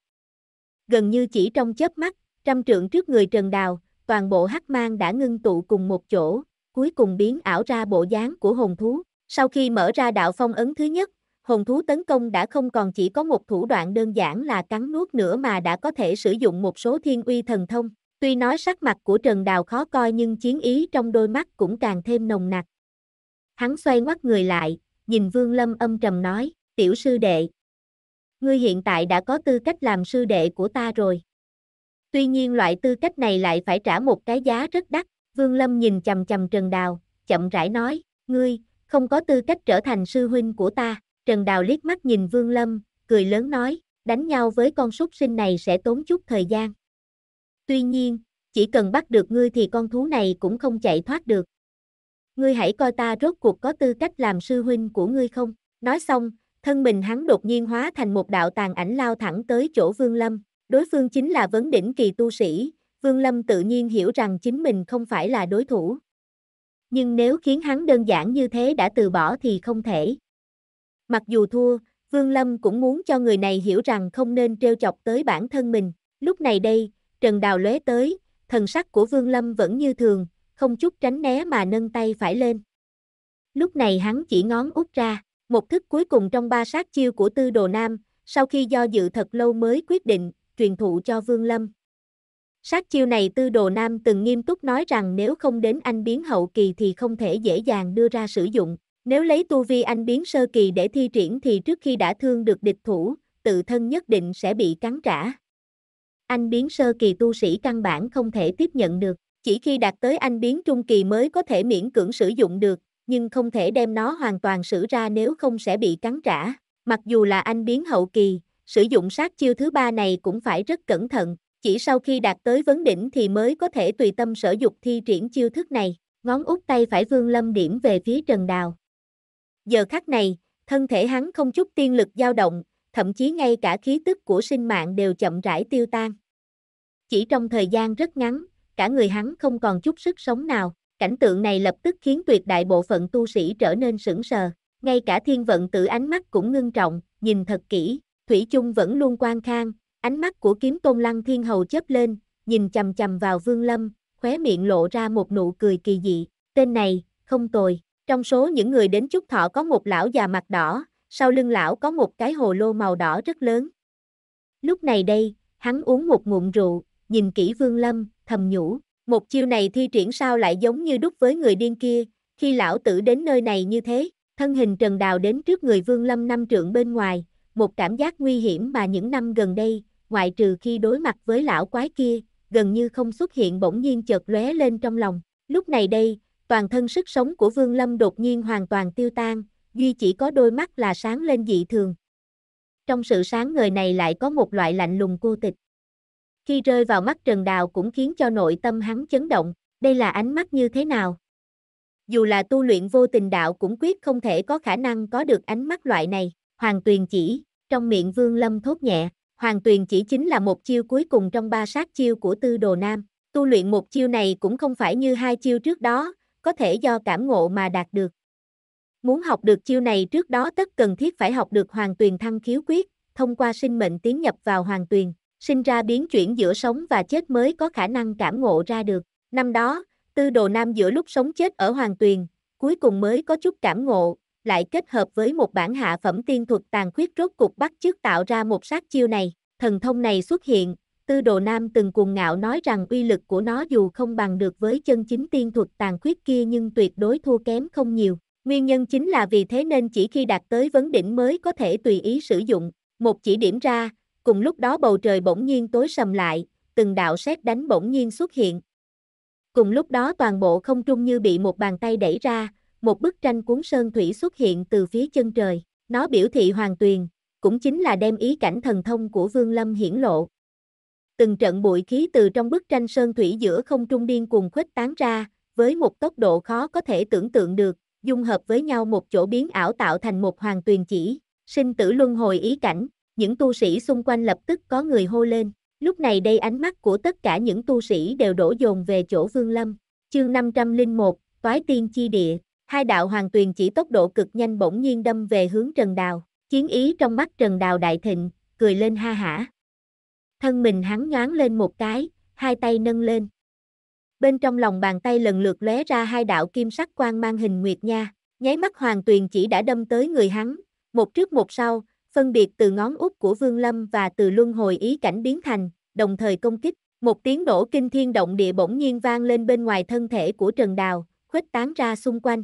Gần như chỉ trong chớp mắt, trăm trượng trước người Trần Đào, toàn bộ hắc mang đã ngưng tụ cùng một chỗ, cuối cùng biến ảo ra bộ dáng của hồn thú. Sau khi mở ra đạo phong ấn thứ nhất, hồn thú tấn công đã không còn chỉ có một thủ đoạn đơn giản là cắn nuốt nữa mà đã có thể sử dụng một số thiên uy thần thông. Tuy nói sắc mặt của Trần Đào khó coi nhưng chiến ý trong đôi mắt cũng càng thêm nồng nặc. Hắn xoay ngoắt người lại, nhìn Vương Lâm âm trầm nói, tiểu sư đệ. Ngươi hiện tại đã có tư cách làm sư đệ của ta rồi. Tuy nhiên loại tư cách này lại phải trả một cái giá rất đắt. Vương Lâm nhìn chầm chầm Trần Đào, chậm rãi nói, ngươi, không có tư cách trở thành sư huynh của ta. Trần Đào liếc mắt nhìn Vương Lâm, cười lớn nói, đánh nhau với con súc sinh này sẽ tốn chút thời gian. Tuy nhiên, chỉ cần bắt được ngươi thì con thú này cũng không chạy thoát được. Ngươi hãy coi ta rốt cuộc có tư cách làm sư huynh của ngươi không? Nói xong, thân mình hắn đột nhiên hóa thành một đạo tàn ảnh lao thẳng tới chỗ Vương Lâm. Đối phương chính là vấn đỉnh kỳ tu sĩ, Vương Lâm tự nhiên hiểu rằng chính mình không phải là đối thủ. Nhưng nếu khiến hắn đơn giản như thế đã từ bỏ thì không thể. Mặc dù thua, Vương Lâm cũng muốn cho người này hiểu rằng không nên trêu chọc tới bản thân mình. Lúc này đây, Trần Đào lóe tới, thần sắc của Vương Lâm vẫn như thường, không chút tránh né mà nâng tay phải lên. Lúc này hắn chỉ ngón út ra, một thức cuối cùng trong ba sát chiêu của Tư Đồ Nam, sau khi do dự thật lâu mới quyết định, truyền thụ cho Vương Lâm. Sát chiêu này Tư Đồ Nam từng nghiêm túc nói rằng nếu không đến anh biến hậu kỳ thì không thể dễ dàng đưa ra sử dụng. Nếu lấy tu vi anh biến sơ kỳ để thi triển thì trước khi đã thương được địch thủ, tự thân nhất định sẽ bị cắn trả. Anh biến sơ kỳ tu sĩ căn bản không thể tiếp nhận được, chỉ khi đạt tới anh biến trung kỳ mới có thể miễn cưỡng sử dụng được, nhưng không thể đem nó hoàn toàn sử ra nếu không sẽ bị cắn trả. Mặc dù là anh biến hậu kỳ, sử dụng sát chiêu thứ ba này cũng phải rất cẩn thận, chỉ sau khi đạt tới vấn đỉnh thì mới có thể tùy tâm sở dục thi triển chiêu thức này. Ngón út tay phải vương lâm điểm về phía Trần Đào. Giờ khắc này, thân thể hắn không chút tiên lực dao động, thậm chí ngay cả khí tức của sinh mạng đều chậm rãi tiêu tan. Chỉ trong thời gian rất ngắn, cả người hắn không còn chút sức sống nào, cảnh tượng này lập tức khiến tuyệt đại bộ phận tu sĩ trở nên sững sờ, ngay cả thiên vận tử ánh mắt cũng ngưng trọng, nhìn thật kỹ, Thủy chung vẫn luôn quan khang, ánh mắt của kiếm tôn lăng thiên hầu chớp lên, nhìn chầm chầm vào vương lâm, khóe miệng lộ ra một nụ cười kỳ dị, tên này, không tồi, trong số những người đến chúc thọ có một lão già mặt đỏ, sau lưng lão có một cái hồ lô màu đỏ rất lớn. Lúc này đây, hắn uống một ngụm rượu, nhìn kỹ Vương Lâm, thầm nhủ, một chiêu này thi triển sao lại giống như đúc với người điên kia, khi lão tử đến nơi này như thế, thân hình Trần Đào đến trước người Vương Lâm năm trượng bên ngoài, một cảm giác nguy hiểm mà những năm gần đây, ngoại trừ khi đối mặt với lão quái kia, gần như không xuất hiện bỗng nhiên chợt lóe lên trong lòng. Lúc này đây, toàn thân sức sống của Vương Lâm đột nhiên hoàn toàn tiêu tan, duy chỉ có đôi mắt là sáng lên dị thường. Trong sự sáng người này lại có một loại lạnh lùng cô tịch. Khi rơi vào mắt Trần Đào cũng khiến cho nội tâm hắn chấn động, đây là ánh mắt như thế nào? Dù là tu luyện vô tình đạo cũng quyết không thể có khả năng có được ánh mắt loại này, Hoàng Tuyền chỉ, trong miệng Vương Lâm thốt nhẹ, Hoàng Tuyền chỉ chính là một chiêu cuối cùng trong ba sát chiêu của Tư Đồ Nam, tu luyện một chiêu này cũng không phải như hai chiêu trước đó, có thể do cảm ngộ mà đạt được. Muốn học được chiêu này trước đó tất cần thiết phải học được hoàng tuyền thăng khiếu quyết, thông qua sinh mệnh tiến nhập vào hoàng tuyền, sinh ra biến chuyển giữa sống và chết mới có khả năng cảm ngộ ra được. Năm đó, tư đồ nam giữa lúc sống chết ở hoàng tuyền, cuối cùng mới có chút cảm ngộ, lại kết hợp với một bản hạ phẩm tiên thuật tàn khuyết rốt cục bắt chước tạo ra một sát chiêu này. Thần thông này xuất hiện, tư đồ nam từng cuồng ngạo nói rằng uy lực của nó dù không bằng được với chân chính tiên thuật tàn khuyết kia nhưng tuyệt đối thua kém không nhiều. Nguyên nhân chính là vì thế nên chỉ khi đạt tới vấn đỉnh mới có thể tùy ý sử dụng, một chỉ điểm ra, cùng lúc đó bầu trời bỗng nhiên tối sầm lại, từng đạo sét đánh bỗng nhiên xuất hiện. Cùng lúc đó toàn bộ không trung như bị một bàn tay đẩy ra, một bức tranh cuốn sơn thủy xuất hiện từ phía chân trời, nó biểu thị hoàn tuyền, cũng chính là đem ý cảnh thần thông của Vương Lâm hiển lộ. Từng trận bụi khí từ trong bức tranh sơn thủy giữa không trung điên cuồng khuếch tán ra, với một tốc độ khó có thể tưởng tượng được, dung hợp với nhau một chỗ biến ảo tạo thành một hoàng tuyền chỉ, sinh tử luân hồi ý cảnh, những tu sĩ xung quanh lập tức có người hô lên. Lúc này đây ánh mắt của tất cả những tu sĩ đều đổ dồn về chỗ Vương Lâm, chương 501, Toái Tiên Chi Địa, hai đạo hoàng tuyền chỉ tốc độ cực nhanh bỗng nhiên đâm về hướng Trần Đào, chiến ý trong mắt Trần Đào đại thịnh, cười lên ha hả. Thân mình hắn nhoáng lên một cái, hai tay nâng lên, bên trong lòng bàn tay lần lượt lóe ra hai đạo kim sắc quang mang hình nguyệt nha, nháy mắt hoàng tuyền chỉ đã đâm tới người hắn, một trước một sau, phân biệt từ ngón út của Vương Lâm và từ luân hồi ý cảnh biến thành, đồng thời công kích, một tiếng nổ kinh thiên động địa bỗng nhiên vang lên bên ngoài thân thể của Trần Đào, khuếch tán ra xung quanh.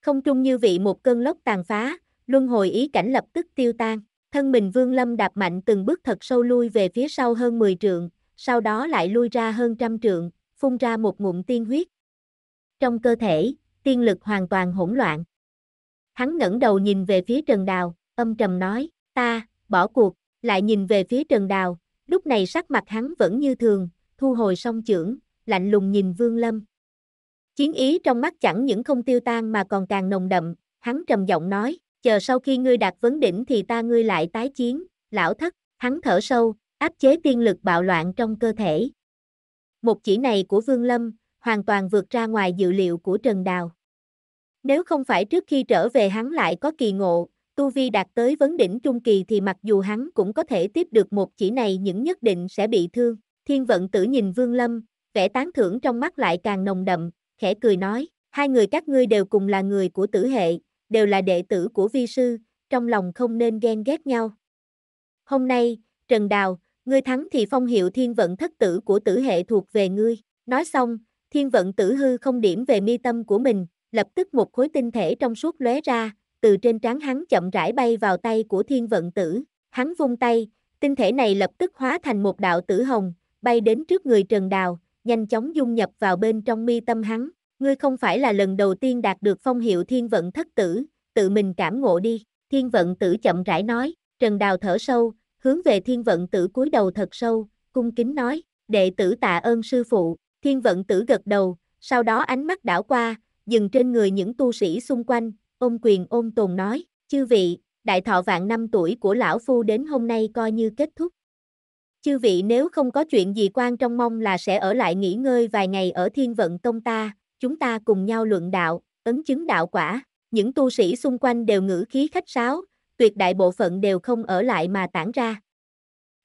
Không trung như vị một cơn lốc tàn phá, luân hồi ý cảnh lập tức tiêu tan, thân mình Vương Lâm đạp mạnh từng bước thật sâu lui về phía sau hơn 10 trượng, sau đó lại lui ra hơn trăm trượng, phun ra một ngụm tiên huyết. Trong cơ thể, tiên lực hoàn toàn hỗn loạn. Hắn ngẩng đầu nhìn về phía Trần Đào, âm trầm nói, ta, bỏ cuộc, lại nhìn về phía Trần Đào, lúc này sắc mặt hắn vẫn như thường, thu hồi song trưởng lạnh lùng nhìn Vương Lâm. Chiến ý trong mắt chẳng những không tiêu tan mà còn càng nồng đậm, hắn trầm giọng nói, chờ sau khi ngươi đạt vấn đỉnh thì ta ngươi lại tái chiến, lão thất, hắn thở sâu, áp chế tiên lực bạo loạn trong cơ thể, một chỉ này của Vương Lâm, hoàn toàn vượt ra ngoài dự liệu của Trần Đào. Nếu không phải trước khi trở về hắn lại có kỳ ngộ, tu vi đạt tới vấn đỉnh trung kỳ thì mặc dù hắn cũng có thể tiếp được một chỉ này những nhất định sẽ bị thương. Thiên vận tử nhìn Vương Lâm, vẻ tán thưởng trong mắt lại càng nồng đậm, khẽ cười nói, hai người các ngươi đều cùng là người của tử hệ, đều là đệ tử của vi sư, trong lòng không nên ghen ghét nhau. Hôm nay, Trần Đào, ngươi thắng thì phong hiệu thiên vận thất tử của tử hệ thuộc về ngươi. Nói xong, thiên vận tử hư không điểm về mi tâm của mình, lập tức một khối tinh thể trong suốt lóe ra, từ trên trán hắn chậm rãi bay vào tay của thiên vận tử. Hắn vung tay, tinh thể này lập tức hóa thành một đạo tử hồng, bay đến trước người Trần Đào, nhanh chóng dung nhập vào bên trong mi tâm hắn. Ngươi không phải là lần đầu tiên đạt được phong hiệu thiên vận thất tử, tự mình cảm ngộ đi. Thiên vận tử chậm rãi nói, Trần Đào thở sâu, hướng về thiên vận tử cúi đầu thật sâu, cung kính nói, đệ tử tạ ơn sư phụ, thiên vận tử gật đầu, sau đó ánh mắt đảo qua, dừng trên người những tu sĩ xung quanh, ôm quyền ôm tồn nói, chư vị, đại thọ vạn năm tuổi của lão phu đến hôm nay coi như kết thúc. Chư vị nếu không có chuyện gì quan trong mong là sẽ ở lại nghỉ ngơi vài ngày ở thiên vận tông ta, chúng ta cùng nhau luận đạo, ấn chứng đạo quả. Những tu sĩ xung quanh đều ngữ khí khách sáo, tuyệt đại bộ phận đều không ở lại mà tản ra.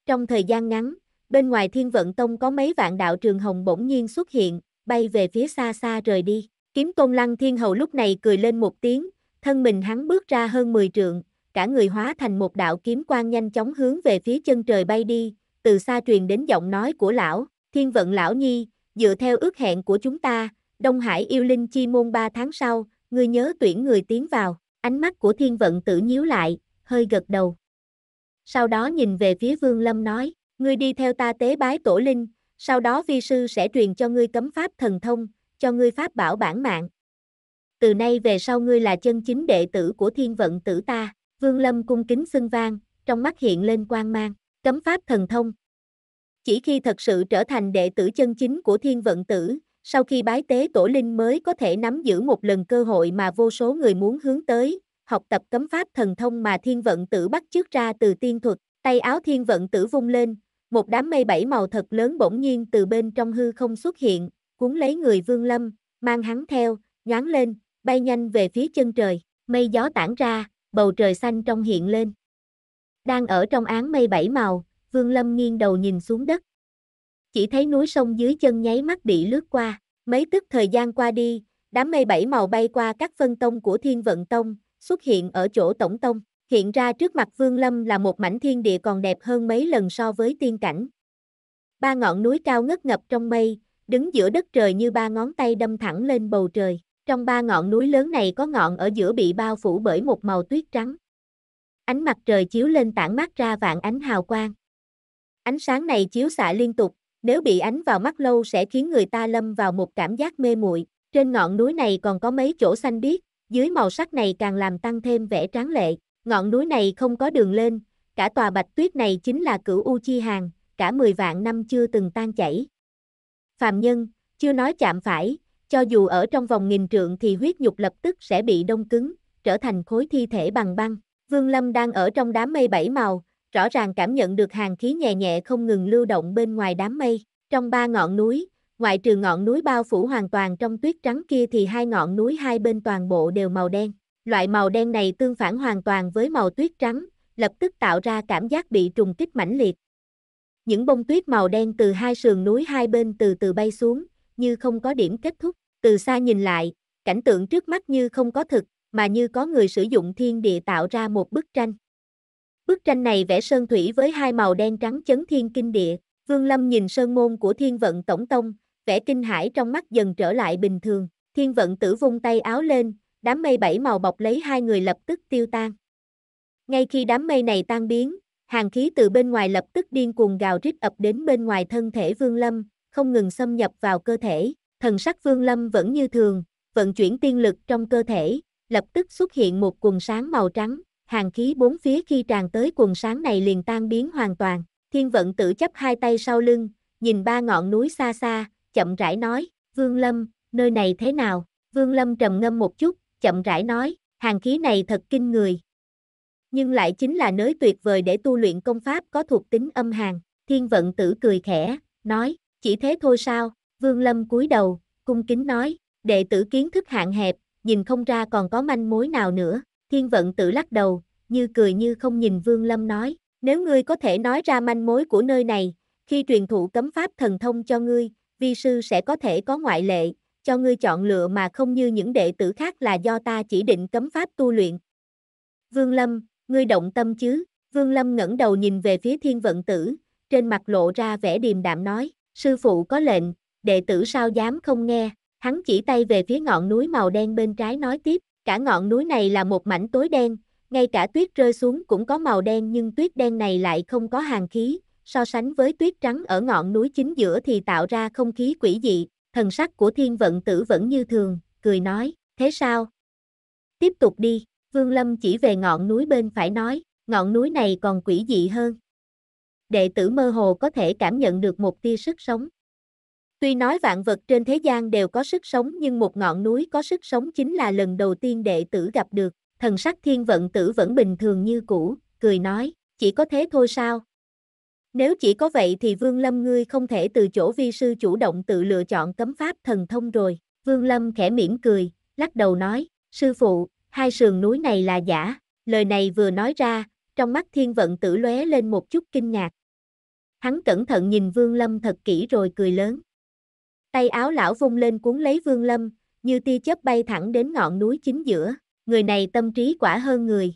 Trong thời gian ngắn, bên ngoài thiên vận tông có mấy vạn đạo trường hồng bỗng nhiên xuất hiện, bay về phía xa xa rời đi. Kiếm tôn lăng thiên hầu lúc này cười lên một tiếng, thân mình hắn bước ra hơn 10 trượng, cả người hóa thành một đạo kiếm quang nhanh chóng hướng về phía chân trời bay đi, từ xa truyền đến giọng nói của lão, thiên vận lão nhi, dựa theo ước hẹn của chúng ta, Đông Hải yêu linh chi môn 3 tháng sau, ngươi nhớ tuyển người tiến vào, ánh mắt của thiên vận tử nhíu lại, hơi gật đầu. Sau đó nhìn về phía Vương Lâm nói, ngươi đi theo ta tế bái tổ linh, sau đó vi sư sẽ truyền cho ngươi cấm pháp thần thông, cho ngươi pháp bảo bản mạng. Từ nay về sau ngươi là chân chính đệ tử của thiên vận tử ta, Vương Lâm cung kính xưng vang, trong mắt hiện lên quang mang, cấm pháp thần thông. Chỉ khi thật sự trở thành đệ tử chân chính của thiên vận tử, sau khi bái tế tổ linh mới có thể nắm giữ một lần cơ hội mà vô số người muốn hướng tới, học tập cấm pháp thần thông mà thiên vận tử bắt trước ra từ tiên thuật, tay áo thiên vận tử vung lên, một đám mây bảy màu thật lớn bỗng nhiên từ bên trong hư không xuất hiện, cuốn lấy người vương lâm, mang hắn theo, nhoáng lên, bay nhanh về phía chân trời, mây gió tản ra, bầu trời xanh trong hiện lên. Đang ở trong áng mây bảy màu, vương lâm nghiêng đầu nhìn xuống đất. Chỉ thấy núi sông dưới chân nháy mắt bị lướt qua, mấy tức thời gian qua đi, đám mây bảy màu bay qua các phân tông của thiên vận tông, xuất hiện ở chỗ Tổng Tông, hiện ra trước mặt Vương Lâm là một mảnh thiên địa còn đẹp hơn mấy lần so với tiên cảnh. Ba ngọn núi cao ngất ngập trong mây, đứng giữa đất trời như ba ngón tay đâm thẳng lên bầu trời. Trong ba ngọn núi lớn này có ngọn ở giữa bị bao phủ bởi một màu tuyết trắng. Ánh mặt trời chiếu lên tản mát ra vạn ánh hào quang. Ánh sáng này chiếu xạ liên tục, nếu bị ánh vào mắt lâu sẽ khiến người ta lâm vào một cảm giác mê muội. Trên ngọn núi này còn có mấy chỗ xanh biếc, dưới màu sắc này càng làm tăng thêm vẻ tráng lệ. Ngọn núi này không có đường lên, cả tòa bạch tuyết này chính là cửu U Chi Hàng, cả 10 vạn năm chưa từng tan chảy. Phạm nhân, chưa nói chạm phải, cho dù ở trong vòng nghìn trượng thì huyết nhục lập tức sẽ bị đông cứng, trở thành khối thi thể bằng băng. Vương Lâm đang ở trong đám mây bảy màu, rõ ràng cảm nhận được hàng khí nhẹ nhẹ không ngừng lưu động bên ngoài đám mây. Trong ba ngọn núi, ngoại trừ ngọn núi bao phủ hoàn toàn trong tuyết trắng kia thì hai ngọn núi hai bên toàn bộ đều màu đen. Loại màu đen này tương phản hoàn toàn với màu tuyết trắng, lập tức tạo ra cảm giác bị trùng kích mãnh liệt. Những bông tuyết màu đen từ hai sườn núi hai bên từ từ bay xuống, như không có điểm kết thúc, từ xa nhìn lại, cảnh tượng trước mắt như không có thực, mà như có người sử dụng thiên địa tạo ra một bức tranh. Bức tranh này vẽ sơn thủy với hai màu đen trắng chấn thiên kinh địa, Vương Lâm nhìn sơn môn của thiên vận tổng tông, vẻ kinh hãi trong mắt dần trở lại bình thường, thiên vận tử vung tay áo lên, đám mây bảy màu bọc lấy hai người lập tức tiêu tan. Ngay khi đám mây này tan biến, hàng khí từ bên ngoài lập tức điên cuồng gào rít ập đến bên ngoài thân thể Vương Lâm, không ngừng xâm nhập vào cơ thể, thần sắc Vương Lâm vẫn như thường, vận chuyển tiên lực trong cơ thể, lập tức xuất hiện một quần sáng màu trắng, hàng khí bốn phía khi tràn tới quần sáng này liền tan biến hoàn toàn, thiên vận tử chấp hai tay sau lưng, nhìn ba ngọn núi xa xa, chậm rãi nói, Vương Lâm, nơi này thế nào? Vương Lâm trầm ngâm một chút, chậm rãi nói, hàng khí này thật kinh người. Nhưng lại chính là nơi tuyệt vời để tu luyện công pháp có thuộc tính âm hàng. Thiên vận tử cười khẽ, nói, chỉ thế thôi sao? Vương Lâm cúi đầu, cung kính nói, đệ tử kiến thức hạn hẹp, nhìn không ra còn có manh mối nào nữa. Thiên vận tử lắc đầu, như cười như không nhìn Vương Lâm nói, nếu ngươi có thể nói ra manh mối của nơi này, khi truyền thụ cấm pháp thần thông cho ngươi, vi sư sẽ có thể có ngoại lệ, cho ngươi chọn lựa mà không như những đệ tử khác là do ta chỉ định cấm pháp tu luyện. Vương Lâm, ngươi động tâm chứ? Vương Lâm ngẩng đầu nhìn về phía thiên vận tử, trên mặt lộ ra vẻ điềm đạm nói, sư phụ có lệnh, đệ tử sao dám không nghe, hắn chỉ tay về phía ngọn núi màu đen bên trái nói tiếp, cả ngọn núi này là một mảnh tối đen, ngay cả tuyết rơi xuống cũng có màu đen nhưng tuyết đen này lại không có hàng khí, so sánh với tuyết trắng ở ngọn núi chính giữa thì tạo ra không khí quỷ dị, thần sắc của thiên vận tử vẫn như thường, cười nói, thế sao? Tiếp tục đi, Vương Lâm chỉ về ngọn núi bên phải nói, ngọn núi này còn quỷ dị hơn. Đệ tử mơ hồ có thể cảm nhận được một tia sức sống. Tuy nói vạn vật trên thế gian đều có sức sống nhưng một ngọn núi có sức sống chính là lần đầu tiên đệ tử gặp được, thần sắc thiên vận tử vẫn bình thường như cũ, cười nói, chỉ có thế thôi sao? Nếu chỉ có vậy thì Vương Lâm ngươi không thể từ chỗ vi sư chủ động tự lựa chọn cấm pháp thần thông rồi. Vương Lâm khẽ mỉm cười, lắc đầu nói, sư phụ, hai sườn núi này là giả. Lời này vừa nói ra, trong mắt thiên vận tử lóe lên một chút kinh ngạc. Hắn cẩn thận nhìn Vương Lâm thật kỹ rồi cười lớn. Tay áo lão vung lên cuốn lấy Vương Lâm, như tia chớp bay thẳng đến ngọn núi chính giữa. Người này tâm trí quả hơn người.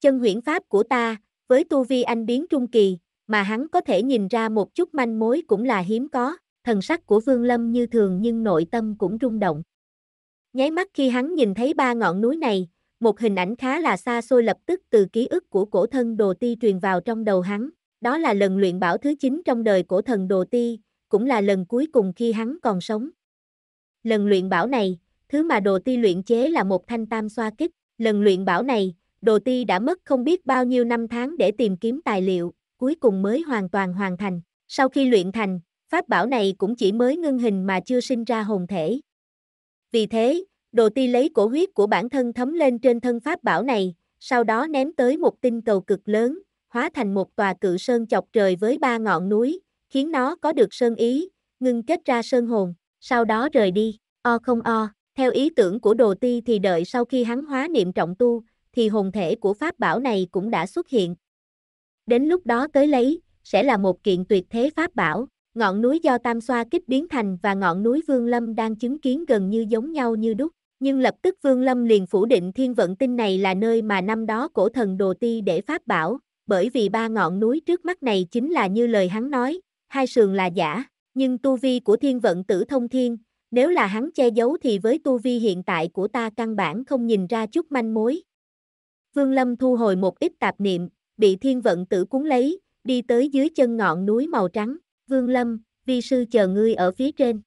Chân huyễn pháp của ta, với tu vi anh biến trung kỳ, mà hắn có thể nhìn ra một chút manh mối cũng là hiếm có, thần sắc của Vương Lâm như thường nhưng nội tâm cũng rung động. Nháy mắt khi hắn nhìn thấy ba ngọn núi này, một hình ảnh khá là xa xôi lập tức từ ký ức của cổ thân Đồ Ti truyền vào trong đầu hắn, đó là lần luyện bảo thứ 9 trong đời cổ thần Đồ Ti, cũng là lần cuối cùng khi hắn còn sống. Lần luyện bảo này, thứ mà Đồ Ti luyện chế là một thanh tam xoa kích, lần luyện bảo này, Đồ Ti đã mất không biết bao nhiêu năm tháng để tìm kiếm tài liệu, cuối cùng mới hoàn toàn hoàn thành. Sau khi luyện thành, pháp bảo này cũng chỉ mới ngưng hình mà chưa sinh ra hồn thể. Vì thế, Đồ Ti lấy cổ huyết của bản thân thấm lên trên thân pháp bảo này, sau đó ném tới một tinh cầu cực lớn, hóa thành một tòa cự sơn chọc trời với ba ngọn núi, khiến nó có được sơn ý, ngưng kết ra sơn hồn, sau đó rời đi, o không o, theo ý tưởng của Đồ Ti thì đợi sau khi hắn hóa niệm trọng tu, thì hồn thể của pháp bảo này cũng đã xuất hiện, đến lúc đó tới lấy, sẽ là một kiện tuyệt thế pháp bảo. Ngọn núi do Tam Xoa kích biến thành và ngọn núi Vương Lâm đang chứng kiến gần như giống nhau như đúc, nhưng lập tức Vương Lâm liền phủ định thiên vận tinh này là nơi mà năm đó cổ thần Đồ Ti để pháp bảo, bởi vì ba ngọn núi trước mắt này chính là như lời hắn nói, hai sườn là giả, nhưng tu vi của thiên vận tử thông thiên, nếu là hắn che giấu thì với tu vi hiện tại của ta căn bản không nhìn ra chút manh mối. Vương Lâm thu hồi một ít tạp niệm, bị thiên vận tử cuốn lấy, đi tới dưới chân ngọn núi màu trắng, vương lâm, vi sư chờ ngươi ở phía trên.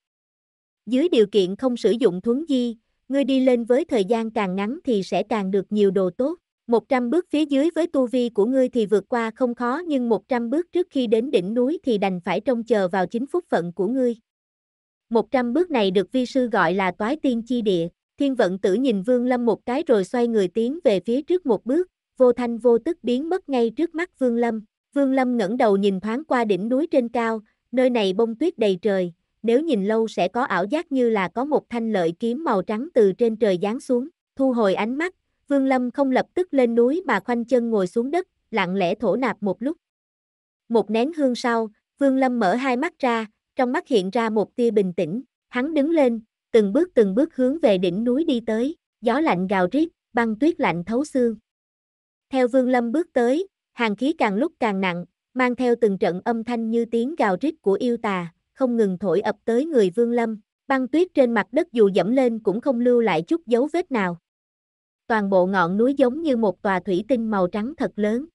Dưới điều kiện không sử dụng thuấn di, ngươi đi lên với thời gian càng ngắn thì sẽ càng được nhiều đồ tốt. 100 bước phía dưới với tu vi của ngươi thì vượt qua không khó nhưng 100 bước trước khi đến đỉnh núi thì đành phải trông chờ vào chính phúc phận của ngươi. 100 bước này được vi sư gọi là toái tiên chi địa, thiên vận tử nhìn Vương Lâm một cái rồi xoay người tiến về phía trước một bước, vô thanh vô tức biến mất ngay trước mắt Vương Lâm. Vương Lâm ngẩng đầu nhìn thoáng qua đỉnh núi trên cao, nơi này bông tuyết đầy trời, nếu nhìn lâu sẽ có ảo giác như là có một thanh lợi kiếm màu trắng từ trên trời giáng xuống. Thu hồi ánh mắt, Vương Lâm không lập tức lên núi mà khoanh chân ngồi xuống đất, lặng lẽ thổ nạp một lúc. Một nén hương sau, Vương Lâm mở hai mắt ra, trong mắt hiện ra một tia bình tĩnh, hắn đứng lên, từng bước từng bước hướng về đỉnh núi đi tới, gió lạnh gào rít, băng tuyết lạnh thấu xương. Theo Vương Lâm bước tới, hàng khí càng lúc càng nặng, mang theo từng trận âm thanh như tiếng gào rít của yêu tà, không ngừng thổi ập tới người Vương Lâm. Băng tuyết trên mặt đất dù dẫm lên cũng không lưu lại chút dấu vết nào. Toàn bộ ngọn núi giống như một tòa thủy tinh màu trắng thật lớn.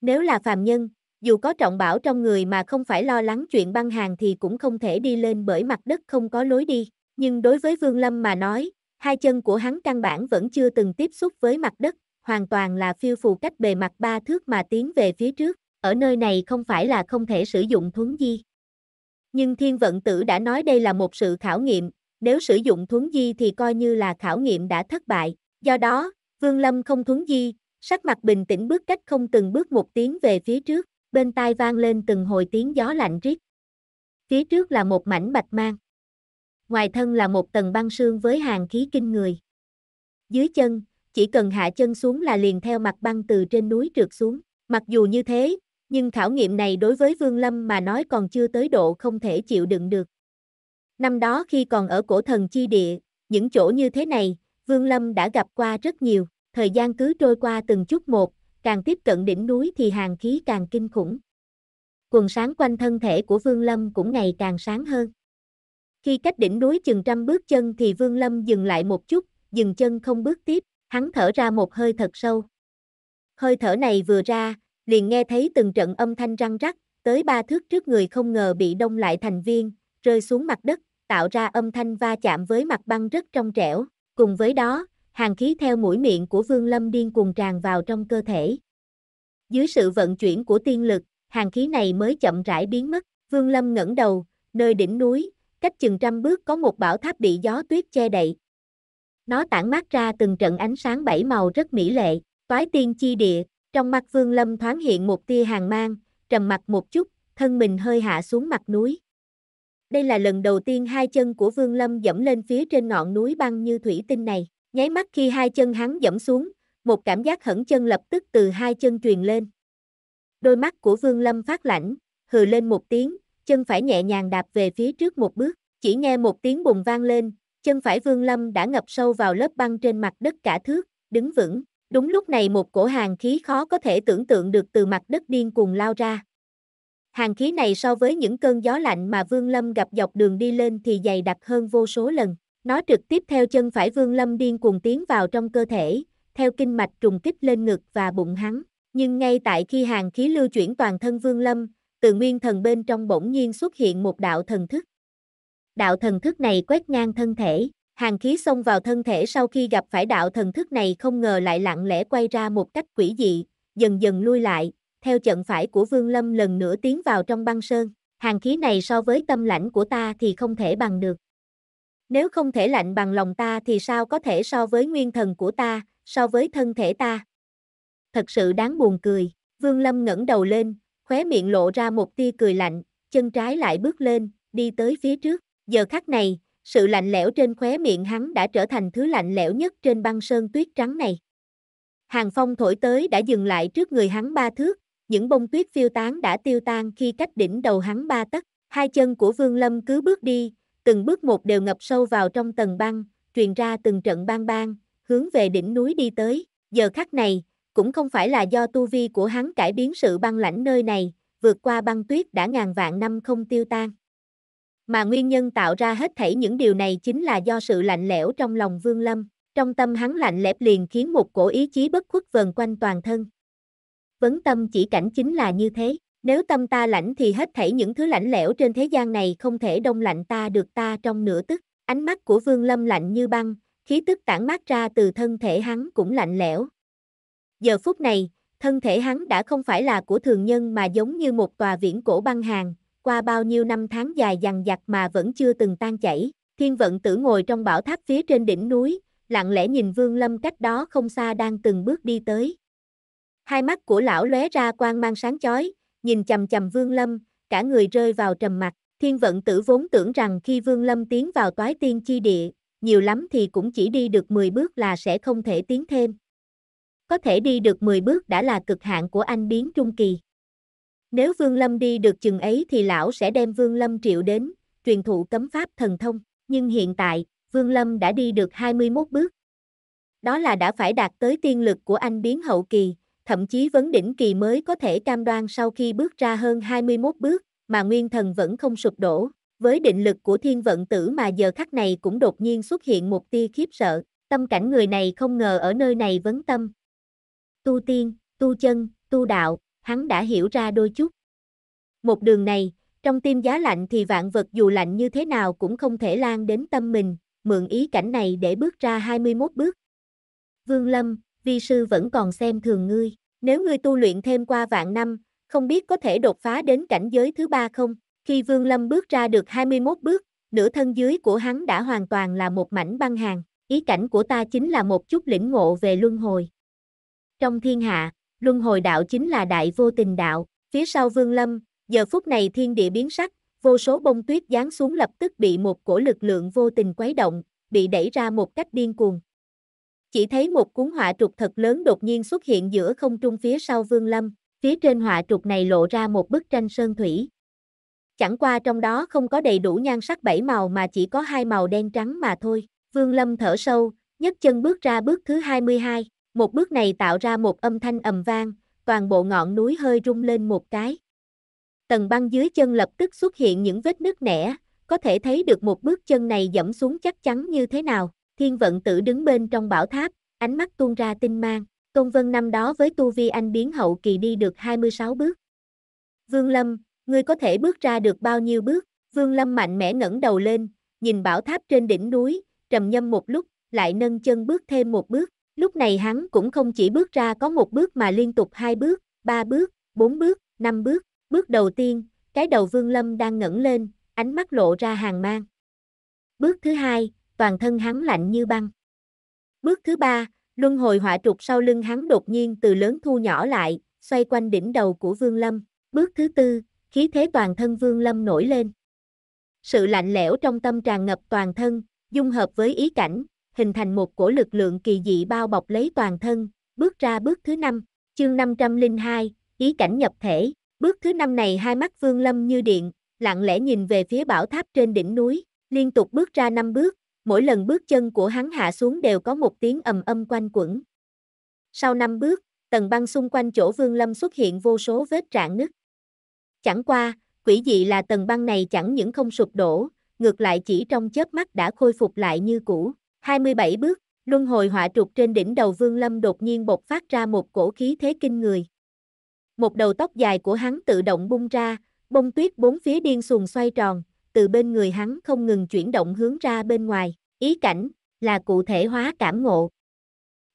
Nếu là phàm nhân, dù có trọng bảo trong người mà không phải lo lắng chuyện băng hàng thì cũng không thể đi lên bởi mặt đất không có lối đi. Nhưng đối với Vương Lâm mà nói, hai chân của hắn căn bản vẫn chưa từng tiếp xúc với mặt đất, hoàn toàn là phiêu phù cách bề mặt ba thước mà tiến về phía trước, ở nơi này không phải là không thể sử dụng thuấn di. Nhưng thiên vận tử đã nói đây là một sự khảo nghiệm, nếu sử dụng thuấn di thì coi như là khảo nghiệm đã thất bại, do đó, Vương Lâm không thuấn di, sắc mặt bình tĩnh bước cách không từng bước một tiến về phía trước, bên tai vang lên từng hồi tiếng gió lạnh rít. Phía trước là một mảnh bạch mang. Ngoài thân là một tầng băng sương với hàng khí kinh người. Dưới chân, chỉ cần hạ chân xuống là liền theo mặt băng từ trên núi trượt xuống. Mặc dù như thế, nhưng khảo nghiệm này đối với Vương Lâm mà nói còn chưa tới độ không thể chịu đựng được. Năm đó khi còn ở cổ thần chi địa, những chỗ như thế này, Vương Lâm đã gặp qua rất nhiều, thời gian cứ trôi qua từng chút một, càng tiếp cận đỉnh núi thì hàng khí càng kinh khủng. Quần sáng quanh thân thể của Vương Lâm cũng ngày càng sáng hơn. Khi cách đỉnh núi chừng trăm bước chân thì Vương Lâm dừng lại một chút, dừng chân không bước tiếp, Hắn thở ra một hơi thật sâu. Hơi thở này vừa ra, liền nghe thấy từng trận âm thanh răng rắc, tới ba thước trước người không ngờ bị đông lại thành viên, rơi xuống mặt đất, tạo ra âm thanh va chạm với mặt băng rất trong trẻo. Cùng với đó, hàng khí theo mũi miệng của Vương Lâm điên cuồng tràn vào trong cơ thể. Dưới sự vận chuyển của tiên lực, hàng khí này mới chậm rãi biến mất. Vương Lâm ngẩng đầu, nơi đỉnh núi, cách chừng trăm bước có một bảo tháp bị gió tuyết che đậy. Nó tản mát ra từng trận ánh sáng bảy màu rất mỹ lệ, toái tiên chi địa, trong mắt Vương Lâm thoáng hiện một tia hàng mang, trầm mặt một chút, thân mình hơi hạ xuống mặt núi. Đây là lần đầu tiên hai chân của Vương Lâm dẫm lên phía trên ngọn núi băng như thủy tinh này, nháy mắt khi hai chân hắn dẫm xuống, một cảm giác hững chân lập tức từ hai chân truyền lên. Đôi mắt của Vương Lâm phát lạnh, hừ lên một tiếng, chân phải nhẹ nhàng đạp về phía trước một bước, chỉ nghe một tiếng bùng vang lên, Chân phải Vương Lâm đã ngập sâu vào lớp băng trên mặt đất cả thước, đứng vững. Đúng lúc này một cổ hàng khí khó có thể tưởng tượng được từ mặt đất điên cuồng lao ra. Hàng khí này so với những cơn gió lạnh mà Vương Lâm gặp dọc đường đi lên thì dày đặc hơn vô số lần. Nó trực tiếp theo chân phải Vương Lâm điên cuồng tiến vào trong cơ thể, theo kinh mạch trùng kích lên ngực và bụng hắn. Nhưng ngay tại khi hàng khí lưu chuyển toàn thân Vương Lâm, từ nguyên thần bên trong bỗng nhiên xuất hiện một đạo thần thức đạo thần thức này quét ngang thân thể, hàng khí xông vào thân thể sau khi gặp phải đạo thần thức này không ngờ lại lặng lẽ quay ra một cách quỷ dị, dần dần lui lại, theo trận phải của Vương Lâm lần nữa tiến vào trong băng sơn, hàng khí này so với tâm lãnh của ta thì không thể bằng được. Nếu không thể lạnh bằng lòng ta thì sao có thể so với nguyên thần của ta, so với thân thể ta. Thật sự đáng buồn cười, Vương Lâm ngẩng đầu lên, khóe miệng lộ ra một tia cười lạnh, chân trái lại bước lên, đi tới phía trước. Giờ khắc này, sự lạnh lẽo trên khóe miệng hắn đã trở thành thứ lạnh lẽo nhất trên băng sơn tuyết trắng này. Hàng phong thổi tới đã dừng lại trước người hắn ba thước, những bông tuyết phiêu tán đã tiêu tan khi cách đỉnh đầu hắn ba tấc, hai chân của Vương Lâm cứ bước đi, từng bước một đều ngập sâu vào trong tầng băng, truyền ra từng trận bang bang, hướng về đỉnh núi đi tới. Giờ khắc này, cũng không phải là do tu vi của hắn cải biến sự băng lãnh nơi này, vượt qua băng tuyết đã ngàn vạn năm không tiêu tan mà nguyên nhân tạo ra hết thảy những điều này chính là do sự lạnh lẽo trong lòng Vương Lâm, trong tâm hắn lạnh lẽp liền khiến một cổ ý chí bất khuất vần quanh toàn thân. Vấn tâm chỉ cảnh chính là như thế, nếu tâm ta lạnh thì hết thảy những thứ lạnh lẽo trên thế gian này không thể đông lạnh ta được ta trong nửa tức, ánh mắt của Vương Lâm lạnh như băng, khí tức tản mát ra từ thân thể hắn cũng lạnh lẽo. Giờ phút này, thân thể hắn đã không phải là của thường nhân mà giống như một tòa viễn cổ băng hàng, qua bao nhiêu năm tháng dài dằng dặc mà vẫn chưa từng tan chảy. Thiên vận tử ngồi trong bảo tháp phía trên đỉnh núi, lặng lẽ nhìn Vương Lâm cách đó không xa đang từng bước đi tới. Hai mắt của lão lóe ra quang mang sáng chói, nhìn chầm chầm Vương Lâm, cả người rơi vào trầm mặc. Thiên vận tử vốn tưởng rằng khi Vương Lâm tiến vào toái tiên chi địa, nhiều lắm thì cũng chỉ đi được 10 bước là sẽ không thể tiến thêm. Có thể đi được 10 bước đã là cực hạn của anh biến trung kỳ. Nếu Vương Lâm đi được chừng ấy thì lão sẽ đem Vương Lâm triệu đến, truyền thụ cấm pháp thần thông. Nhưng hiện tại, Vương Lâm đã đi được 21 bước. Đó là đã phải đạt tới tiên lực của anh biến hậu kỳ, thậm chí vấn đỉnh kỳ mới có thể cam đoan sau khi bước ra hơn 21 bước, mà nguyên thần vẫn không sụp đổ. Với định lực của thiên vận tử mà giờ khắc này cũng đột nhiên xuất hiện một tia khiếp sợ, tâm cảnh người này không ngờ ở nơi này vấn tâm. Tu tiên, tu chân, tu đạo, hắn đã hiểu ra đôi chút. Một đường này, trong tim giá lạnh thì vạn vật dù lạnh như thế nào cũng không thể lan đến tâm mình, mượn ý cảnh này để bước ra 21 bước. Vương Lâm, vi sư vẫn còn xem thường ngươi, nếu ngươi tu luyện thêm qua vạn năm, không biết có thể đột phá đến cảnh giới thứ ba không? Khi Vương Lâm bước ra được 21 bước, nửa thân dưới của hắn đã hoàn toàn là một mảnh băng hàng, ý cảnh của ta chính là một chút lĩnh ngộ về luân hồi. Trong thiên hạ, Luân hồi đạo chính là đại vô tình đạo, phía sau vương lâm, giờ phút này thiên địa biến sắc, vô số bông tuyết giáng xuống lập tức bị một cổ lực lượng vô tình quấy động, bị đẩy ra một cách điên cuồng. Chỉ thấy một cuốn họa trục thật lớn đột nhiên xuất hiện giữa không trung phía sau vương lâm, phía trên họa trục này lộ ra một bức tranh sơn thủy. Chẳng qua trong đó không có đầy đủ nhan sắc bảy màu mà chỉ có hai màu đen trắng mà thôi. Vương Lâm thở sâu, nhấc chân bước ra bước thứ 22. Một bước này tạo ra một âm thanh ầm vang, toàn bộ ngọn núi hơi rung lên một cái. Tầng băng dưới chân lập tức xuất hiện những vết nứt nẻ, có thể thấy được một bước chân này dẫm xuống chắc chắn như thế nào. Thiên vận tử đứng bên trong bảo tháp, ánh mắt tuôn ra tinh mang. Công vân năm đó với tu vi anh biến hậu kỳ đi được 26 bước. Vương Lâm, ngươi có thể bước ra được bao nhiêu bước? Vương Lâm mạnh mẽ ngẩng đầu lên, nhìn bảo tháp trên đỉnh núi, trầm nhâm một lúc, lại nâng chân bước thêm một bước. Lúc này hắn cũng không chỉ bước ra có một bước mà liên tục hai bước, ba bước, bốn bước, năm bước. Bước đầu tiên, cái đầu Vương Lâm đang ngẩng lên, ánh mắt lộ ra hàng mang. Bước thứ hai, toàn thân hắn lạnh như băng. Bước thứ ba, luân hồi hỏa trục sau lưng hắn đột nhiên từ lớn thu nhỏ lại, xoay quanh đỉnh đầu của Vương Lâm. Bước thứ tư, khí thế toàn thân Vương Lâm nổi lên. Sự lạnh lẽo trong tâm tràn ngập toàn thân, dung hợp với ý cảnh, hình thành một cổ lực lượng kỳ dị bao bọc lấy toàn thân, bước ra bước thứ năm, chương 502, ý cảnh nhập thể, bước thứ năm này hai mắt Vương Lâm như điện, lặng lẽ nhìn về phía bảo tháp trên đỉnh núi, liên tục bước ra năm bước, mỗi lần bước chân của hắn hạ xuống đều có một tiếng ầm âm quanh quẩn. Sau năm bước, tầng băng xung quanh chỗ Vương Lâm xuất hiện vô số vết rạn nứt. Chẳng qua, quỷ dị là tầng băng này chẳng những không sụp đổ, ngược lại chỉ trong chớp mắt đã khôi phục lại như cũ. 27 bước, luân hồi hỏa trục trên đỉnh đầu Vương Lâm đột nhiên bộc phát ra một cổ khí thế kinh người. Một đầu tóc dài của hắn tự động bung ra, bông tuyết bốn phía điên xuồng xoay tròn, từ bên người hắn không ngừng chuyển động hướng ra bên ngoài, ý cảnh là cụ thể hóa cảm ngộ.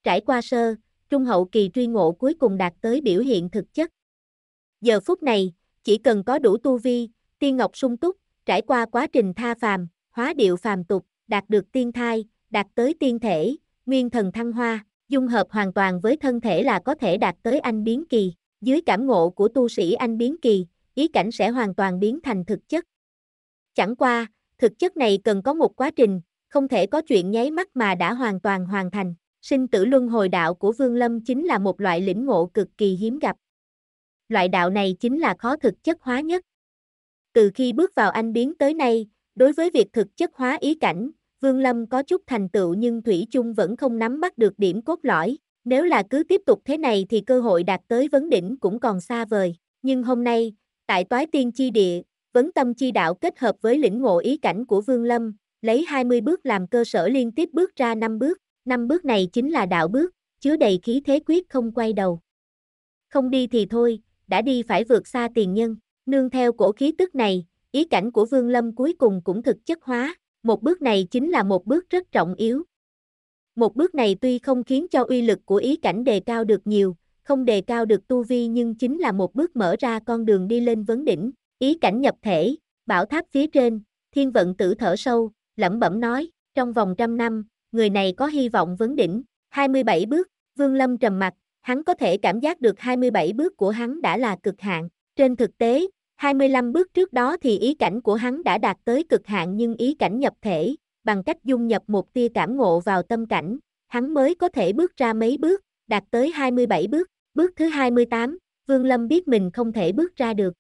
Trải qua sơ, trung hậu kỳ truy ngộ cuối cùng đạt tới biểu hiện thực chất. Giờ phút này, chỉ cần có đủ tu vi, tiên ngọc sung túc, trải qua quá trình tha phàm, hóa điệu phàm tục, đạt được tiên thai, đạt tới tiên thể, nguyên thần thăng hoa, dung hợp hoàn toàn với thân thể là có thể đạt tới anh biến kỳ. Dưới cảm ngộ của tu sĩ anh biến kỳ, ý cảnh sẽ hoàn toàn biến thành thực chất. Chẳng qua, thực chất này cần có một quá trình, không thể có chuyện nháy mắt mà đã hoàn toàn hoàn thành. Sinh tử luân hồi đạo của Vương Lâm chính là một loại lĩnh ngộ cực kỳ hiếm gặp. Loại đạo này chính là khó thực chất hóa nhất. Từ khi bước vào anh biến tới nay, đối với việc thực chất hóa ý cảnh, Vương Lâm có chút thành tựu nhưng Thủy chung vẫn không nắm bắt được điểm cốt lõi, nếu là cứ tiếp tục thế này thì cơ hội đạt tới vấn đỉnh cũng còn xa vời. Nhưng hôm nay, tại toái tiên chi địa, vấn tâm chi đạo kết hợp với lĩnh ngộ ý cảnh của Vương Lâm, lấy 20 bước làm cơ sở liên tiếp bước ra 5 bước, 5 bước này chính là đạo bước, chứa đầy khí thế quyết không quay đầu. Không đi thì thôi, đã đi phải vượt xa tiền nhân, nương theo cổ khí tức này, ý cảnh của Vương Lâm cuối cùng cũng thực chất hóa, một bước này chính là một bước rất trọng yếu. Một bước này tuy không khiến cho uy lực của ý cảnh đề cao được nhiều, không đề cao được tu vi nhưng chính là một bước mở ra con đường đi lên vấn đỉnh, ý cảnh nhập thể, bảo tháp phía trên, thiên vận tử thở sâu, lẩm bẩm nói, trong vòng trăm năm, người này có hy vọng vấn đỉnh, 27 bước, Vương Lâm trầm mặt, hắn có thể cảm giác được 27 bước của hắn đã là cực hạn, trên thực tế, 25 bước trước đó thì ý cảnh của hắn đã đạt tới cực hạn nhưng ý cảnh nhập thể, bằng cách dung nhập một tia cảm ngộ vào tâm cảnh, hắn mới có thể bước ra mấy bước, đạt tới 27 bước. Bước thứ 28, Vương Lâm biết mình không thể bước ra được.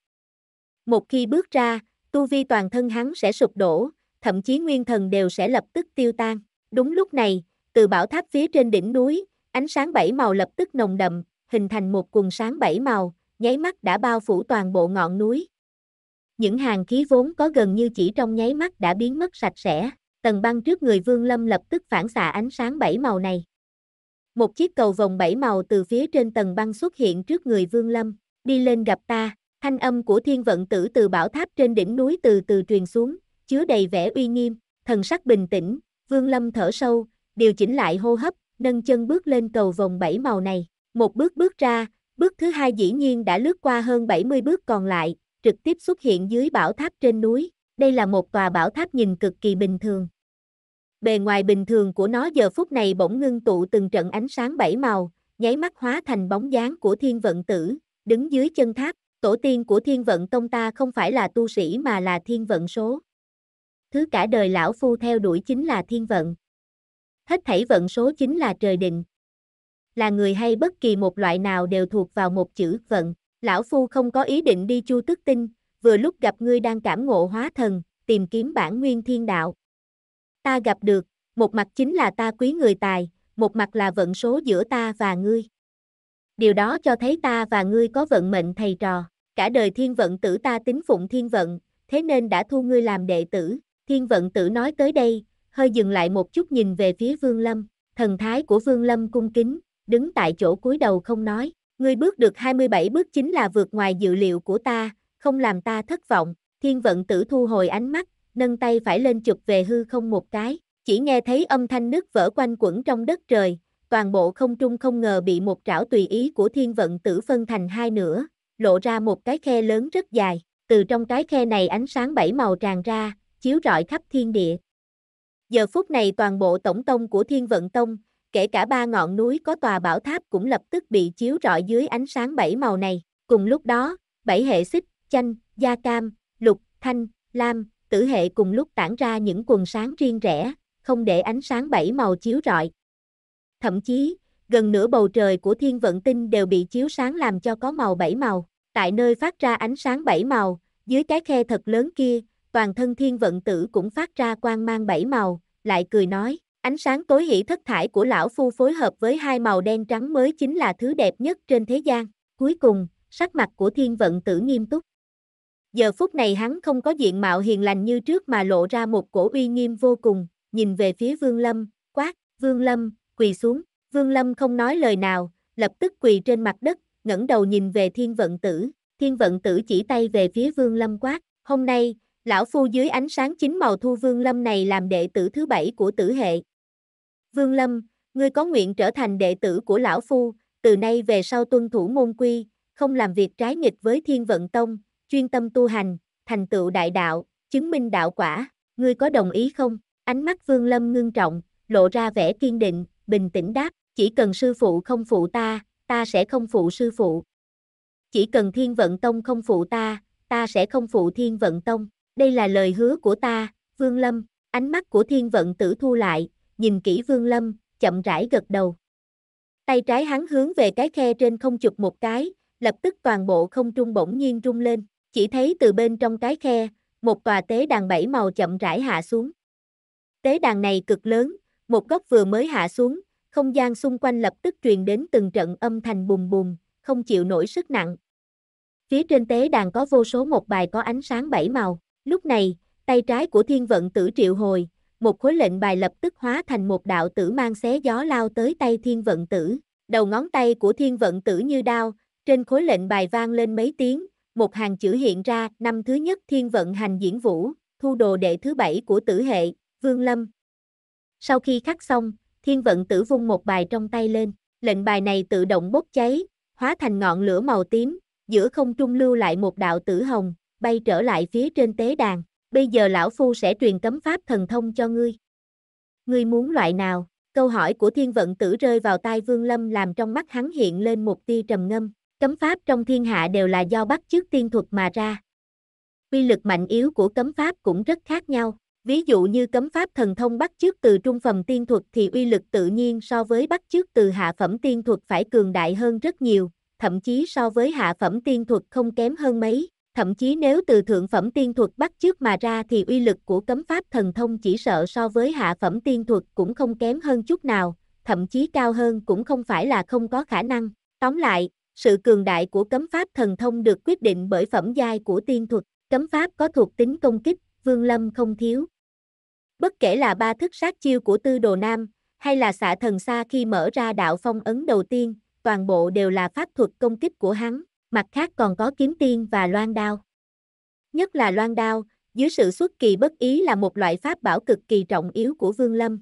Một khi bước ra, tu vi toàn thân hắn sẽ sụp đổ, thậm chí nguyên thần đều sẽ lập tức tiêu tan. Đúng lúc này, từ bảo tháp phía trên đỉnh núi, ánh sáng bảy màu lập tức nồng đậm, hình thành một cuồng sáng bảy màu, nháy mắt đã bao phủ toàn bộ ngọn núi. Những hàng khí vốn có gần như chỉ trong nháy mắt đã biến mất sạch sẽ, tầng băng trước người Vương Lâm lập tức phản xạ ánh sáng bảy màu này. Một chiếc cầu vòng bảy màu từ phía trên tầng băng xuất hiện trước người Vương Lâm, đi lên gặp ta, thanh âm của thiên vận tử từ bảo tháp trên đỉnh núi từ từ truyền xuống, chứa đầy vẻ uy nghiêm, thần sắc bình tĩnh, Vương Lâm thở sâu, điều chỉnh lại hô hấp, nâng chân bước lên cầu vòng bảy màu này, một bước bước ra, Bước thứ hai dĩ nhiên đã lướt qua hơn 70 bước còn lại, trực tiếp xuất hiện dưới bảo tháp trên núi. Đây là một tòa bảo tháp nhìn cực kỳ bình thường. Bề ngoài bình thường của nó giờ phút này bỗng ngưng tụ từng trận ánh sáng bảy màu, nháy mắt hóa thành bóng dáng của thiên vận tử, đứng dưới chân tháp. Tổ tiên của thiên vận tông ta không phải là tu sĩ mà là thiên vận số. Thứ cả đời lão phu theo đuổi chính là thiên vận. Hết thảy vận số chính là trời định là người hay bất kỳ một loại nào đều thuộc vào một chữ vận. Lão Phu không có ý định đi chu tức tinh, vừa lúc gặp ngươi đang cảm ngộ hóa thần, tìm kiếm bản nguyên thiên đạo. Ta gặp được, một mặt chính là ta quý người tài, một mặt là vận số giữa ta và ngươi. Điều đó cho thấy ta và ngươi có vận mệnh thầy trò, cả đời thiên vận tử ta tính phụng thiên vận, thế nên đã thu ngươi làm đệ tử. Thiên vận tử nói tới đây, hơi dừng lại một chút nhìn về phía Vương Lâm, thần thái của Vương Lâm cung kính, đứng tại chỗ cúi đầu không nói. Ngươi bước được 27 bước chính là vượt ngoài dự liệu của ta, không làm ta thất vọng. Thiên vận tử thu hồi ánh mắt, nâng tay phải lên chụp về hư không một cái. Chỉ nghe thấy âm thanh nước vỡ quanh quẩn trong đất trời, toàn bộ không trung không ngờ bị một trảo tùy ý của thiên vận tử phân thành hai nửa, lộ ra một cái khe lớn rất dài. Từ trong cái khe này ánh sáng bảy màu tràn ra, chiếu rọi khắp thiên địa. Giờ phút này toàn bộ tổng tông của Thiên Vận Tông, kể cả ba ngọn núi có tòa bảo tháp cũng lập tức bị chiếu rọi dưới ánh sáng bảy màu này. Cùng lúc đó, bảy hệ xích, chanh, da cam, lục, thanh, lam, tử hệ cùng lúc tản ra những quần sáng riêng rẽ, không để ánh sáng bảy màu chiếu rọi. Thậm chí, gần nửa bầu trời của thiên vận tinh đều bị chiếu sáng làm cho có màu bảy màu. Tại nơi phát ra ánh sáng bảy màu, dưới cái khe thật lớn kia, toàn thân thiên vận tử cũng phát ra quang mang bảy màu, lại cười nói. Ánh sáng tối hỷ thất thải của lão phu phối hợp với hai màu đen trắng mới chính là thứ đẹp nhất trên thế gian. Cuối cùng, sắc mặt của thiên vận tử nghiêm túc. Giờ phút này hắn không có diện mạo hiền lành như trước mà lộ ra một cổ uy nghiêm vô cùng, nhìn về phía Vương Lâm, quát, Vương Lâm, quỳ xuống. Vương Lâm không nói lời nào, lập tức quỳ trên mặt đất, ngẩng đầu nhìn về thiên vận tử. Thiên vận tử chỉ tay về phía Vương Lâm quát, hôm nay, lão phu dưới ánh sáng chính màu thu Vương Lâm này làm đệ tử thứ bảy của tử hệ. Vương Lâm, ngươi có nguyện trở thành đệ tử của lão phu, từ nay về sau tuân thủ môn quy, không làm việc trái nghịch với thiên vận tông, chuyên tâm tu hành, thành tựu đại đạo, chứng minh đạo quả, ngươi có đồng ý không? Ánh mắt Vương Lâm ngưng trọng, lộ ra vẻ kiên định, bình tĩnh đáp, chỉ cần sư phụ không phụ ta, ta sẽ không phụ sư phụ. Chỉ cần thiên vận tông không phụ ta, ta sẽ không phụ thiên vận tông đây là lời hứa của ta, Vương Lâm, ánh mắt của thiên vận tử thu lại, nhìn kỹ Vương Lâm, chậm rãi gật đầu. Tay trái hắn hướng về cái khe trên không chụp một cái, lập tức toàn bộ không trung bỗng nhiên rung lên, chỉ thấy từ bên trong cái khe, một tòa tế đàn bảy màu chậm rãi hạ xuống. Tế đàn này cực lớn, một góc vừa mới hạ xuống, không gian xung quanh lập tức truyền đến từng trận âm thanh bùm bùm, không chịu nổi sức nặng. Phía trên tế đàn có vô số một bài có ánh sáng bảy màu. Lúc này, tay trái của thiên vận tử triệu hồi, một khối lệnh bài lập tức hóa thành một đạo tử mang xé gió lao tới tay thiên vận tử. Đầu ngón tay của thiên vận tử như đao, trên khối lệnh bài vang lên mấy tiếng, một hàng chữ hiện ra, năm thứ nhất thiên vận hành diễn vũ, thu đồ đệ thứ bảy của tử hệ, Vương Lâm. Sau khi khắc xong, thiên vận tử vung một bài trong tay lên, lệnh bài này tự động bốc cháy, hóa thành ngọn lửa màu tím, giữa không trung lưu lại một đạo tử hồng, bay trở lại phía trên tế đàn, bây giờ lão phu sẽ truyền cấm pháp thần thông cho ngươi. Ngươi muốn loại nào? Câu hỏi của thiên vận tử rơi vào tai Vương Lâm làm trong mắt hắn hiện lên một tia trầm ngâm, cấm pháp trong thiên hạ đều là do bắt chước tiên thuật mà ra. Quy lực mạnh yếu của cấm pháp cũng rất khác nhau, ví dụ như cấm pháp thần thông bắt chước từ trung phẩm tiên thuật thì uy lực tự nhiên so với bắt chước từ hạ phẩm tiên thuật phải cường đại hơn rất nhiều, thậm chí so với hạ phẩm tiên thuật không kém hơn mấy, thậm chí nếu từ thượng phẩm tiên thuật bắt trước mà ra thì uy lực của cấm pháp thần thông chỉ sợ so với hạ phẩm tiên thuật cũng không kém hơn chút nào, thậm chí cao hơn cũng không phải là không có khả năng. Tóm lại, sự cường đại của cấm pháp thần thông được quyết định bởi phẩm giai của tiên thuật, cấm pháp có thuộc tính công kích, vương lâm không thiếu. Bất kể là ba thức sát chiêu của tư đồ nam, hay là xạ thần xa khi mở ra đạo phong ấn đầu tiên, toàn bộ đều là pháp thuật công kích của hắn mặt khác còn có kiếm tiên và loan đao. Nhất là loan đao, dưới sự xuất kỳ bất ý là một loại pháp bảo cực kỳ trọng yếu của Vương Lâm.